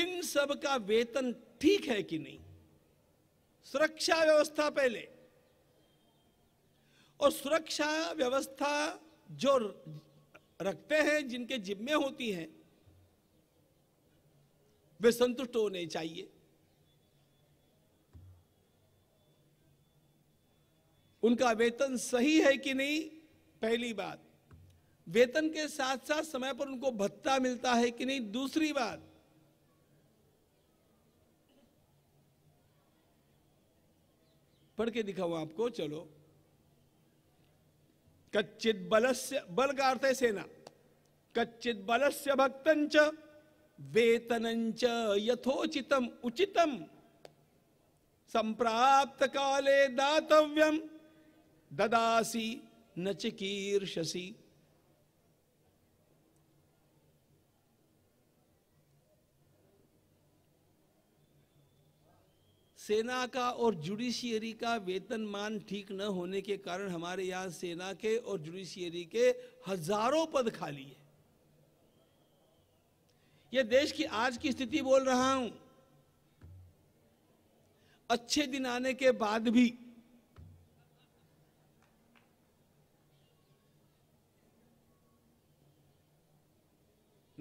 इन सब का वेतन ठीक है कि नहीं सुरक्षा व्यवस्था पहले और सुरक्षा व्यवस्था जो रखते हैं जिनके जिम्मे होती हैं वे संतुष्ट होने चाहिए उनका वेतन सही है कि नहीं पहली बात वेतन के साथ साथ समय पर उनको भत्ता मिलता है कि नहीं दूसरी बात पढ़ के दिखाऊं आपको चलो कच्चित बलस्य बल का अर्थ है सेना कच्चित बलस्य भक्तंच वेतनंच यथोचितम उचितम संप्राप्त काले दातव्यम ददासी नचिकीर्षसी सेना का और जुडिशियरी का वेतनमान ठीक न होने के कारण हमारे यहां सेना के और जुडिशियरी के हजारों पद खाली है यह देश की आज की स्थिति बोल रहा हूं अच्छे दिन आने के बाद भी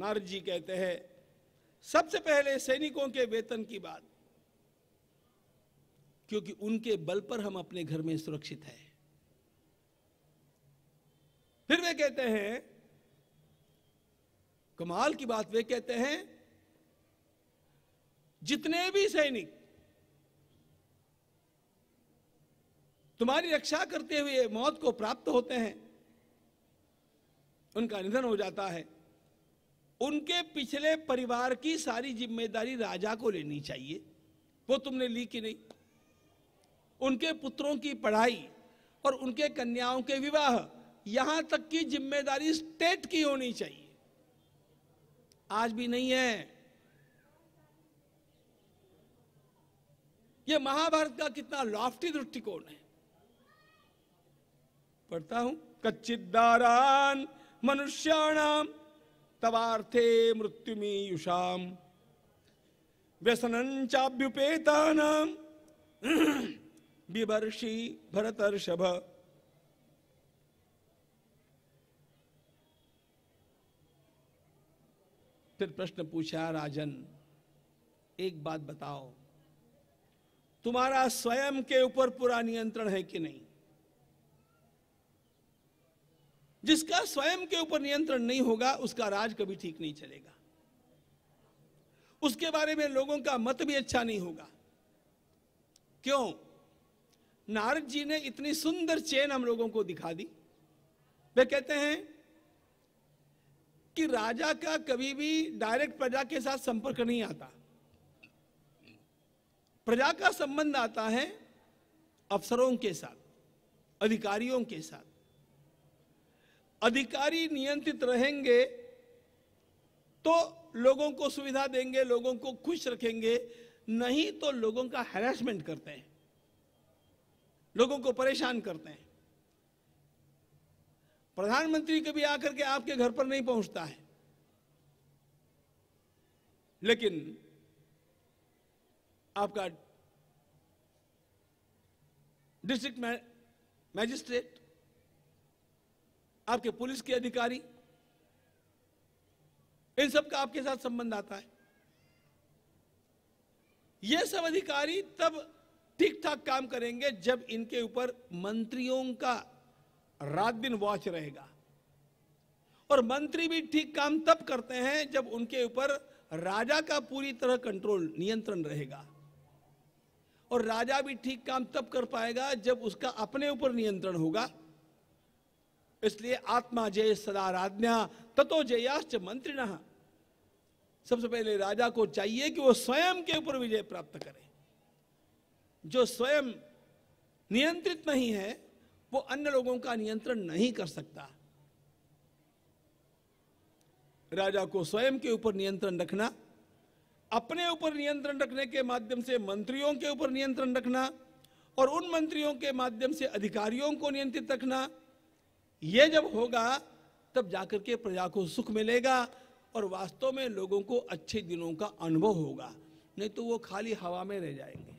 नारद जी कहते हैं सबसे पहले सैनिकों के वेतन की बात क्योंकि उनके बल पर हम अपने घर में सुरक्षित है फिर वे कहते हैं कमाल की बात वे कहते हैं जितने भी सैनिक तुम्हारी रक्षा करते हुए मौत को प्राप्त होते हैं उनका निधन हो जाता है उनके पिछले परिवार की सारी जिम्मेदारी राजा को लेनी चाहिए वो तुमने ली कि नहीं उनके पुत्रों की पढ़ाई और उनके कन्याओं के विवाह यहां तक की जिम्मेदारी स्टेट की होनी चाहिए आज भी नहीं है यह महाभारत का कितना लॉफ्टी दृष्टिकोण है पढ़ता हूं कच्चिदारान मनुष्याणाम तवार्थे मृत्यु में युषाम व्यसन चाभ्युपेता [CLEARS THROAT] बिबर्षी भरतर्षभ फिर प्रश्न पूछा राजन एक बात बताओ तुम्हारा स्वयं के ऊपर पूरा नियंत्रण है कि नहीं जिसका स्वयं के ऊपर नियंत्रण नहीं होगा उसका राज कभी ठीक नहीं चलेगा उसके बारे में लोगों का मत भी अच्छा नहीं होगा क्यों नारद जी ने इतनी सुंदर चेन हम लोगों को दिखा दी वे कहते हैं कि राजा का कभी भी डायरेक्ट प्रजा के साथ संपर्क नहीं आता प्रजा का संबंध आता है अफसरों के साथ अधिकारियों के साथ अधिकारी नियंत्रित रहेंगे तो लोगों को सुविधा देंगे लोगों को खुश रखेंगे नहीं तो लोगों का हैरेसमेंट करते हैं लोगों को परेशान करते हैं प्रधानमंत्री कभी आकर के आपके घर पर नहीं पहुंचता है लेकिन आपका डिस्ट्रिक्ट मैजिस्ट्रेट आपके पुलिस के अधिकारी इन सब का आपके साथ संबंध आता है ये सब अधिकारी तब ठीक ठाक काम करेंगे जब इनके ऊपर मंत्रियों का रात दिन वॉच रहेगा और मंत्री भी ठीक काम तब करते हैं जब उनके ऊपर राजा का पूरी तरह कंट्रोल नियंत्रण रहेगा और राजा भी ठीक काम तब कर पाएगा जब उसका अपने ऊपर नियंत्रण होगा इसलिए आत्मा जय सदा राध्या ततो जयाश्च मंत्री सबसे पहले राजा को चाहिए कि वो स्वयं के ऊपर विजय प्राप्त करे जो स्वयं नियंत्रित नहीं है वो अन्य लोगों का नियंत्रण नहीं कर सकता राजा को स्वयं के ऊपर नियंत्रण रखना अपने ऊपर नियंत्रण रखने के माध्यम से मंत्रियों के ऊपर नियंत्रण रखना और उन मंत्रियों के माध्यम से अधिकारियों को नियंत्रित रखना यह जब होगा तब जाकर के प्रजा को सुख मिलेगा और वास्तव में लोगों को अच्छे दिनों का अनुभव होगा नहीं तो वो खाली हवा में रह जाएंगे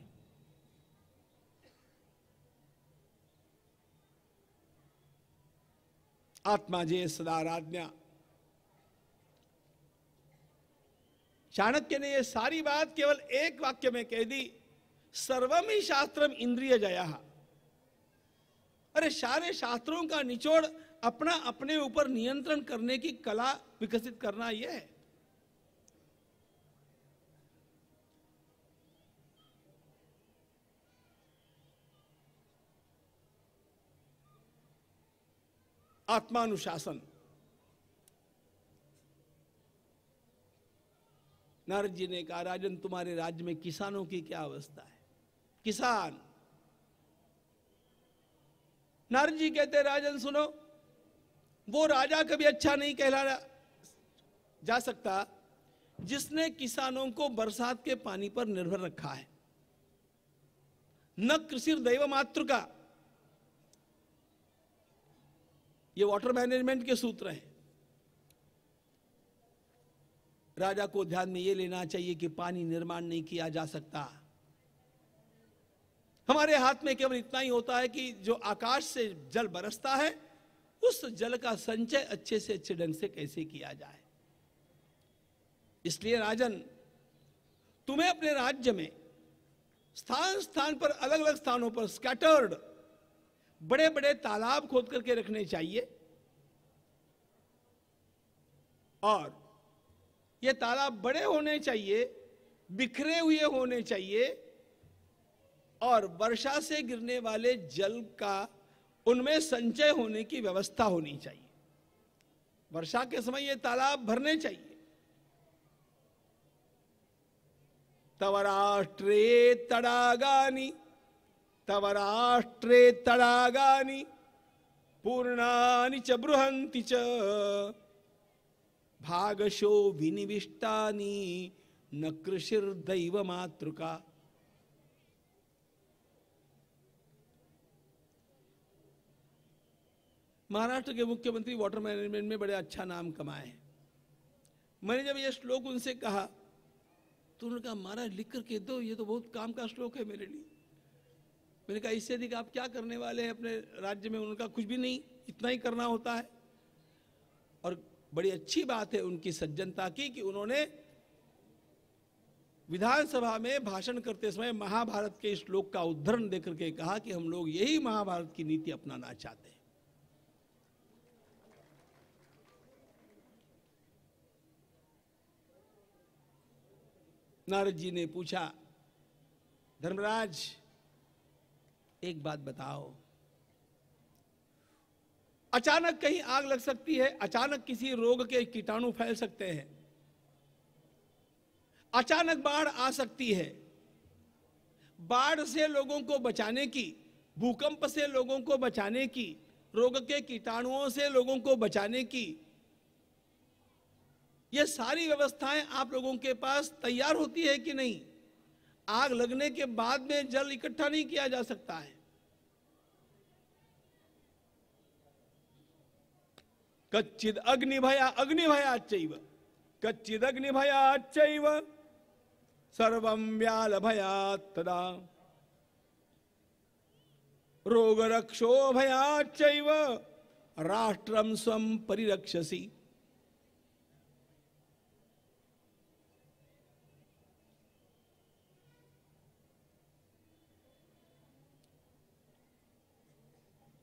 आत्माजे सदाराध्या चाणक्य ने यह सारी बात केवल एक वाक्य में कह दी सर्वम ही शास्त्रम इंद्रिय जया अरे सारे शास्त्रों का निचोड़ अपना अपने ऊपर नियंत्रण करने की कला विकसित करना यह है आत्मानुशासन नारद जी ने कहा राजन तुम्हारे राज्य में किसानों की क्या अवस्था है किसान नारद जी कहते राजन सुनो वो राजा कभी अच्छा नहीं कहला जा सकता जिसने किसानों को बरसात के पानी पर निर्भर रखा है न कृषि दैव मात्र का ये वाटर मैनेजमेंट के सूत्र हैं राजा को ध्यान में ये लेना चाहिए कि पानी निर्माण नहीं किया जा सकता हमारे हाथ में केवल इतना ही होता है कि जो आकाश से जल बरसता है उस जल का संचय अच्छे से अच्छे ढंग से कैसे किया जाए इसलिए राजन तुम्हें अपने राज्य में स्थान स्थान पर अलग अलग स्थानों पर स्कैटर्ड बड़े बड़े तालाब खोद करके रखने चाहिए और ये तालाब बड़े होने चाहिए बिखरे हुए होने चाहिए और वर्षा से गिरने वाले जल का उनमें संचय होने की व्यवस्था होनी चाहिए वर्षा के समय ये तालाब भरने चाहिए तवराष्ट्रे तड़ागानी तव राष्ट्रे तड़ागा पूर्णानि च बृहन्ति च भागशो विनिविष्टा न कृषिर्दैव मातृका महाराष्ट्र के मुख्यमंत्री वाटर मैनेजमेंट में बड़े अच्छा नाम कमाए हैं मैंने जब यह श्लोक उनसे कहा तो उन्होंने कहा महाराज लिख करके दो ये तो बहुत काम का श्लोक है मेरे लिए मैंने कहा इससे अधिक आप क्या करने वाले हैं अपने राज्य में उनका कुछ भी नहीं इतना ही करना होता है और बड़ी अच्छी बात है उनकी सज्जनता की कि उन्होंने विधानसभा में भाषण करते समय महाभारत के श्लोक का उद्धरण देकर के कहा कि हम लोग यही महाभारत की नीति अपनाना चाहते हैं नारद जी ने पूछा धर्मराज एक बात बताओ अचानक कहीं आग लग सकती है अचानक किसी रोग के कीटाणु फैल सकते हैं अचानक बाढ़ आ सकती है बाढ़ से लोगों को बचाने की भूकंप से लोगों को बचाने की रोग के कीटाणुओं से लोगों को बचाने की ये सारी व्यवस्थाएं आप लोगों के पास तैयार होती है कि नहीं आग लगने के बाद में जल इकट्ठा नहीं किया जा सकता है कच्चिद अग्निभया अग्निभया चैव कच्चिद भया चैव सर्वम भया तदा भया चैव राष्ट्रम स्व परिरक्षसी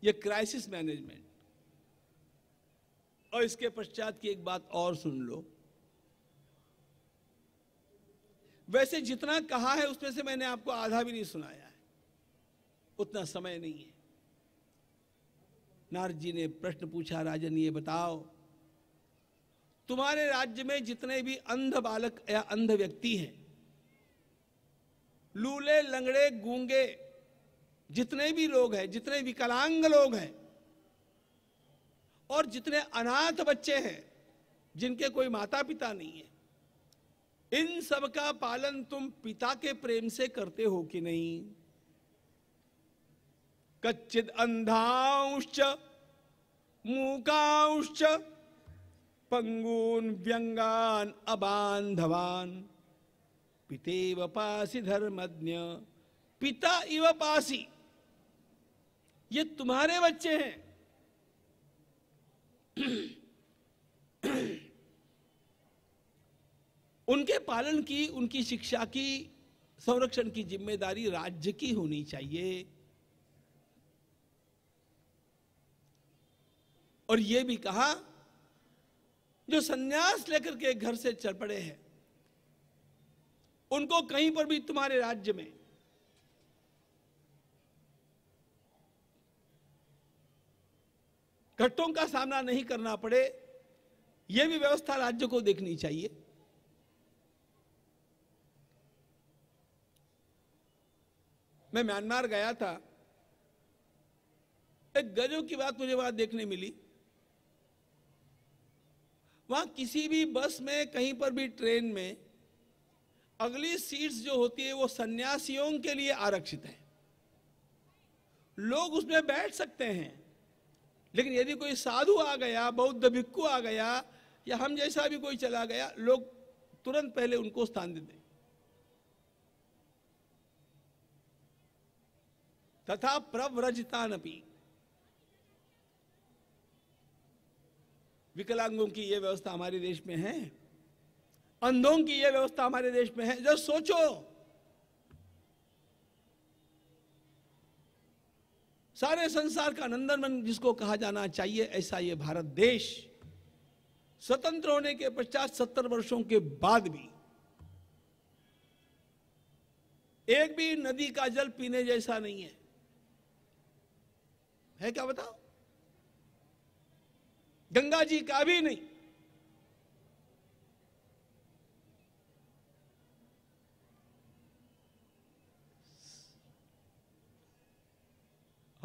ये क्राइसिस मैनेजमेंट और इसके पश्चात की एक बात और सुन लो वैसे जितना कहा है उसमें से मैंने आपको आधा भी नहीं सुनाया है उतना समय नहीं है नारद जी ने प्रश्न पूछा राजन ये बताओ तुम्हारे राज्य में जितने भी अंध बालक या अंध व्यक्ति हैं लूले लंगड़े गूंगे जितने भी लोग हैं जितने विकलांग लोग हैं और जितने अनाथ बच्चे हैं जिनके कोई माता पिता नहीं है इन सब का पालन तुम पिता के प्रेम से करते हो कि नहीं कच्चित अंधांश्च मूकांश्च पंगून व्यंगान अबांधवान पिते पासी धर्मज्ञ पिता इव पासी ये तुम्हारे बच्चे हैं उनके पालन की उनकी शिक्षा की संरक्षण की जिम्मेदारी राज्य की होनी चाहिए और यह भी कहा जो सन्यास लेकर के घर से चल पड़े हैं उनको कहीं पर भी तुम्हारे राज्य में घट्टों का सामना नहीं करना पड़े यह भी व्यवस्था राज्य को देखनी चाहिए मैं म्यांमार गया था एक गजों की बात मुझे वहां देखने मिली वहां किसी भी बस में कहीं पर भी ट्रेन में अगली सीट्स जो होती है वो सन्यासियों के लिए आरक्षित है लोग उसमें बैठ सकते हैं लेकिन यदि कोई साधु आ गया बौद्ध भिक्खु आ गया या हम जैसा भी कोई चला गया लोग तुरंत पहले उनको स्थान दे दें तथा प्रव्रजतान भी विकलांगों की यह व्यवस्था हमारे देश में है अंधों की यह व्यवस्था हमारे देश में है जब सोचो सारे संसार का नंदनवन जिसको कहा जाना चाहिए ऐसा ये भारत देश स्वतंत्र होने के पश्चात सत्तर वर्षों के बाद भी एक भी नदी का जल पीने जैसा नहीं है है क्या बताओ गंगा जी का भी नहीं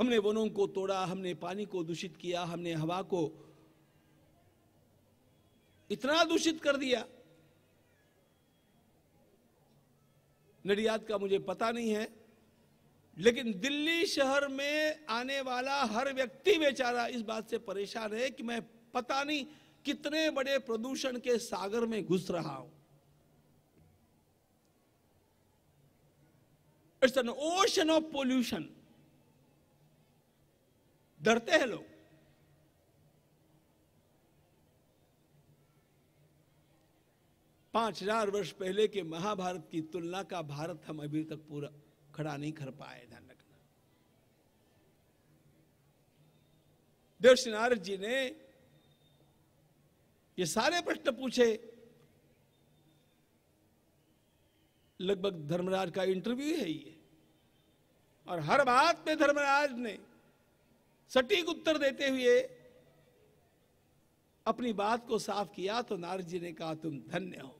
हमने वनों को तोड़ा हमने पानी को दूषित किया हमने हवा को इतना दूषित कर दिया नडियाद का मुझे पता नहीं है लेकिन दिल्ली शहर में आने वाला हर व्यक्ति बेचारा इस बात से परेशान है कि मैं पता नहीं कितने बड़े प्रदूषण के सागर में घुस रहा हूं it's an ocean of pollution डरते हैं लोग पांच हजार वर्ष पहले के महाभारत की तुलना का भारत हम अभी तक पूरा खड़ा नहीं कर पाए ध्यान रखना देवसिनार जी ने ये सारे प्रश्न पूछे लगभग धर्मराज का इंटरव्यू है ये और हर बात में धर्मराज ने सटीक उत्तर देते हुए अपनी बात को साफ किया तो नारद जी ने कहा तुम धन्य हो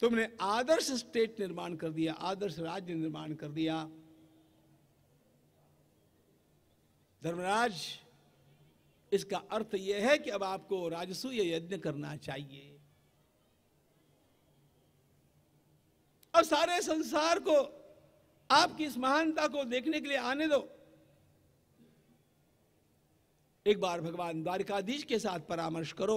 तुमने आदर्श स्टेट निर्माण कर दिया आदर्श राज्य निर्माण कर दिया धर्मराज इसका अर्थ यह है कि अब आपको राजसूय यज्ञ करना चाहिए और सारे संसार को आपकी इस महानता को देखने के लिए आने दो एक बार भगवान द्वारिकाधीश के साथ परामर्श करो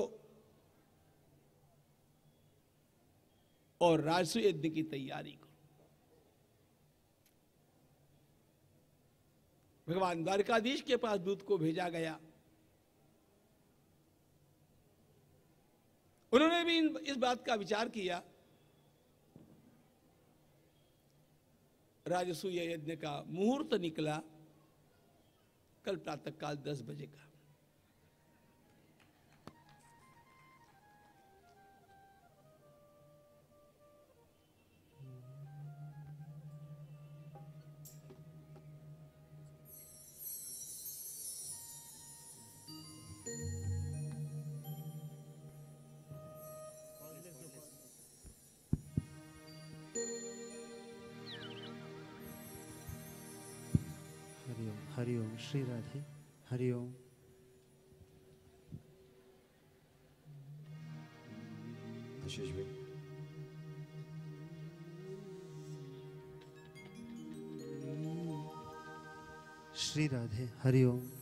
और राजस्व यज्ञ की तैयारी करो भगवान द्वारिकाधीश के पास दूत को भेजा गया उन्होंने भी इस बात का विचार किया राजसूय यज्ञ का मुहूर्त निकला कल प्रातः काल दस बजे का श्री राधे हरिओम आशीष भाई श्री राधे हरिओम